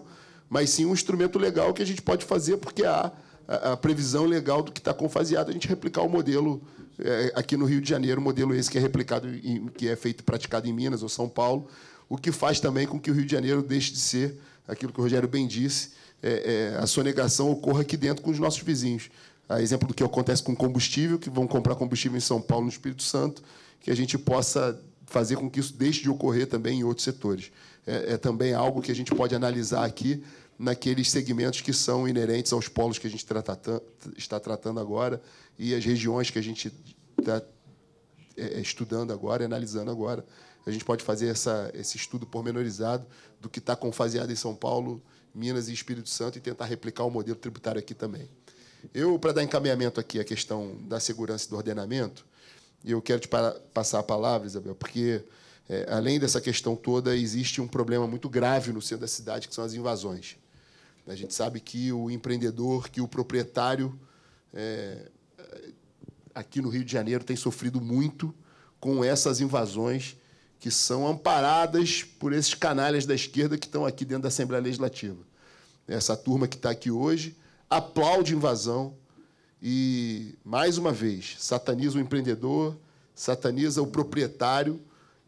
Speaker 1: mas sim um instrumento legal que a gente pode fazer, porque há a, a previsão legal do que está confaseado, a gente replicar o modelo é, aqui no Rio de Janeiro, o modelo esse que é replicado, em, que é feito praticado em Minas ou São Paulo, o que faz também com que o Rio de Janeiro deixe de ser aquilo que o Rogério bem disse, é, é, a sonegação ocorra aqui dentro com os nossos vizinhos a exemplo do que acontece com combustível, que vão comprar combustível em São Paulo, no Espírito Santo, que a gente possa fazer com que isso deixe de ocorrer também em outros setores. É, é também algo que a gente pode analisar aqui naqueles segmentos que são inerentes aos polos que a gente trata, está tratando agora e as regiões que a gente está é, é, estudando agora, analisando agora. A gente pode fazer essa, esse estudo pormenorizado do que está confaseado em São Paulo, Minas e Espírito Santo e tentar replicar o modelo tributário aqui também. Eu, para dar encaminhamento aqui à questão da segurança e do ordenamento, eu quero te passar a palavra, Isabel, porque, é, além dessa questão toda, existe um problema muito grave no centro da cidade, que são as invasões. A gente sabe que o empreendedor, que o proprietário, é, aqui no Rio de Janeiro, tem sofrido muito com essas invasões que são amparadas por esses canalhas da esquerda que estão aqui dentro da Assembleia Legislativa. Essa turma que está aqui hoje aplaude invasão e, mais uma vez, sataniza o empreendedor, sataniza o proprietário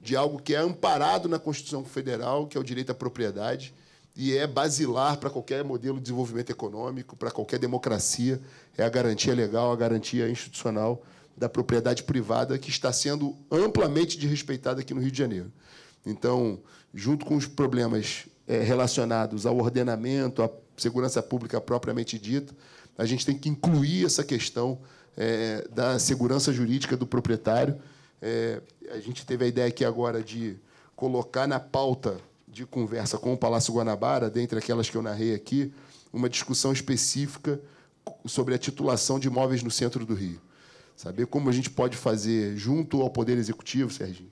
Speaker 1: de algo que é amparado na Constituição Federal, que é o direito à propriedade, e é basilar para qualquer modelo de desenvolvimento econômico, para qualquer democracia, é a garantia legal, a garantia institucional da propriedade privada que está sendo amplamente desrespeitada aqui no Rio de Janeiro. Então, junto com os problemas eh, relacionados ao ordenamento, à segurança pública propriamente dita, a gente tem que incluir essa questão é, da segurança jurídica do proprietário. É, a gente teve a ideia aqui agora de colocar na pauta de conversa com o Palácio Guanabara, dentre aquelas que eu narrei aqui, uma discussão específica sobre a titulação de imóveis no centro do Rio. Saber como a gente pode fazer junto ao Poder Executivo, Serginho,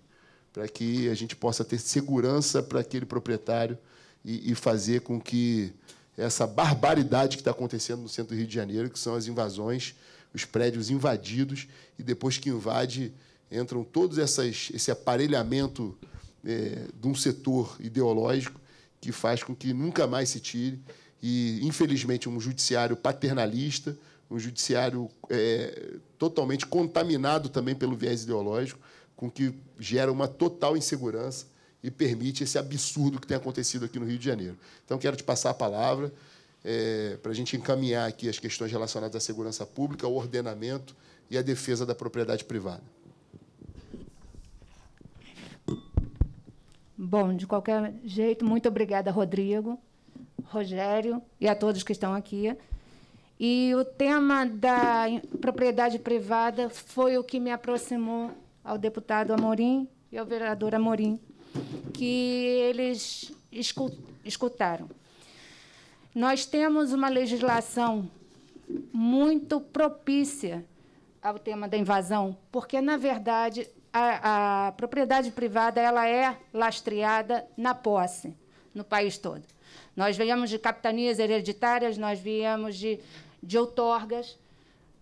Speaker 1: para que a gente possa ter segurança para aquele proprietário e, e fazer com que essa barbaridade que está acontecendo no centro do Rio de Janeiro, que são as invasões, os prédios invadidos, e depois que invade, entram todos essas, esse aparelhamento é, de um setor ideológico que faz com que nunca mais se tire. E, infelizmente, um judiciário paternalista, um judiciário é, totalmente contaminado também pelo viés ideológico, com que gera uma total insegurança e permite esse absurdo que tem acontecido aqui no Rio de Janeiro. Então, quero te passar a palavra é, para a gente encaminhar aqui as questões relacionadas à segurança pública, ao ordenamento e à defesa da propriedade privada.
Speaker 8: Bom, de qualquer jeito, muito obrigada, Rodrigo, Rogério e a todos que estão aqui. E o tema da propriedade privada foi o que me aproximou ao deputado Amorim e ao vereador Amorim que eles escutaram. Nós temos uma legislação muito propícia ao tema da invasão, porque, na verdade, a, a propriedade privada ela é lastreada na posse no país todo. Nós viemos de capitanias hereditárias, nós viemos de, de outorgas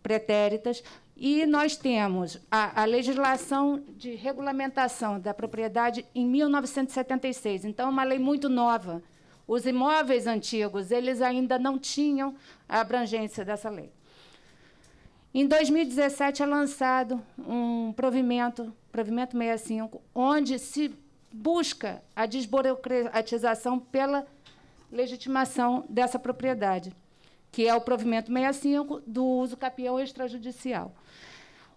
Speaker 8: pretéritas, e nós temos a, a, legislação de regulamentação da propriedade em 1976, então é uma lei muito nova. Os imóveis antigos, eles ainda não tinham a abrangência dessa lei. Em 2017 é lançado um provimento, provimento 65, onde se busca a desburocratização pela legitimação dessa propriedade, que é o provimento 65 do uso capião extrajudicial.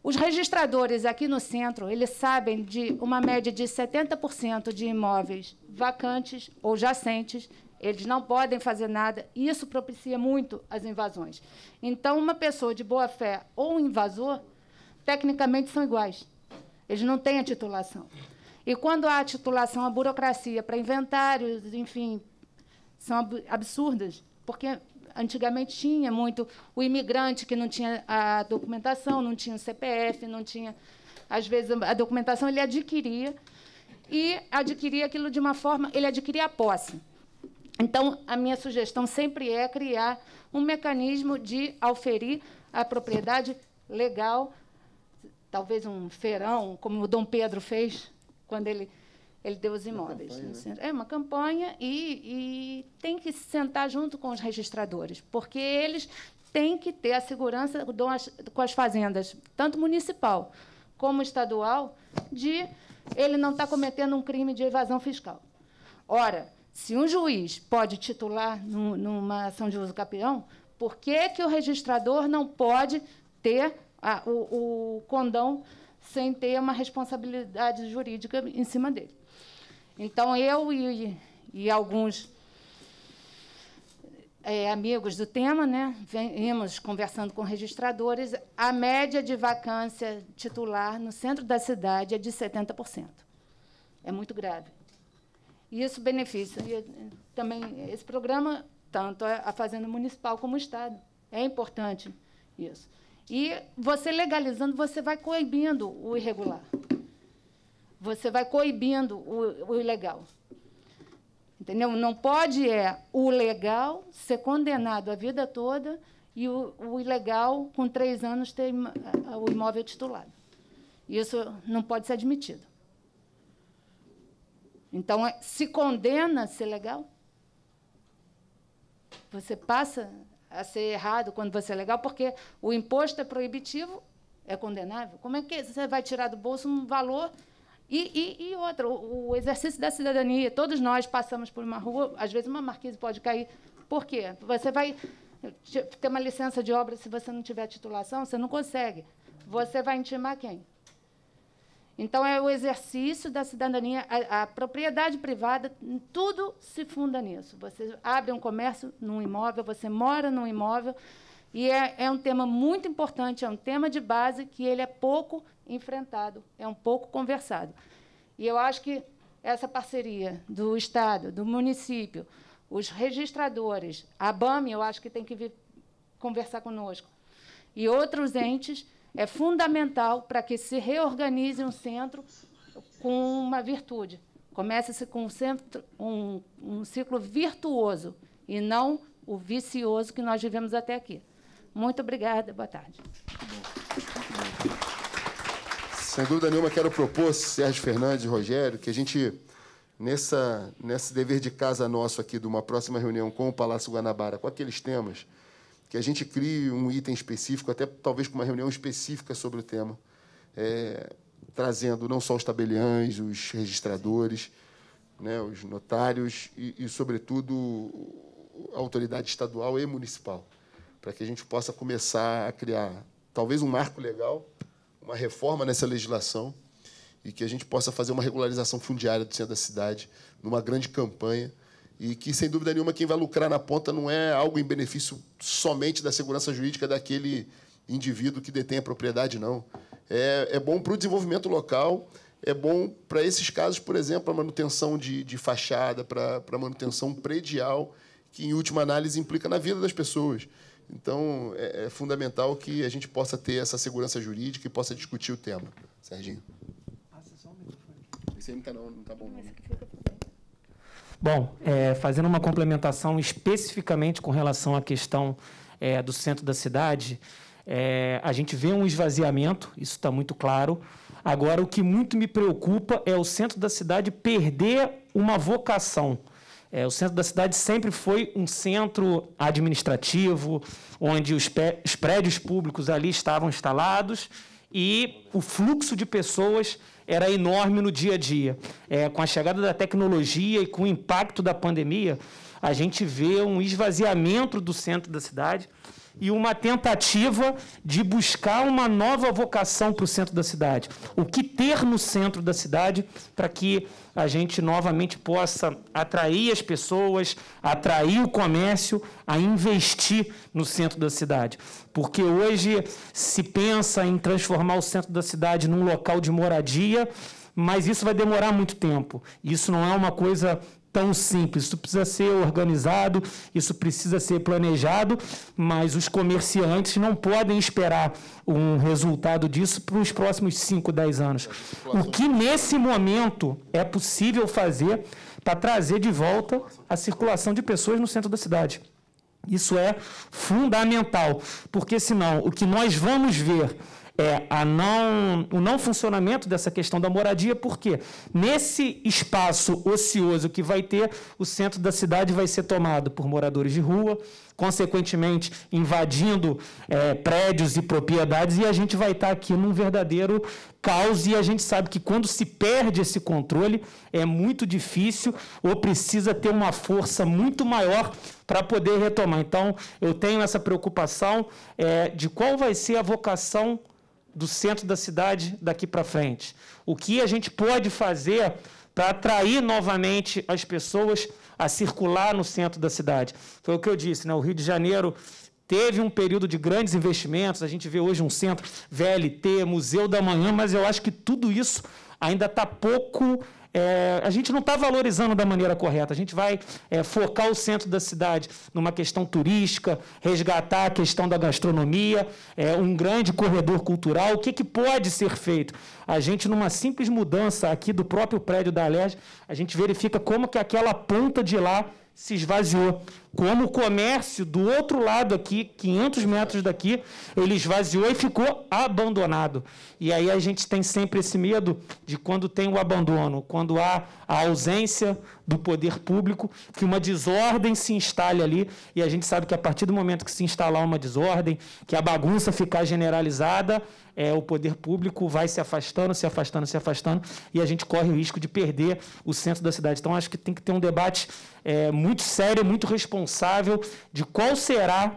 Speaker 8: Os registradores aqui no centro, eles sabem de uma média de 70% de imóveis vacantes ou jacentes. Eles não podem fazer nada e isso propicia muito as invasões. Então, uma pessoa de boa fé ou um invasor, tecnicamente são iguais. Eles não têm a titulação. E quando há a titulação, a burocracia para inventários, enfim, são absurdas, porque antigamente tinha muito o imigrante que não tinha a documentação, não tinha o CPF, não tinha às vezes a documentação ele adquiria e adquiria aquilo de uma forma, ele adquiria a posse. Então, a minha sugestão sempre é criar um mecanismo de auferir a propriedade legal, talvez um feirão, como o Dom Pedro fez quando ele ele deu os imóveis. Uma campanha, né? né? É uma campanha e, e tem que se sentar junto com os registradores, porque eles têm que ter a segurança com as fazendas, tanto municipal como estadual, de ele não estar tá cometendo um crime de evasão fiscal. Ora, se um juiz pode titular numa ação de uso capião, por que, que o registrador não pode ter a, o, o condão sem ter uma responsabilidade jurídica em cima dele? Então, eu e, e alguns é, amigos do tema, né, vimos conversando com registradores, a média de vacância titular no centro da cidade é de 70%. É muito grave. E isso beneficia e, eh, também esse programa, tanto a Fazenda Municipal como o Estado. É importante isso. E você legalizando, você vai coibindo o irregular. Você vai coibindo o, o ilegal. Entendeu? Não pode é o legal ser condenado a vida toda e o, o ilegal, com três anos, ter o imóvel titulado. Isso não pode ser admitido. Então, é, se condena a ser legal, você passa a ser errado quando você é legal, porque o imposto é proibitivo, é condenável. Como é que você vai tirar do bolso um valor e, e, e outra, o, exercício da cidadania, todos nós passamos por uma rua, às vezes uma marquise pode cair. Por quê? Você vai ter uma licença de obra se você não tiver titulação, você não consegue. Você vai intimar quem? Então, é o exercício da cidadania, a, a, propriedade privada, tudo se funda nisso. Você abre um comércio num imóvel, você mora num imóvel, e é, é um tema muito importante, é um tema de base que ele é pouco enfrentado, é um pouco conversado. E eu acho que essa parceria do Estado, do município, os registradores, a BAM, eu acho que tem que vir conversar conosco, e outros entes, é fundamental para que se reorganize um centro com uma virtude. Comece-se com um, centro, um, um ciclo virtuoso e não o vicioso que nós vivemos até aqui. Muito obrigada, boa tarde.
Speaker 1: Sem dúvida nenhuma, quero propor, Sérgio Fernandes e Rogério, que a gente, nessa, nesse dever de casa nosso aqui, de uma próxima reunião com o Palácio Guanabara, com aqueles temas, que a gente crie um item específico, até talvez com uma reunião específica sobre o tema, é, trazendo não só os tabeliães, os registradores, né, os notários e, e, sobretudo, a autoridade estadual e municipal, para que a gente possa começar a criar talvez um marco legal uma reforma nessa legislação e que a gente possa fazer uma regularização fundiária do centro da cidade, numa grande campanha, e que, sem dúvida nenhuma, quem vai lucrar na ponta não é algo em benefício somente da segurança jurídica daquele indivíduo que detém a propriedade, não. É, é bom para o desenvolvimento local, é bom para esses casos, por exemplo, a manutenção de, de fachada, para manutenção predial, que, em última análise, implica na vida das pessoas. Então, é, é fundamental que a gente possa ter essa segurança jurídica e possa discutir o tema. Serginho. Passa
Speaker 3: só o microfone. Esse aí não está não, não tá bom. Bom, é, fazendo uma complementação especificamente com relação à questão é, do centro da cidade, é, a gente vê um esvaziamento, isso está muito claro. Agora, o que muito me preocupa é o centro da cidade perder uma vocação. É, o centro da cidade sempre foi um centro administrativo, onde os, os prédios públicos ali estavam instalados e o fluxo de pessoas era enorme no dia a dia. É, com a chegada da tecnologia e com o impacto da pandemia, a gente vê um esvaziamento do centro da cidade e uma tentativa de buscar uma nova vocação para o centro da cidade. O que ter no centro da cidade para que a gente novamente possa atrair as pessoas, atrair o comércio a investir no centro da cidade. Porque hoje se pensa em transformar o centro da cidade num local de moradia mas isso vai demorar muito tempo. Isso não é uma coisa tão simples. Isso precisa ser organizado, isso precisa ser planejado, mas os comerciantes não podem esperar um resultado disso para os próximos 5, 10 anos. O que nesse momento é possível fazer para trazer de volta a circulação de pessoas no centro da cidade. Isso é fundamental, porque senão o que nós vamos ver é, a não, o não funcionamento dessa questão da moradia, porque nesse espaço ocioso que vai ter, o centro da cidade vai ser tomado por moradores de rua, consequentemente invadindo é, prédios e propriedades, e a gente vai estar aqui num verdadeiro caos. E a gente sabe que quando se perde esse controle, é muito difícil ou precisa ter uma força muito maior para poder retomar. Então, eu tenho essa preocupação é, de qual vai ser a vocação do centro da cidade daqui para frente? O que a gente pode fazer para atrair novamente as pessoas a circular no centro da cidade? Foi o que eu disse, né? O Rio de Janeiro teve um período de grandes investimentos, a gente vê hoje um centro VLT, Museu da Manhã, mas eu acho que tudo isso ainda está pouco é, a gente não está valorizando da maneira correta. A gente vai é, focar o centro da cidade numa questão turística, resgatar a questão da gastronomia, é, um grande corredor cultural. O que, que pode ser feito? A gente, numa simples mudança aqui do próprio prédio da Alerj, a gente verifica como que aquela ponta de lá se esvaziou. Como o comércio do outro lado aqui, 500 metros daqui, ele esvaziou e ficou abandonado. E aí a gente tem sempre esse medo de quando tem o abandono, quando há a ausência do poder público, que uma desordem se instale ali. E a gente sabe que a partir do momento que se instalar uma desordem, que a bagunça ficar generalizada, é, o poder público vai se afastando, se afastando, se afastando, e a gente corre o risco de perder o centro da cidade. Então acho que tem que ter um debate é, muito sério, muito responsável responsável de qual será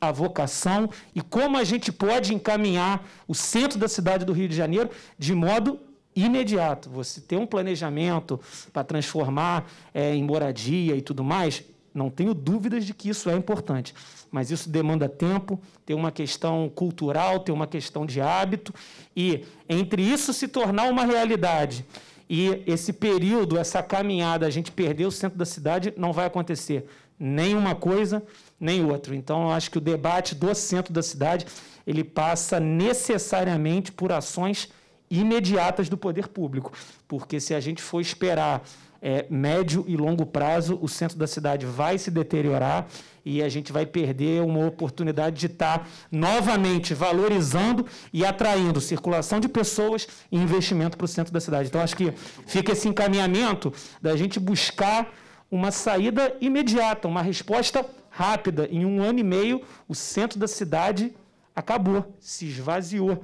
Speaker 3: a vocação e como a gente pode encaminhar o centro da cidade do Rio de Janeiro de modo imediato. Você ter um planejamento para transformar é, em moradia e tudo mais, não tenho dúvidas de que isso é importante, mas isso demanda tempo, tem uma questão cultural, tem uma questão de hábito, e entre isso se tornar uma realidade e esse período, essa caminhada, a gente perder o centro da cidade, não vai acontecer nem uma coisa nem outra. Então, eu acho que o debate do centro da cidade ele passa necessariamente por ações imediatas do poder público, porque se a gente for esperar é, médio e longo prazo, o centro da cidade vai se deteriorar e a gente vai perder uma oportunidade de estar novamente valorizando e atraindo circulação de pessoas e investimento para o centro da cidade. Então, acho que fica esse encaminhamento da gente buscar uma saída imediata, uma resposta rápida. Em um ano e meio, o centro da cidade acabou, se esvaziou.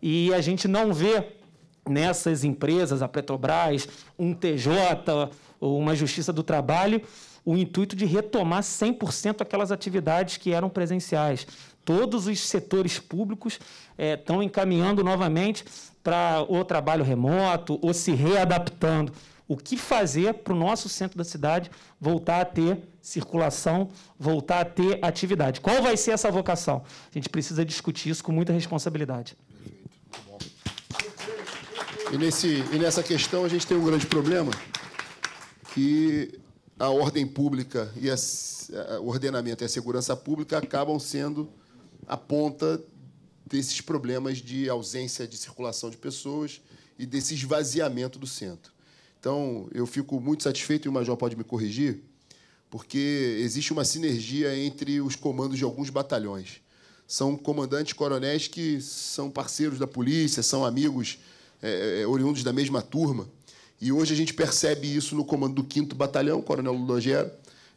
Speaker 3: E a gente não vê nessas empresas, a Petrobras, um TJ ou uma Justiça do Trabalho, o intuito de retomar 100% aquelas atividades que eram presenciais. Todos os setores públicos é, eh, estão encaminhando novamente para o trabalho remoto ou se readaptando o que fazer para o nosso centro da cidade voltar a ter circulação, voltar a ter atividade. Qual vai ser essa vocação? A gente precisa discutir isso com muita responsabilidade.
Speaker 1: E, nesse, e nessa questão a gente tem um grande problema que a ordem pública e a, a, o ordenamento e a segurança pública acabam sendo a ponta desses problemas de ausência de circulação de pessoas e desse esvaziamento do centro. Então, eu fico muito satisfeito, e o Major pode me corrigir, porque existe uma sinergia entre os comandos de alguns batalhões. São comandantes coronéis que são parceiros da polícia, são amigos é, é, é oriundos da mesma turma. E hoje a gente percebe isso no comando do 5 Batalhão, Coronel Ludogero.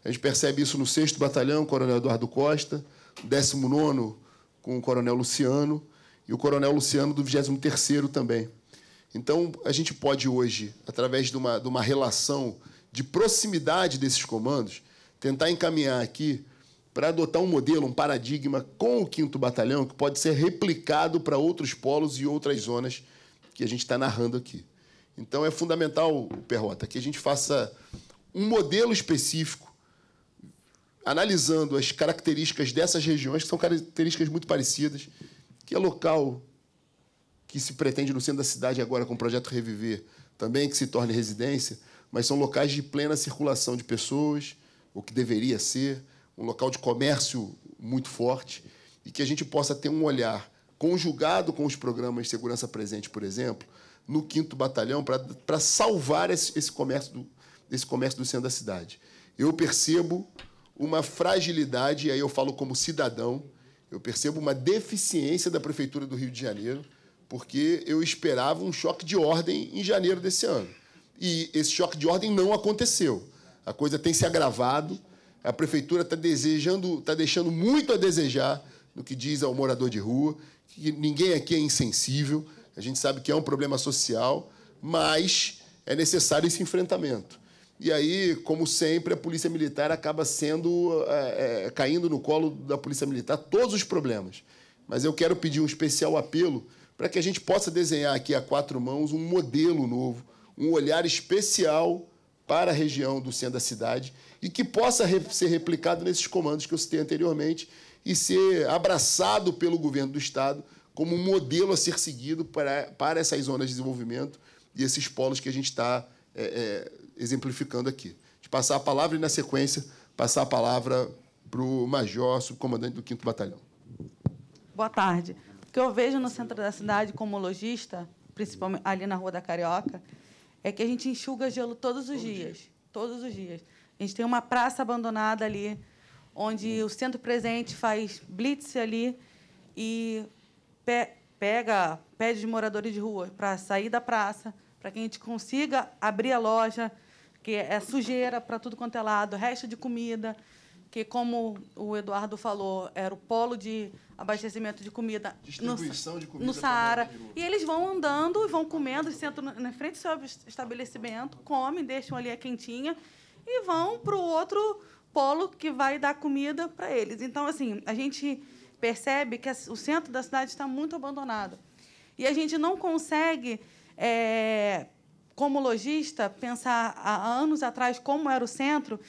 Speaker 1: A gente percebe isso no 6 Batalhão, Coronel Eduardo Costa, 19 com o Coronel Luciano e o Coronel Luciano do 23 também. Então, a gente pode hoje, através de uma, de uma relação de proximidade desses comandos, tentar encaminhar aqui para adotar um modelo, um paradigma com o 5 Batalhão que pode ser replicado para outros polos e outras zonas que a gente está narrando aqui. Então, é fundamental, Perrota, que a gente faça um modelo específico, analisando as características dessas regiões, que são características muito parecidas, que é local, que se pretende no centro da cidade agora com o projeto Reviver, também que se torne residência, mas são locais de plena circulação de pessoas, o que deveria ser, um local de comércio muito forte, e que a gente possa ter um olhar conjugado com os programas de segurança presente, por exemplo, no 5 Batalhão, para salvar esse, esse, comércio do, esse comércio do centro da cidade. Eu percebo uma fragilidade, e aí eu falo como cidadão, eu percebo uma deficiência da Prefeitura do Rio de Janeiro porque eu esperava um choque de ordem em janeiro desse ano. E esse choque de ordem não aconteceu. A coisa tem se agravado. A prefeitura está desejando, está deixando muito a desejar no que diz ao morador de rua. Que ninguém aqui é insensível. A gente sabe que é um problema social, mas é necessário esse enfrentamento. E aí, como sempre, a polícia militar acaba sendo é, é, caindo no colo da polícia militar todos os problemas. Mas eu quero pedir um especial apelo para que a gente possa desenhar aqui a quatro mãos um modelo novo, um olhar especial para a região do centro da cidade e que possa ser replicado nesses comandos que eu citei anteriormente e ser abraçado pelo governo do Estado como um modelo a ser seguido para, para essas zonas de desenvolvimento e esses polos que a gente está é, é, exemplificando aqui. De passar a palavra e, na sequência, passar a palavra para o Major, subcomandante do 5 Batalhão.
Speaker 9: Boa tarde. O que eu vejo no centro da cidade como lojista principalmente ali na Rua da Carioca, é que a gente enxuga gelo todos os Todo dias. Dia. Todos os dias. A gente tem uma praça abandonada ali, onde o Centro Presente faz blitz ali e pe pega, pede os moradores de rua para sair da praça, para que a gente consiga abrir a loja, que é sujeira para tudo quanto é lado, resto de comida, que, como o Eduardo falou, era o polo de abastecimento de comida. Distribuição no, de comida. No Saara. E eles vão andando e vão comendo, sentam na frente do seu estabelecimento, comem, deixam ali a quentinha e vão para o outro polo que vai dar comida para eles. Então, assim, a gente percebe que o centro da cidade está muito abandonado. E a gente não consegue, é, como lojista, pensar há anos atrás como era o centro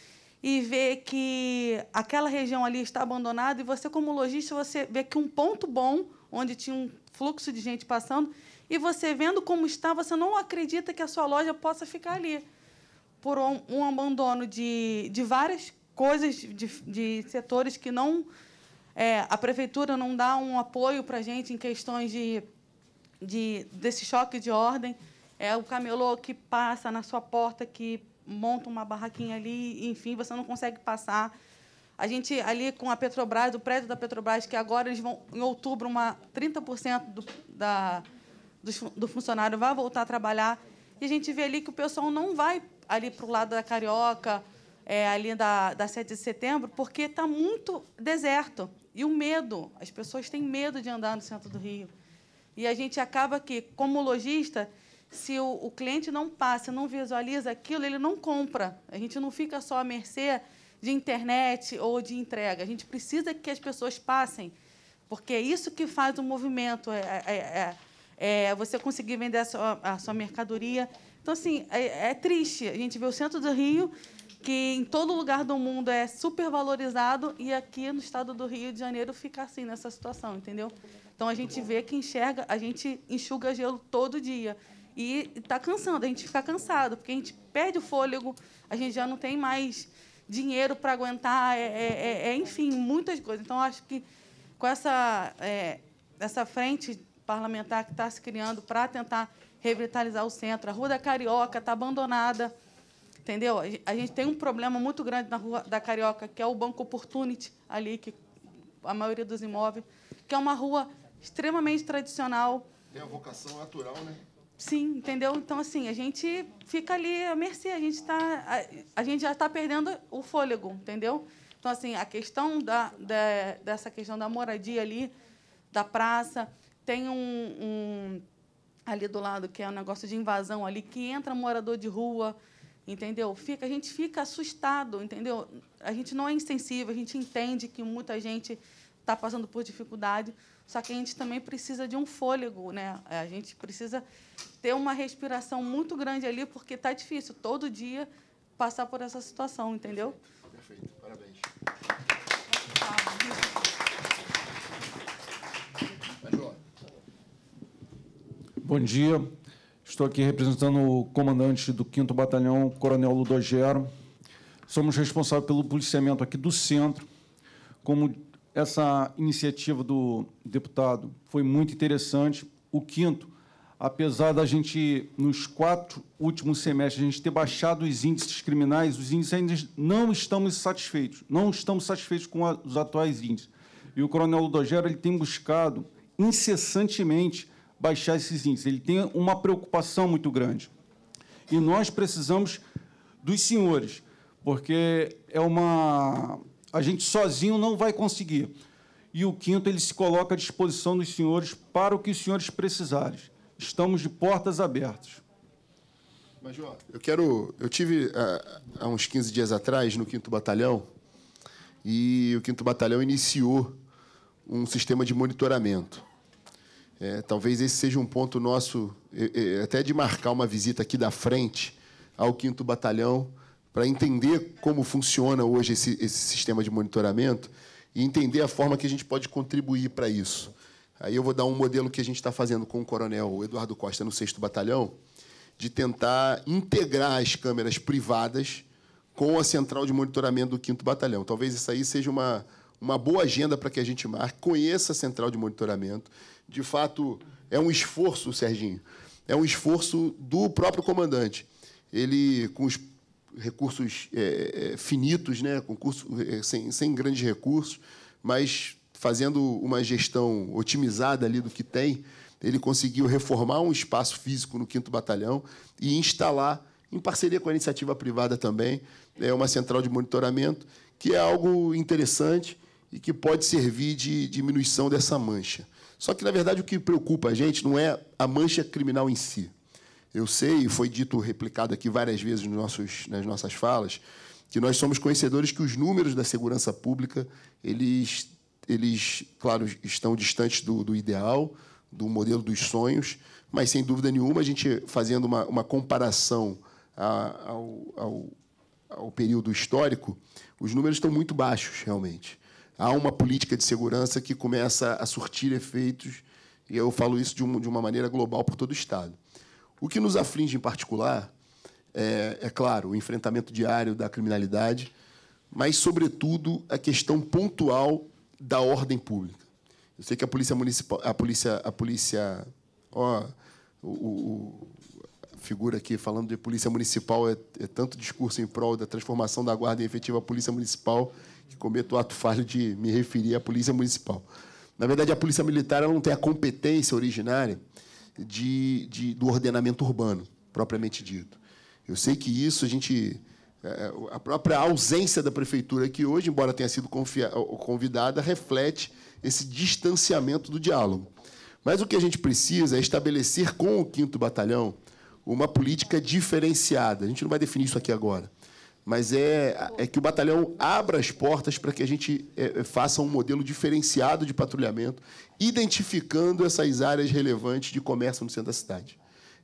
Speaker 9: e vê que aquela região ali está abandonada e você como lojista você vê que um ponto bom onde tinha um fluxo de gente passando e você vendo como está você não acredita que a sua loja possa ficar ali por um, um abandono de, de várias coisas de, de setores que não é, a prefeitura não dá um apoio para a gente em questões de, de desse choque de ordem é o camelô que passa na sua porta que monta uma barraquinha ali, enfim, você não consegue passar. A gente ali com a Petrobras, o prédio da Petrobras, que agora eles vão, em outubro, uma 30% do, da, do, do funcionário vai voltar a trabalhar. E a gente vê ali que o pessoal não vai ali para o lado da Carioca, é, ali da, da 7 de setembro, porque está muito deserto. E o medo, as pessoas têm medo de andar no centro do Rio. E a gente acaba que, como lojista, se o, o cliente não passa, não visualiza aquilo, ele não compra. A gente não fica só à mercê de internet ou de entrega. A gente precisa que as pessoas passem, porque é isso que faz o movimento, é, é, é você conseguir vender a sua, a sua mercadoria. Então, assim, é, é triste. A gente vê o centro do Rio que em todo lugar do mundo é super valorizado e aqui no estado do Rio de Janeiro fica assim nessa situação, entendeu? Então a gente vê que enxerga, a gente enxuga gelo todo dia. E está cansando, a gente fica cansado, porque a gente perde o fôlego, a gente já não tem mais dinheiro para aguentar, é, é, é, é, enfim, muitas coisas. Então, acho que com essa, é, essa frente parlamentar que está se criando para tentar revitalizar o centro, a Rua da Carioca está abandonada, entendeu? A gente tem um problema muito grande na Rua da Carioca, que é o Banco Opportunity, ali, que a maioria dos imóveis, que é uma rua extremamente tradicional.
Speaker 1: Tem a vocação natural, né?
Speaker 9: Sim, entendeu? Então, assim, a gente fica ali à mercê, a gente, tá, a, a gente já está perdendo o fôlego, entendeu? Então, assim, a questão da, da, dessa questão da moradia ali, da praça, tem um, um ali do lado que é um negócio de invasão ali, que entra morador de rua, entendeu? Fica, a gente fica assustado, entendeu? A gente não é insensível, a gente entende que muita gente está passando por dificuldade, só que a gente também precisa de um fôlego, né? É, a gente precisa ter uma respiração muito grande ali, porque tá difícil todo dia passar por essa situação, entendeu?
Speaker 1: Perfeito, parabéns.
Speaker 5: Bom dia. Estou aqui representando o comandante do 5 Batalhão, Coronel Ludogero. Somos responsáveis pelo policiamento aqui do centro. Como essa iniciativa do deputado foi muito interessante. O quinto, apesar da gente, nos quatro últimos semestres, a gente ter baixado os índices criminais, os índices ainda não estamos satisfeitos, não estamos satisfeitos com a, os atuais índices. E o coronel Ludogero ele tem buscado incessantemente baixar esses índices. Ele tem uma preocupação muito grande. E nós precisamos dos senhores, porque é uma a gente sozinho não vai conseguir. E o quinto, ele se coloca à disposição dos senhores para o que os senhores precisarem. Estamos de portas abertas.
Speaker 1: Major, eu quero. Eu tive é, há uns 15 dias atrás no 5 Batalhão e o 5 Batalhão iniciou um sistema de monitoramento. É, talvez esse seja um ponto nosso, é, é, até de marcar uma visita aqui da frente ao 5 Batalhão para entender como funciona hoje esse, esse sistema de monitoramento e entender a forma que a gente pode contribuir para isso. Aí eu vou dar um modelo que a gente está fazendo com o coronel Eduardo Costa no 6 Batalhão, de tentar integrar as câmeras privadas com a central de monitoramento do 5 Batalhão. Talvez isso aí seja uma, uma boa agenda para que a gente marque, conheça a central de monitoramento. De fato, é um esforço, Serginho, é um esforço do próprio comandante. Ele, com os recursos é, é, finitos, né? Concurso, é, sem, sem grandes recursos, mas fazendo uma gestão otimizada ali do que tem, ele conseguiu reformar um espaço físico no 5 Batalhão e instalar, em parceria com a iniciativa privada também, é, uma central de monitoramento, que é algo interessante e que pode servir de diminuição dessa mancha. Só que, na verdade, o que preocupa a gente não é a mancha criminal em si. Eu sei, e foi dito, replicado aqui várias vezes nossos, nas nossas falas, que nós somos conhecedores que os números da segurança pública, eles, eles claro, estão distantes do, do ideal, do modelo dos sonhos, mas, sem dúvida nenhuma, a gente fazendo uma, uma comparação a, ao, ao, ao período histórico, os números estão muito baixos, realmente. Há uma política de segurança que começa a surtir efeitos, e eu falo isso de, de uma maneira global por todo o Estado. O que nos aflige em particular é, é claro, o enfrentamento diário da criminalidade, mas, sobretudo, a questão pontual da ordem pública. Eu sei que a polícia municipal, a polícia, a polícia, ó, o, o figura aqui falando de polícia municipal é, é, tanto discurso em prol da transformação da guarda em efetiva polícia municipal que cometo o ato falho de me referir à polícia municipal. Na verdade, a polícia militar não tem a competência originária de, de, do ordenamento urbano, propriamente dito. Eu sei que isso a gente. É, é, a própria ausência da prefeitura aqui hoje, embora tenha sido convidada, reflete esse distanciamento do diálogo. Mas o que a gente precisa é estabelecer com o 5 Batalhão uma política diferenciada. A gente não vai definir isso aqui agora mas é, é que o batalhão abra as portas para que a gente é, é, faça um modelo diferenciado de patrulhamento, identificando essas áreas relevantes de comércio no centro da cidade.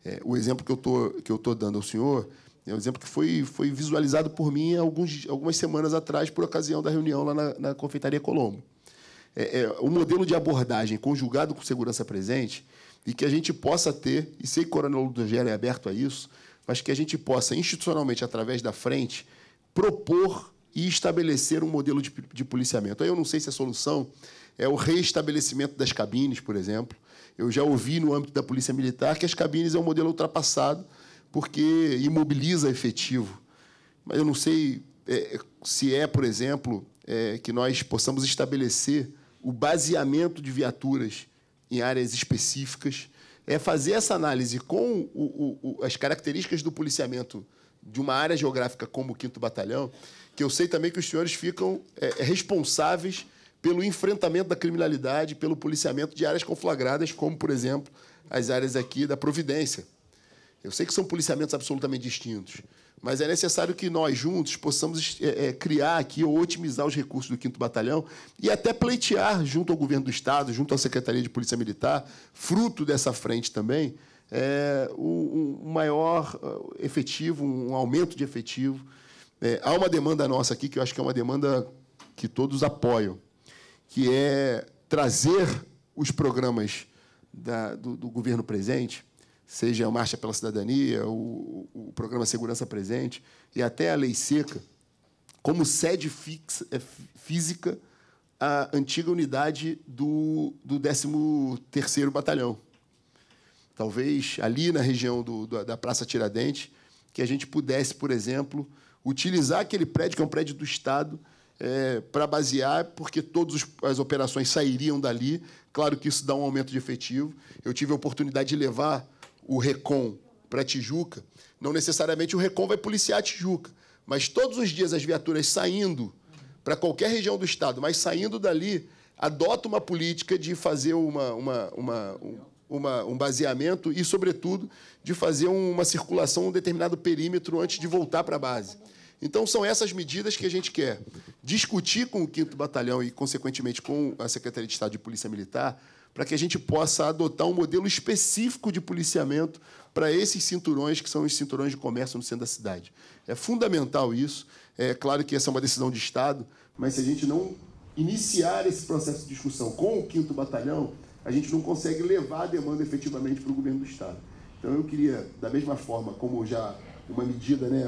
Speaker 1: É, o exemplo que eu tô, que estou dando ao senhor é um exemplo que foi, foi visualizado por mim alguns, algumas semanas atrás, por ocasião da reunião lá na, na Confeitaria Colombo. É, é, modelo de abordagem conjugado com segurança presente e que a gente possa ter, e sei que o Coronel Dugero é aberto a isso, mas que a gente possa, institucionalmente, através da frente, propor e estabelecer um modelo de, de policiamento. Aí eu não sei se a solução é o reestabelecimento das cabines, por exemplo. Eu já ouvi no âmbito da Polícia Militar que as cabines é um modelo ultrapassado porque imobiliza efetivo. Mas eu não sei é, se é, por exemplo, é, que nós possamos estabelecer o baseamento de viaturas em áreas específicas é fazer essa análise com o, o, as características do policiamento de uma área geográfica como o 5 Batalhão, que eu sei também que os senhores ficam é, é, responsáveis pelo enfrentamento da criminalidade, pelo policiamento de áreas conflagradas, como, por exemplo, as áreas aqui da Providência. Eu sei que são policiamentos absolutamente distintos, mas é necessário que nós juntos possamos é, é criar aqui ou otimizar os recursos do 5 Batalhão e até pleitear junto ao governo do Estado, junto à Secretaria de Polícia Militar, fruto dessa frente também, é, um, maior uh, efetivo, um aumento de efetivo. É, há uma demanda nossa aqui, que eu acho que é uma demanda que todos apoiam, que é trazer os programas da, do, do governo presente seja a Marcha pela Cidadania, o, o Programa Segurança Presente e até a Lei Seca, como sede fixa, é, física a antiga unidade do, do 13º Batalhão. Talvez ali na região do, da Praça Tiradentes, que a gente pudesse, por exemplo, utilizar aquele prédio, que é um prédio do Estado, é, para basear, porque todas as operações sairiam dali. Claro que isso dá um aumento de efetivo. Eu tive a oportunidade de levar o RECOM para Tijuca, não necessariamente o RECOM vai policiar a Tijuca, mas todos os dias as viaturas saindo para qualquer região do Estado, mas saindo dali, adota uma política de fazer uma, uma, uma, uma um baseamento e, sobretudo, de fazer uma circulação um determinado perímetro antes de voltar para a base. Então, são essas medidas que a gente quer discutir com o 5 Batalhão e, consequentemente, com a Secretaria de Estado de Polícia Militar para que a gente possa adotar um modelo específico de policiamento para esses cinturões, que são os cinturões de comércio no centro da cidade. É fundamental isso. É claro que essa é uma decisão de Estado, mas se a gente não iniciar esse processo de discussão com o 5 Batalhão, a gente não consegue levar a demanda efetivamente para o governo do Estado. Então eu queria, da mesma forma como já uma medida, né,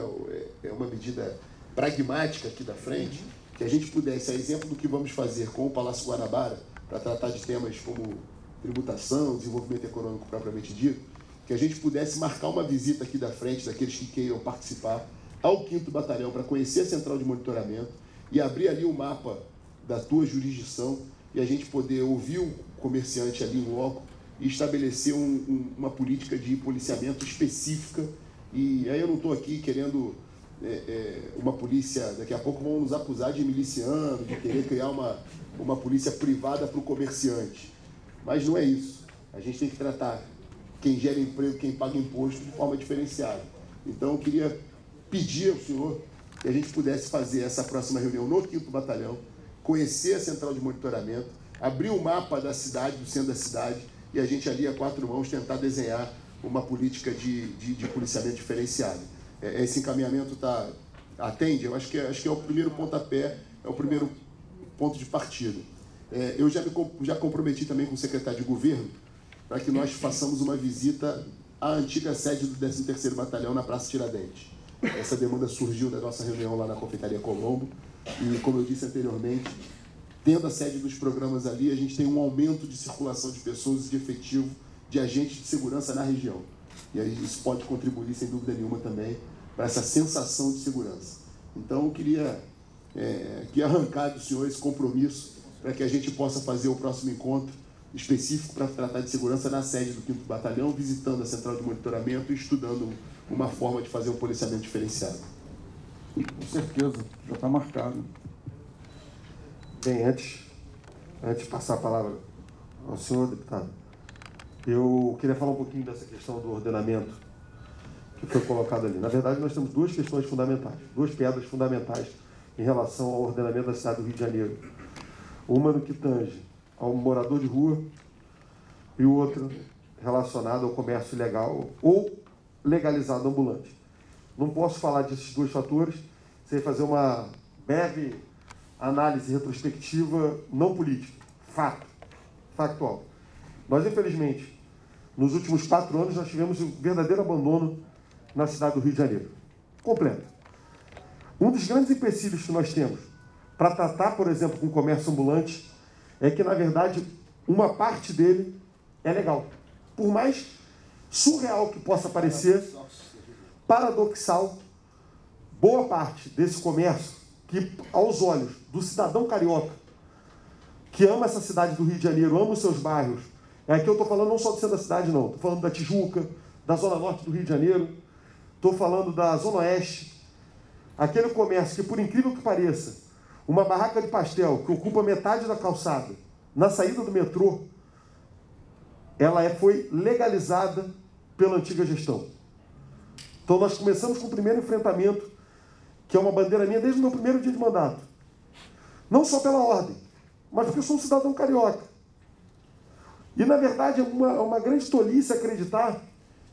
Speaker 1: é, é uma medida pragmática aqui da frente, que a gente pudesse, a exemplo do que vamos fazer com o Palácio Guanabara, para tratar de temas como tributação, desenvolvimento econômico propriamente dito, que a gente pudesse marcar uma visita aqui da frente daqueles que queiram participar ao 5 Batalhão para conhecer a central de monitoramento e abrir ali o mapa da tua jurisdição e a gente poder ouvir o comerciante ali em loco e estabelecer um, um, uma política de policiamento específica. E aí eu não estou aqui querendo é, é, uma polícia, daqui a pouco vão nos acusar de miliciano, de querer criar uma, uma polícia privada para o comerciante. Mas não é isso. A gente tem que tratar quem gera emprego, quem paga imposto de forma diferenciada. Então eu queria pedir ao senhor que a gente pudesse fazer essa próxima reunião no 5 Batalhão, conhecer a central de monitoramento, abrir o um mapa da cidade, do centro da cidade, e a gente ali a quatro mãos tentar desenhar uma política de, de, de policiamento diferenciado. É, é, esse encaminhamento tá, atende, eu acho que, é, acho que é o primeiro pontapé, é o primeiro ponto de partida. É, eu já, me, já comprometi também com o secretário de governo para que nós façamos uma visita à antiga sede do 13º Batalhão na Praça Tiradentes. Essa demanda surgiu da nossa reunião lá na Confeitaria Colombo e, como eu disse anteriormente, tendo a sede dos programas ali, a gente tem um aumento de circulação de pessoas e de efetivo de agentes de segurança na região. E isso pode contribuir, sem dúvida nenhuma, também para essa sensação de segurança. Então, eu queria é, que arrancar do senhor esse compromisso para que a gente possa fazer o próximo encontro específico para tratar de segurança na sede do 5 Batalhão, visitando a central de monitoramento e estudando uma forma de fazer um policiamento diferenciado. Com certeza, já está marcado. Bem,
Speaker 2: antes, antes de passar a palavra ao senhor, deputado, eu queria falar um pouquinho dessa questão do ordenamento que foi colocado ali. Na verdade, nós temos duas questões fundamentais, duas pedras fundamentais em relação ao ordenamento da cidade do Rio de Janeiro. Uma no que tange ao morador de rua e outra relacionada ao comércio ilegal ou legalizado ambulante. Não posso falar desses dois fatores sem fazer uma breve análise retrospectiva não política, fato, factual. Nós, infelizmente, nos últimos quatro anos, nós tivemos um verdadeiro abandono na cidade do Rio de Janeiro. Completo. Um dos grandes empecilhos que nós temos para tratar, por exemplo, com o comércio ambulante, é que, na verdade, uma parte dele é legal. Por mais surreal que possa parecer, paradoxal, boa parte desse comércio, que aos olhos do cidadão carioca, que ama essa cidade do Rio de Janeiro, ama os seus bairros, Aqui é eu estou falando não só do centro da cidade, não. Estou falando da Tijuca, da Zona Norte do Rio de Janeiro, estou falando da Zona Oeste. Aquele comércio que, por incrível que pareça, uma barraca de pastel que ocupa metade da calçada na saída do metrô, ela é, foi legalizada pela antiga gestão. Então nós começamos com o primeiro enfrentamento, que é uma bandeira minha desde o meu primeiro dia de mandato. Não só pela ordem, mas porque eu sou um cidadão carioca. E na verdade é uma, é uma grande tolice acreditar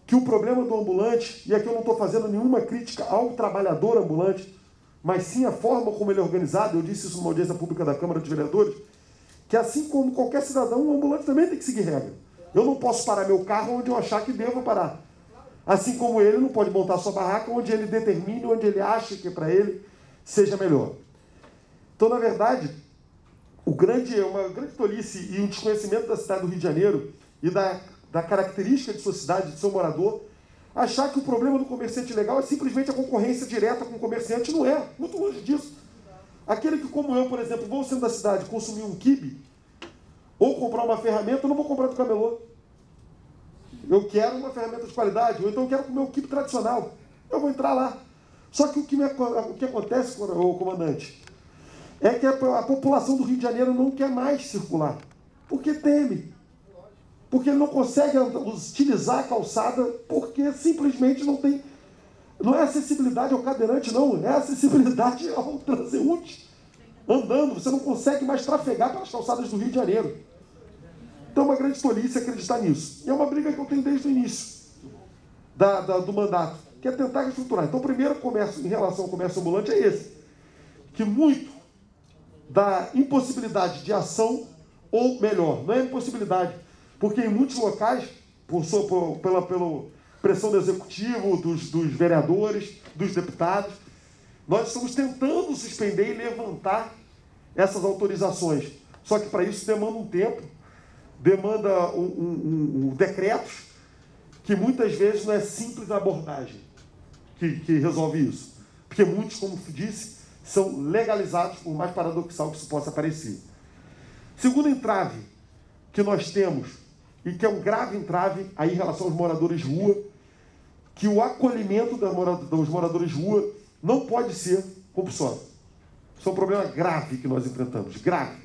Speaker 2: que o problema do ambulante, e aqui eu não estou fazendo nenhuma crítica ao trabalhador ambulante, mas sim a forma como ele é organizado, eu disse isso numa audiência pública da Câmara de Vereadores, que assim como qualquer cidadão, o ambulante também tem que seguir regra. Eu não posso parar meu carro onde eu achar que devo parar. Assim como ele não pode montar sua barraca onde ele determine, onde ele acha que é para ele seja melhor. Então, na verdade, o grande, uma grande tolice e um desconhecimento da cidade do Rio de Janeiro e da, da característica de sua cidade, de seu morador, achar que o problema do comerciante legal é simplesmente a concorrência direta com o comerciante. Não é, muito longe disso. Aquele que, como eu, por exemplo, vou ao centro da cidade consumir um kibe ou comprar uma ferramenta, eu não vou comprar do camelô. Eu quero uma ferramenta de qualidade, ou então eu quero comer meu kibe tradicional. Eu vou entrar lá. Só que o que, me, o que acontece, o comandante, é que a, a população do Rio de Janeiro não quer mais circular, porque teme, porque não consegue utilizar a calçada, porque simplesmente não tem. Não é acessibilidade ao cadeirante, não, é acessibilidade [LAUGHS] ao transeunte. Andando, você não consegue mais trafegar pelas calçadas do Rio de Janeiro. Então é uma grande tolice acreditar nisso. E é uma briga que eu tenho desde o início da, da, do mandato, que é tentar reestruturar. Então, o primeiro comércio em relação ao comércio ambulante é esse, que muito da impossibilidade de ação, ou melhor, não é impossibilidade, porque em muitos locais, por sua, por, pela, pela pressão do executivo, dos, dos vereadores, dos deputados, nós estamos tentando suspender e levantar essas autorizações. Só que para isso demanda um tempo, demanda um, um, um, decretos, que muitas vezes não é simples a abordagem que, que resolve isso. Porque muitos, como disse, são legalizados, por mais paradoxal que isso possa parecer. Segundo entrave que nós temos, e que é um grave entrave aí em relação aos moradores de rua, que o acolhimento dos moradores de rua não pode ser compulsório. Isso é um problema grave que nós enfrentamos, grave.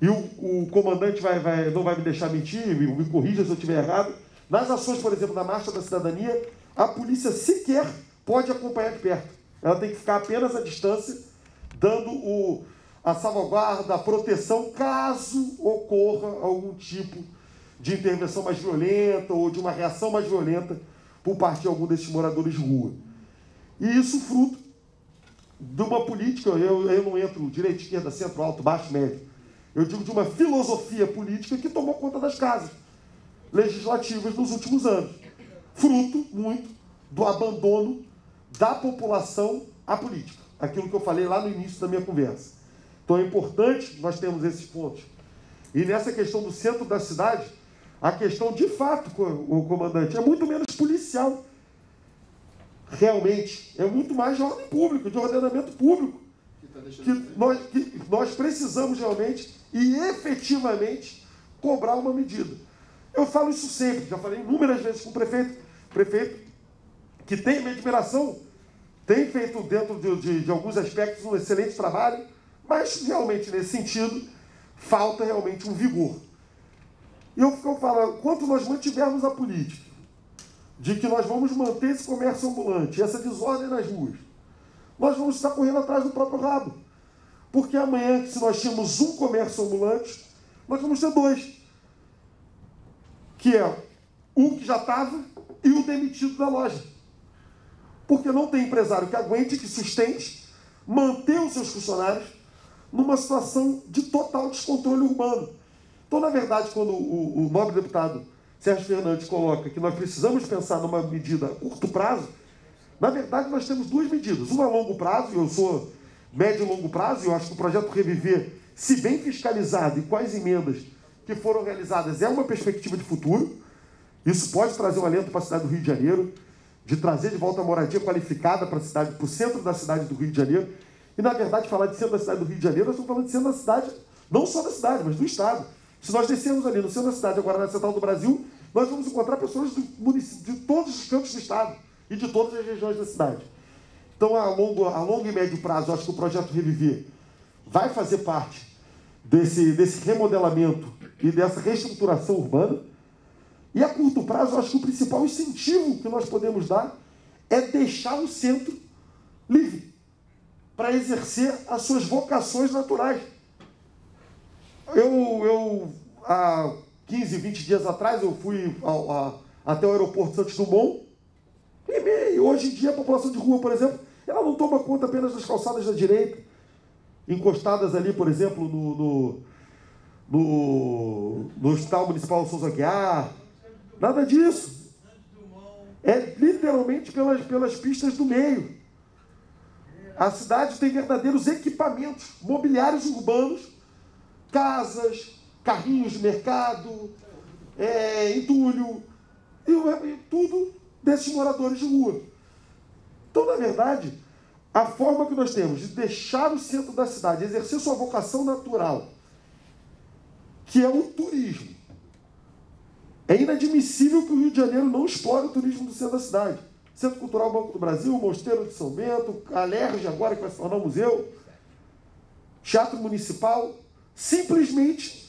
Speaker 2: E o, o comandante vai, vai, não vai me deixar mentir, me, me corrija se eu estiver errado. Nas ações, por exemplo, da Marcha da Cidadania, a polícia sequer pode acompanhar de perto. Ela tem que ficar apenas à distância, dando o, a salvaguarda, a proteção, caso ocorra algum tipo de intervenção mais violenta ou de uma reação mais violenta por parte de algum desses moradores de rua. E isso fruto de uma política, eu, eu não entro direita, esquerda, centro, alto, baixo, médio. Eu digo de uma filosofia política que tomou conta das casas legislativas nos últimos anos. Fruto muito do abandono da população à política. Aquilo que eu falei lá no início da minha conversa. Então é importante nós termos esses pontos. E nessa questão do centro da cidade, a questão de fato, o comandante, é muito menos policial. Realmente. É muito mais de ordem pública, de ordenamento público. Que, tá nós, que nós precisamos realmente e efetivamente cobrar uma medida. Eu falo isso sempre, já falei inúmeras vezes com o prefeito. O prefeito que tem minha admiração, tem feito dentro de, de, de alguns aspectos um excelente trabalho, mas realmente nesse sentido falta realmente um vigor. E eu, eu falo, quanto nós mantivermos a política de que nós vamos manter esse comércio ambulante, essa desordem nas ruas, nós vamos estar correndo atrás do próprio rabo. Porque amanhã, se nós tínhamos um comércio ambulante, nós vamos ter dois. Que é o que já estava e o demitido da loja porque não tem empresário que aguente, que sustente, manter os seus funcionários numa situação de total descontrole urbano. Então, na verdade, quando o, o nobre deputado Sérgio Fernandes coloca que nós precisamos pensar numa medida a curto prazo, na verdade, nós temos duas medidas. Uma a longo prazo, eu sou médio e longo prazo, eu acho que o projeto Reviver, se bem fiscalizado e quais emendas que foram realizadas, é uma perspectiva de futuro. Isso pode trazer um alento para a cidade do Rio de Janeiro de trazer de volta a moradia qualificada para a cidade, para o centro da cidade do Rio de Janeiro. E, na verdade, falar de centro da cidade do Rio de Janeiro, nós estamos falando de centro da cidade, não só da cidade, mas do Estado. Se nós descermos ali no centro da cidade, agora na central do Brasil, nós vamos encontrar pessoas do município, de todos os cantos do Estado e de todas as regiões da cidade. Então, a longo, a longo e médio prazo, acho que o projeto Reviver vai fazer parte desse, desse remodelamento e dessa reestruturação urbana. E a curto prazo, eu acho que o principal incentivo que nós podemos dar é deixar o centro livre para exercer as suas vocações naturais. Eu, eu há 15, 20 dias atrás, eu fui ao, a, até o aeroporto Santos Dumont. E hoje em dia, a população de rua, por exemplo, ela não toma conta apenas das calçadas da direita, encostadas ali, por exemplo, no, no, no, no Hospital Municipal Souza Guiar, Nada disso. É literalmente pelas, pelas pistas do meio. A cidade tem verdadeiros equipamentos mobiliários urbanos, casas, carrinhos de mercado, é, entulho, e, e tudo desses moradores de rua. Então, na verdade, a forma que nós temos de deixar o centro da cidade, exercer sua vocação natural, que é o turismo, é inadmissível que o Rio de Janeiro não explore o turismo do centro da cidade. Centro Cultural Banco do Brasil, Mosteiro de São Bento, Alerj agora que vai se tornar um museu, Teatro Municipal, simplesmente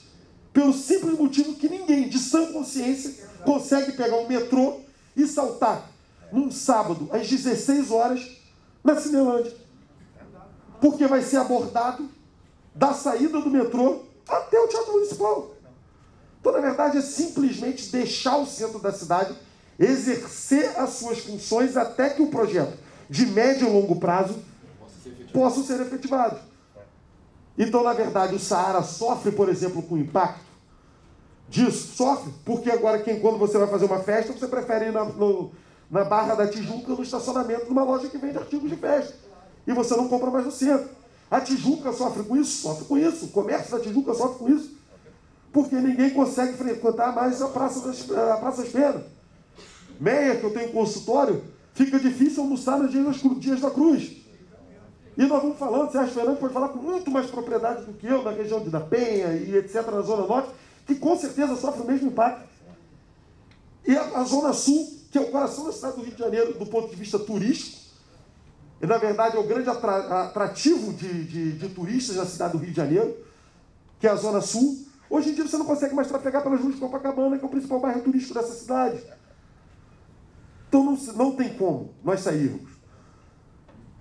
Speaker 2: pelo simples motivo que ninguém de sã consciência consegue pegar um metrô e saltar num sábado às 16 horas na Cinelândia. Porque vai ser abordado da saída do metrô até o Teatro Municipal. Então, na verdade, é simplesmente deixar o centro da cidade exercer as suas funções até que o projeto de médio e longo prazo possa ser efetivado. Então, na verdade, o Saara sofre, por exemplo, com o impacto disso. Sofre, porque agora, quem, quando você vai fazer uma festa, você prefere ir na, no, na Barra da Tijuca, no estacionamento, de uma loja que vende artigos de festa. E você não compra mais no centro. A Tijuca sofre com isso, sofre com isso. O comércio da Tijuca sofre com isso porque ninguém consegue frequentar mais a Praça das, a Praça das Meia, que eu tenho consultório, fica difícil almoçar nos dias, nos dias da cruz. E nós vamos falando, Sérgio Fernandes pode falar com muito mais propriedade do que eu, na região de da Penha e etc., na Zona Norte, que com certeza sofre o mesmo impacto. E a, a Zona Sul, que é o coração da cidade do Rio de Janeiro, do ponto de vista turístico, e na verdade é o grande atrativo de, de, de turistas da cidade do Rio de Janeiro, que é a Zona Sul, Hoje em dia você não consegue mais trafegar pelas ruas de Copacabana, que é o principal bairro turístico dessa cidade. Então não, não tem como nós sairmos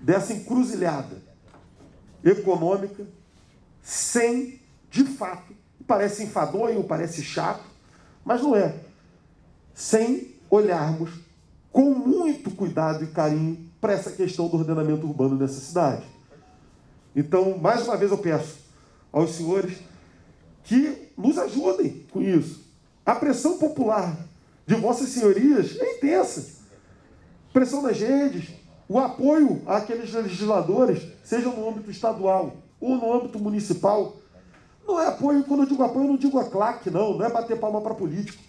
Speaker 2: dessa encruzilhada econômica sem, de fato, parece enfadonho, parece chato, mas não é. Sem olharmos com muito cuidado e carinho para essa questão do ordenamento urbano nessa cidade. Então, mais uma vez eu peço aos senhores que nos ajudem com isso. A pressão popular de vossas senhorias é intensa. Pressão das redes, o apoio àqueles legisladores, seja no âmbito estadual ou no âmbito municipal, não é apoio, quando eu digo apoio, eu não digo a claque, não, não é bater palma para político.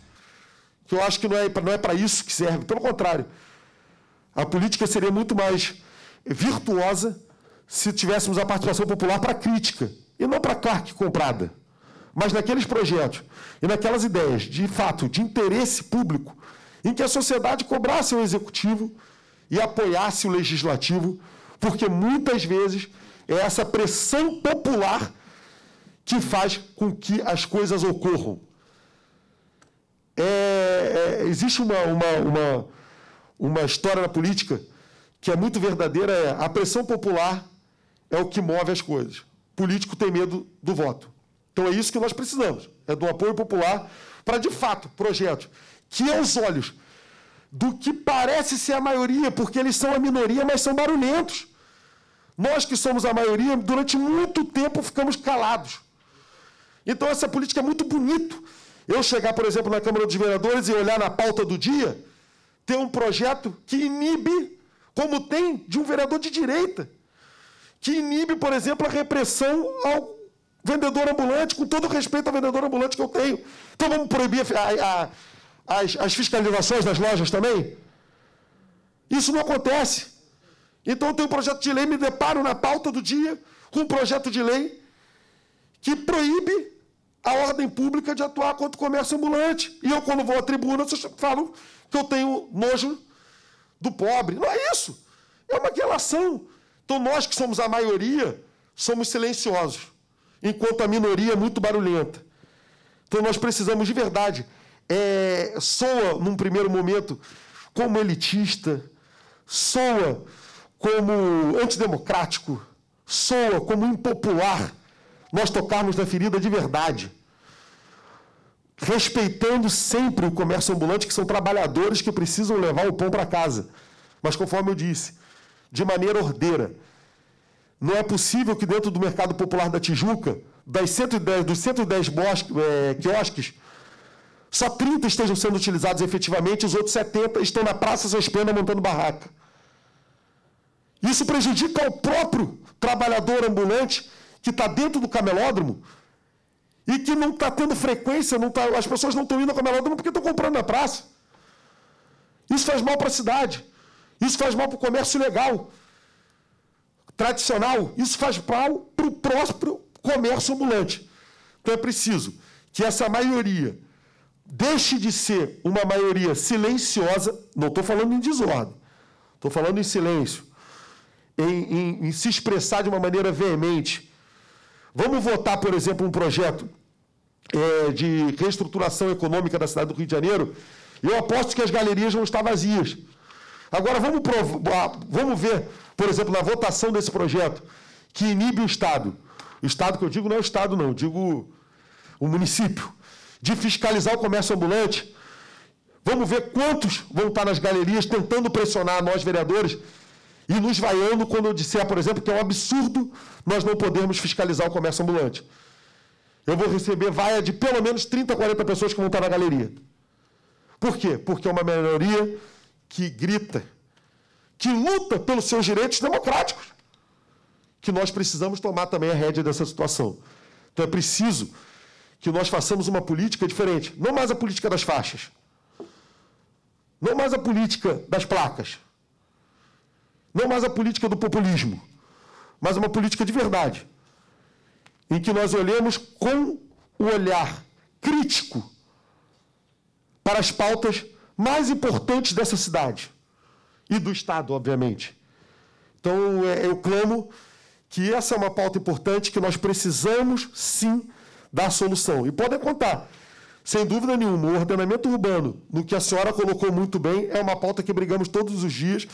Speaker 2: Que eu acho que não é, não é para isso que serve, pelo contrário. A política seria muito mais virtuosa se tivéssemos a participação popular para crítica e não para claque comprada mas naqueles projetos e naquelas ideias de fato de interesse público, em que a sociedade cobrasse o executivo e apoiasse o legislativo, porque muitas vezes é essa pressão popular que faz com que as coisas ocorram. É, é, existe uma, uma, uma, uma história na política que é muito verdadeira: é a pressão popular é o que move as coisas. O político tem medo do voto. Então é isso que nós precisamos, é do apoio popular para, de fato, projetos que, aos olhos do que parece ser a maioria, porque eles são a minoria, mas são barulhentos. Nós que somos a maioria, durante muito tempo ficamos calados. Então essa política é muito bonito. Eu chegar, por exemplo, na Câmara dos Vereadores e olhar na pauta do dia, ter um projeto que inibe, como tem de um vereador de direita, que inibe, por exemplo, a repressão ao Vendedor ambulante, com todo respeito à vendedor ambulante que eu tenho. Então vamos proibir a, a, as, as fiscalizações das lojas também? Isso não acontece. Então tenho um projeto de lei, me deparo na pauta do dia com um projeto de lei que proíbe a ordem pública de atuar contra o comércio ambulante. E eu, quando vou à tribuna, vocês falam que eu tenho nojo do pobre. Não é isso. É uma relação. Então, nós que somos a maioria, somos silenciosos enquanto a minoria é muito barulhenta. Então nós precisamos de verdade. É, soa num primeiro momento como elitista, soa como antidemocrático, soa como impopular nós tocarmos na ferida de verdade. Respeitando sempre o comércio ambulante, que são trabalhadores que precisam levar o pão para casa. Mas, conforme eu disse, de maneira ordeira. Não é possível que dentro do mercado popular da Tijuca, das 110, dos 110 bosque, é, quiosques, só 30 estejam sendo utilizados efetivamente, os outros 70 estão na Praça Seus Pena montando barraca. Isso prejudica o próprio trabalhador ambulante que está dentro do camelódromo e que não está tendo frequência, não tá, as pessoas não estão indo ao camelódromo porque estão comprando na praça. Isso faz mal para a cidade. Isso faz mal para o comércio legal tradicional, isso faz mal para o próprio comércio ambulante. Então é preciso que essa maioria deixe de ser uma maioria silenciosa, não estou falando em desordem, estou falando em silêncio, em, em, em se expressar de uma maneira veemente. Vamos votar, por exemplo, um projeto é, de reestruturação econômica da cidade do Rio de Janeiro, eu aposto que as galerias vão estar vazias. Agora vamos, provar, ah, vamos ver, por exemplo, na votação desse projeto, que inibe o Estado. O Estado que eu digo não é o Estado, não, eu digo o município. De fiscalizar o comércio ambulante. Vamos ver quantos vão estar nas galerias tentando pressionar nós, vereadores, e nos vaiando quando eu disser, por exemplo, que é um absurdo nós não podermos fiscalizar o comércio ambulante. Eu vou receber vaia de pelo menos 30, 40 pessoas que vão estar na galeria. Por quê? Porque é uma minoria que grita, que luta pelos seus direitos democráticos, que nós precisamos tomar também a rédea dessa situação. Então é preciso que nós façamos uma política diferente, não mais a política das faixas, não mais a política das placas, não mais a política do populismo, mas uma política de verdade, em que nós olhemos com o olhar crítico para as pautas mais importantes dessa cidade e do Estado, obviamente. Então, é, eu clamo que essa é uma pauta importante que nós precisamos, sim, dar solução. E podem contar, sem dúvida nenhuma, o ordenamento urbano, no que a senhora colocou muito bem, é uma pauta que brigamos todos os dias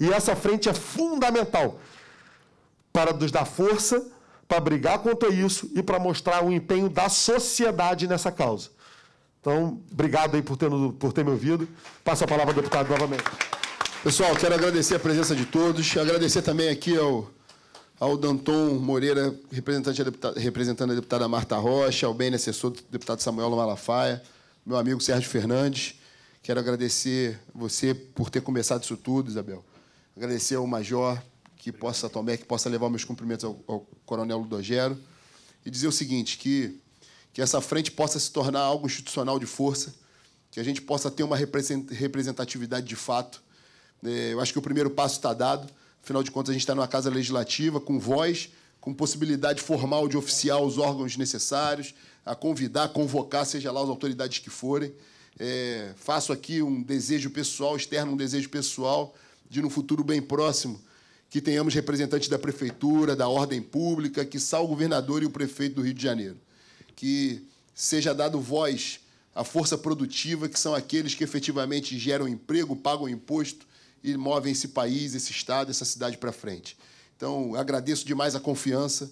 Speaker 2: e essa frente é fundamental para nos dar força, para brigar contra isso e para mostrar o empenho da sociedade nessa causa. Então, obrigado aí por ter, por ter me ouvido. Passo a palavra ao deputado novamente.
Speaker 1: Pessoal, quero agradecer a presença de todos. Agradecer também aqui ao, ao Danton Moreira, representante deputada, representando a deputada Marta Rocha, ao bem assessor do deputado Samuel Malafaia, meu amigo Sérgio Fernandes. Quero agradecer você por ter começado isso tudo, Isabel. Agradecer ao Major, que possa, Tomé, que possa levar meus cumprimentos ao, ao Coronel Ludogero. E dizer o seguinte, que que essa frente possa se tornar algo institucional de força, que a gente possa ter uma representatividade de fato. É, eu acho que o primeiro passo está dado. Afinal de contas, a gente está numa casa legislativa com voz, com possibilidade formal de oficiar os órgãos necessários, a convidar, a convocar, seja lá as autoridades que forem. É, faço aqui um desejo pessoal, externo um desejo pessoal, de no futuro bem próximo que tenhamos representantes da prefeitura, da ordem pública, que sal o governador e o prefeito do Rio de Janeiro que seja dado voz à força produtiva, que são aqueles que efetivamente geram emprego, pagam imposto e movem esse país, esse estado, essa cidade para frente. Então, agradeço demais a confiança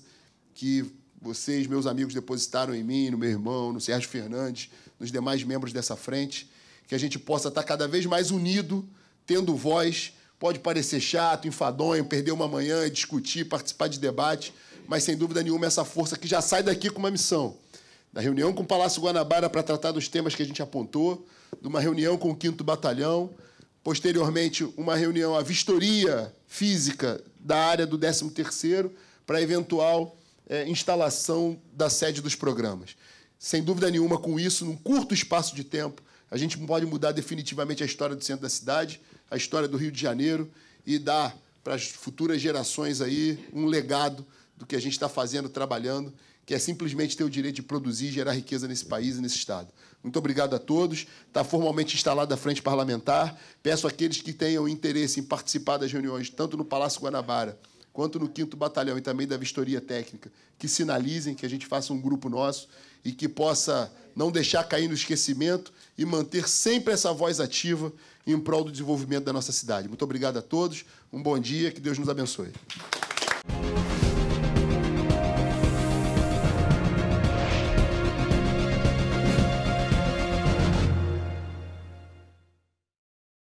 Speaker 1: que vocês, meus amigos, depositaram em mim, no meu irmão, no Sérgio Fernandes, nos demais membros dessa frente, que a gente possa estar tá cada vez mais unido, tendo voz. Pode parecer chato, enfadonho, perder uma manhã, discutir, participar de debate, mas sem dúvida nenhuma essa força que já sai daqui com uma missão da reunião com o Palácio Guanabara para tratar dos temas que a gente apontou, de uma reunião com o 5 Batalhão, posteriormente uma reunião, a vistoria física da área do 13º para eventual é, instalação da sede dos programas. Sem dúvida nenhuma, com isso, num curto espaço de tempo, a gente pode mudar definitivamente a história do centro da cidade, a história do Rio de Janeiro e dar para as futuras gerações aí um legado do que a gente está fazendo, trabalhando que é simplesmente ter o direito de produzir e gerar riqueza nesse país e nesse Estado. Muito obrigado a todos. Está formalmente instalada a frente parlamentar. Peço àqueles que tenham interesse em participar das reuniões, tanto no Palácio Guanabara quanto no 5 Batalhão e também da vistoria técnica, que sinalizem que a gente faça um grupo nosso e que possa não deixar cair no esquecimento e manter sempre essa voz ativa em prol do desenvolvimento da nossa cidade. Muito obrigado a todos, um bom dia, que Deus nos abençoe.